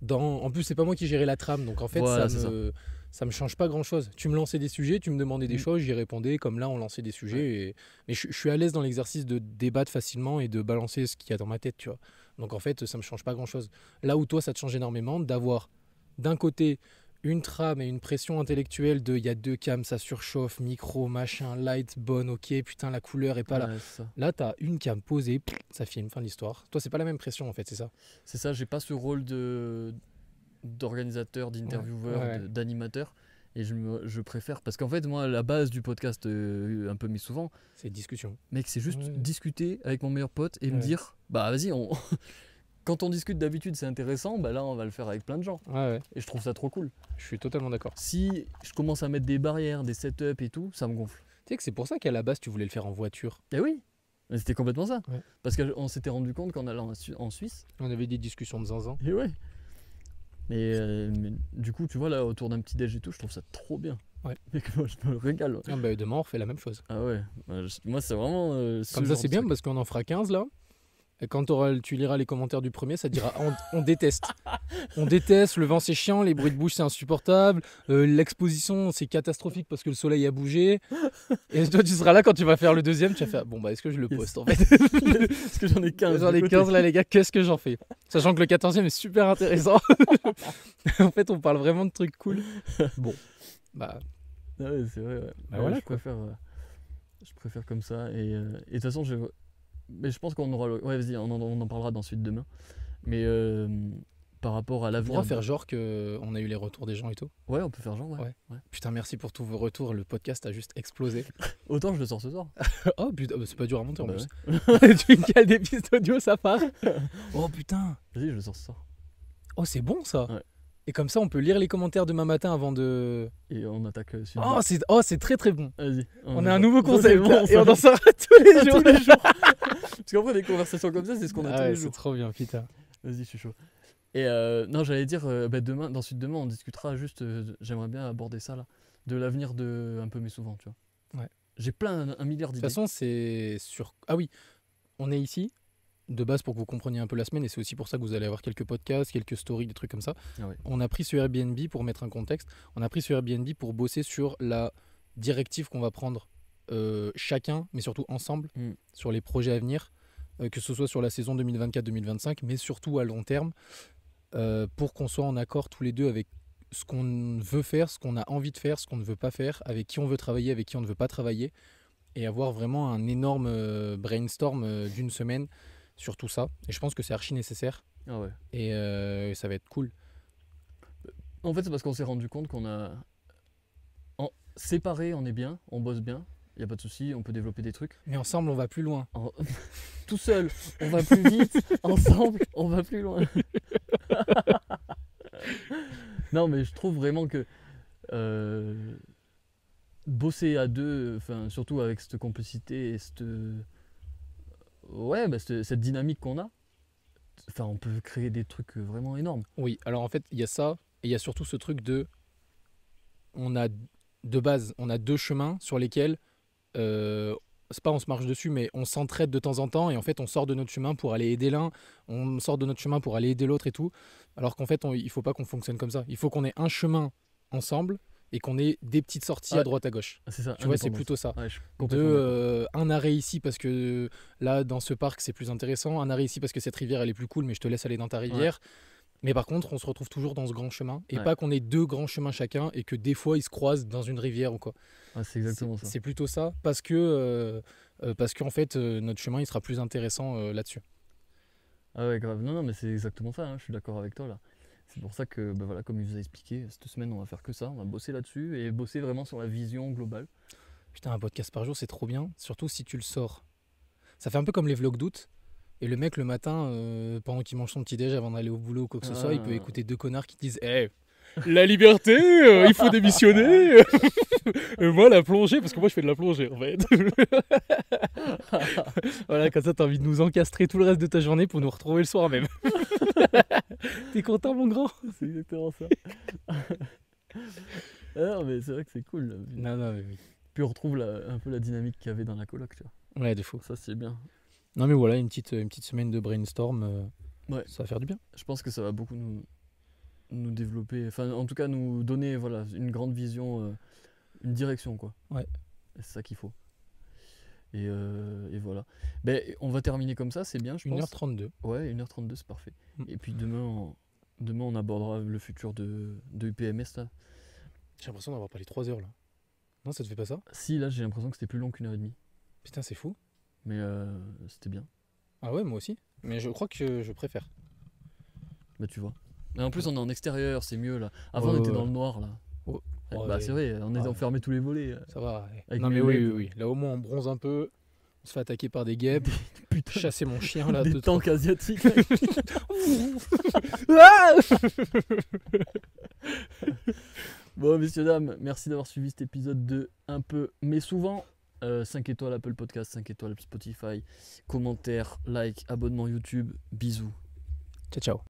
Dans... En plus, c'est pas moi qui gérais la trame, donc en fait, ça, me... Ça. me change pas grand chose. Tu me lançais des sujets, tu me demandais des mm. choses, j'y répondais, comme là, on lançait des sujets. Et... Mais je, je suis à l'aise dans l'exercice de débattre facilement et de balancer ce qu'il y a dans ma tête, tu vois. Donc en fait, ça ne me change pas grand-chose. Là où toi, ça te change énormément d'avoir d'un côté une trame et une pression intellectuelle de il y a deux cams, ça surchauffe, micro, machin, light, bonne, ok, putain, la couleur est pas là ». là. tu as une cam posée, ça filme, fin de l'histoire. Toi, c'est pas la même pression en fait, c'est ça C'est ça, j'ai pas ce rôle de d'organisateur, d'intervieweur, d'animateur. Et je, préfère, parce qu'en fait, moi, la base du podcast, euh, un peu mis souvent, c'est discussion. Mec, c'est juste discuter avec mon meilleur pote et me dire, bah vas-y, on... quand on discute d'habitude, c'est intéressant, bah là, on va le faire avec plein de gens. et je trouve ça trop cool. Je suis totalement d'accord. Si je commence à mettre des barrières, des setups et tout, ça me gonfle. Tu sais que c'est pour ça qu'à la base, tu voulais le faire en voiture. Et eh oui, c'était complètement ça. Parce qu'on s'était rendu compte qu'en allant en Suisse. On avait des discussions de zinzin. Et ouais. Euh, mais, du coup, tu vois, là, autour d'un petit déj et tout, je trouve ça trop bien. Ouais. Mais que moi, je me régale. Ouais. Ah bah, demain, on refait la même chose. Ah ouais. Bah, moi, c'est vraiment. Euh, Comme ça, c'est bien parce qu'on en fera 15 là quand tu liras les commentaires du premier, ça dira on, déteste. on déteste, le vent c'est chiant, les bruits de bouche c'est insupportable, euh, l'exposition c'est catastrophique parce que le soleil a bougé. Et toi tu seras là quand tu vas faire le deuxième, tu vas faire bon bah est-ce que je le poste en fait Parce que j'en ai 15. J'en ai 15 là les gars, qu'est-ce que j'en fais Sachant que le 14e est super intéressant. en fait on parle vraiment de trucs cool. Bon, bah. Ah ouais, c'est vrai, bah euh, je, Préfère, comme ça. Et, euh, de toute façon, je, mais je pense qu'on aura. Ouais, vas-y, on, en parlera ensuite demain. Mais euh, par rapport à l'avenir. On pourra faire genre qu'on euh, a eu les retours des gens et tout. Ouais, on peut faire genre, ouais. Putain, merci pour tous vos retours. Le podcast a juste explosé. Autant je le sors ce soir. oh putain, c'est pas dur à monter en bah plus. tu cales des pistes audio, ça part. oh putain. Vas-y, je le sors ce soir. Oh, c'est bon ça. Ouais. Et comme ça, on peut lire les commentaires demain matin avant de. Et on attaque euh, oh, celui Oh, c'est très très bon. Vas-y. On, a un nouveau conseil, et on en sort tous les jours. tous les jours. Parce qu'en vrai, des conversations comme ça, c'est ce qu'on a ah tous C'est trop bien, putain. Vas-y, je suis chaud. Et euh, non, j'allais dire, euh, bah, demain, dans Demain, on discutera juste, euh, j'aimerais bien aborder ça là, de l'avenir de un peu mais souvent, tu vois. Ouais. J'ai plein, un, milliard d'idées. De toute façon, c'est sur. Ah oui, on est ici, de base pour que vous compreniez un peu la semaine et c'est aussi pour ça que vous allez avoir quelques podcasts, quelques stories, des trucs comme ça. Ah on a pris sur Airbnb pour mettre un contexte, on a pris sur Airbnb pour bosser sur la directive qu'on va prendre euh, chacun, mais surtout ensemble, mm. sur les projets à venir, euh, que ce soit sur la saison 2024-2025, mais surtout à long terme, euh, pour qu'on soit en accord tous les deux avec ce qu'on veut faire, ce qu'on a envie de faire, ce qu'on ne veut pas faire, avec qui on veut travailler, avec qui on ne veut pas travailler, et avoir vraiment un énorme brainstorm d'une semaine sur tout ça. Et je pense que c'est archi nécessaire. Ah et ça va être cool. En fait, c'est parce qu'on s'est rendu compte qu'on a Séparé on est bien, on bosse bien, il n'y a pas de souci, on peut développer des trucs. Mais ensemble, on va plus loin. Tout seul, on va plus vite. ensemble, on va plus loin. non, mais je trouve vraiment que euh, bosser à deux, enfin, surtout avec cette complicité et cette, ouais, bah, cette, cette dynamique qu'on a, enfin, on peut créer des trucs vraiment énormes. Oui, alors en fait, il y a ça, et il y a surtout ce truc de. On a de base, on a deux chemins sur lesquels euh, c'est pas on se marche dessus, mais on s'entraide de temps en temps et en fait on sort de notre chemin pour aller aider l'un, on sort de notre chemin pour aller aider l'autre et tout. Alors qu'en fait, il faut pas qu'on fonctionne comme ça. Il faut qu'on ait un chemin ensemble et qu'on ait des petites sorties à droite à gauche. Ah, tu vois, c'est plutôt ça. Euh, un arrêt ici parce que euh, là, dans ce parc, c'est plus intéressant. Un arrêt ici parce que cette rivière, elle est plus cool, mais je te laisse aller dans ta rivière. Mais par contre, on se retrouve toujours dans ce grand chemin et pas qu'on ait deux grands chemins chacun et que des fois ils se croisent dans une rivière ou quoi. Ah, c'est exactement ça. C'est plutôt ça parce que euh, euh, qu'en fait euh, notre chemin il sera plus intéressant là-dessus. Ah ouais, grave. Non, non, mais c'est exactement ça. Hein, je suis d'accord avec toi là. C'est pour ça que, bah, voilà, comme il vous a expliqué, cette semaine on va faire que ça, on va bosser là-dessus et bosser vraiment sur la vision globale. Putain, un podcast par jour, c'est trop bien, surtout si tu le sors. Ça fait un peu comme les vlogs d'août et le mec, le matin, euh, pendant qu'il mange son petit-déj avant d'aller au boulot ou quoi que ce soit, il peut ah. écouter deux connards qui disent hey, eh, la liberté, euh, il faut démissionner. Ah. Et euh, moi, la plongée, parce que moi, je fais de la plongée, en fait. voilà, comme ça, t'as envie de nous encastrer tout le reste de ta journée pour nous retrouver le soir même. T'es content, mon grand C'est exactement ça. Ah non, mais c'est vrai que c'est cool. Non, non, mais oui. Puis on retrouve un peu la dynamique qu'il y avait dans la coloc, tu vois. Ouais, des fois. Ça, c'est bien. Non, mais voilà, une petite, une petite semaine de brainstorm, euh, ouais. ça va faire du bien. Je pense que ça va beaucoup nous, nous développer, enfin, en tout cas, nous donner voilà, une grande vision, euh, une direction, quoi. Ouais. C'est ça qu'il faut. Et, euh, et, voilà. Ben, on va terminer comme ça, c'est bien, je 1h32. pense. 1h32. Ouais, 1h32, c'est parfait. Mm. Et puis demain, on, demain, on abordera le futur de, de UPMS, là. J'ai l'impression d'avoir parlé 3 heures, là. Non, ça te fait pas ça Si, là, j'ai l'impression que c'était plus long qu'une heure et demie. Putain, c'est fou. Mais euh, c'était bien. Ah ouais, moi aussi. Mais je crois que je préfère. Bah tu vois. Et en plus, on est en extérieur, c'est mieux là. Avant, on était dans le noir là. Oh. Eh, bah, c'est vrai, on est ah. enfermé tous les volets. Euh, Ça va. Non, mais oui, oui, Là, au moins, on bronze un peu. On se fait attaquer par des guêpes. Putain. Chasser mon chien, là. Des de tanks asiatiques. bon, messieurs, dames, merci d'avoir suivi cet épisode de Un peu, mais souvent. 5 euh, étoiles Apple Podcast, 5 étoiles Spotify, commentaires, like, abonnement YouTube. Bisous. Ciao, ciao.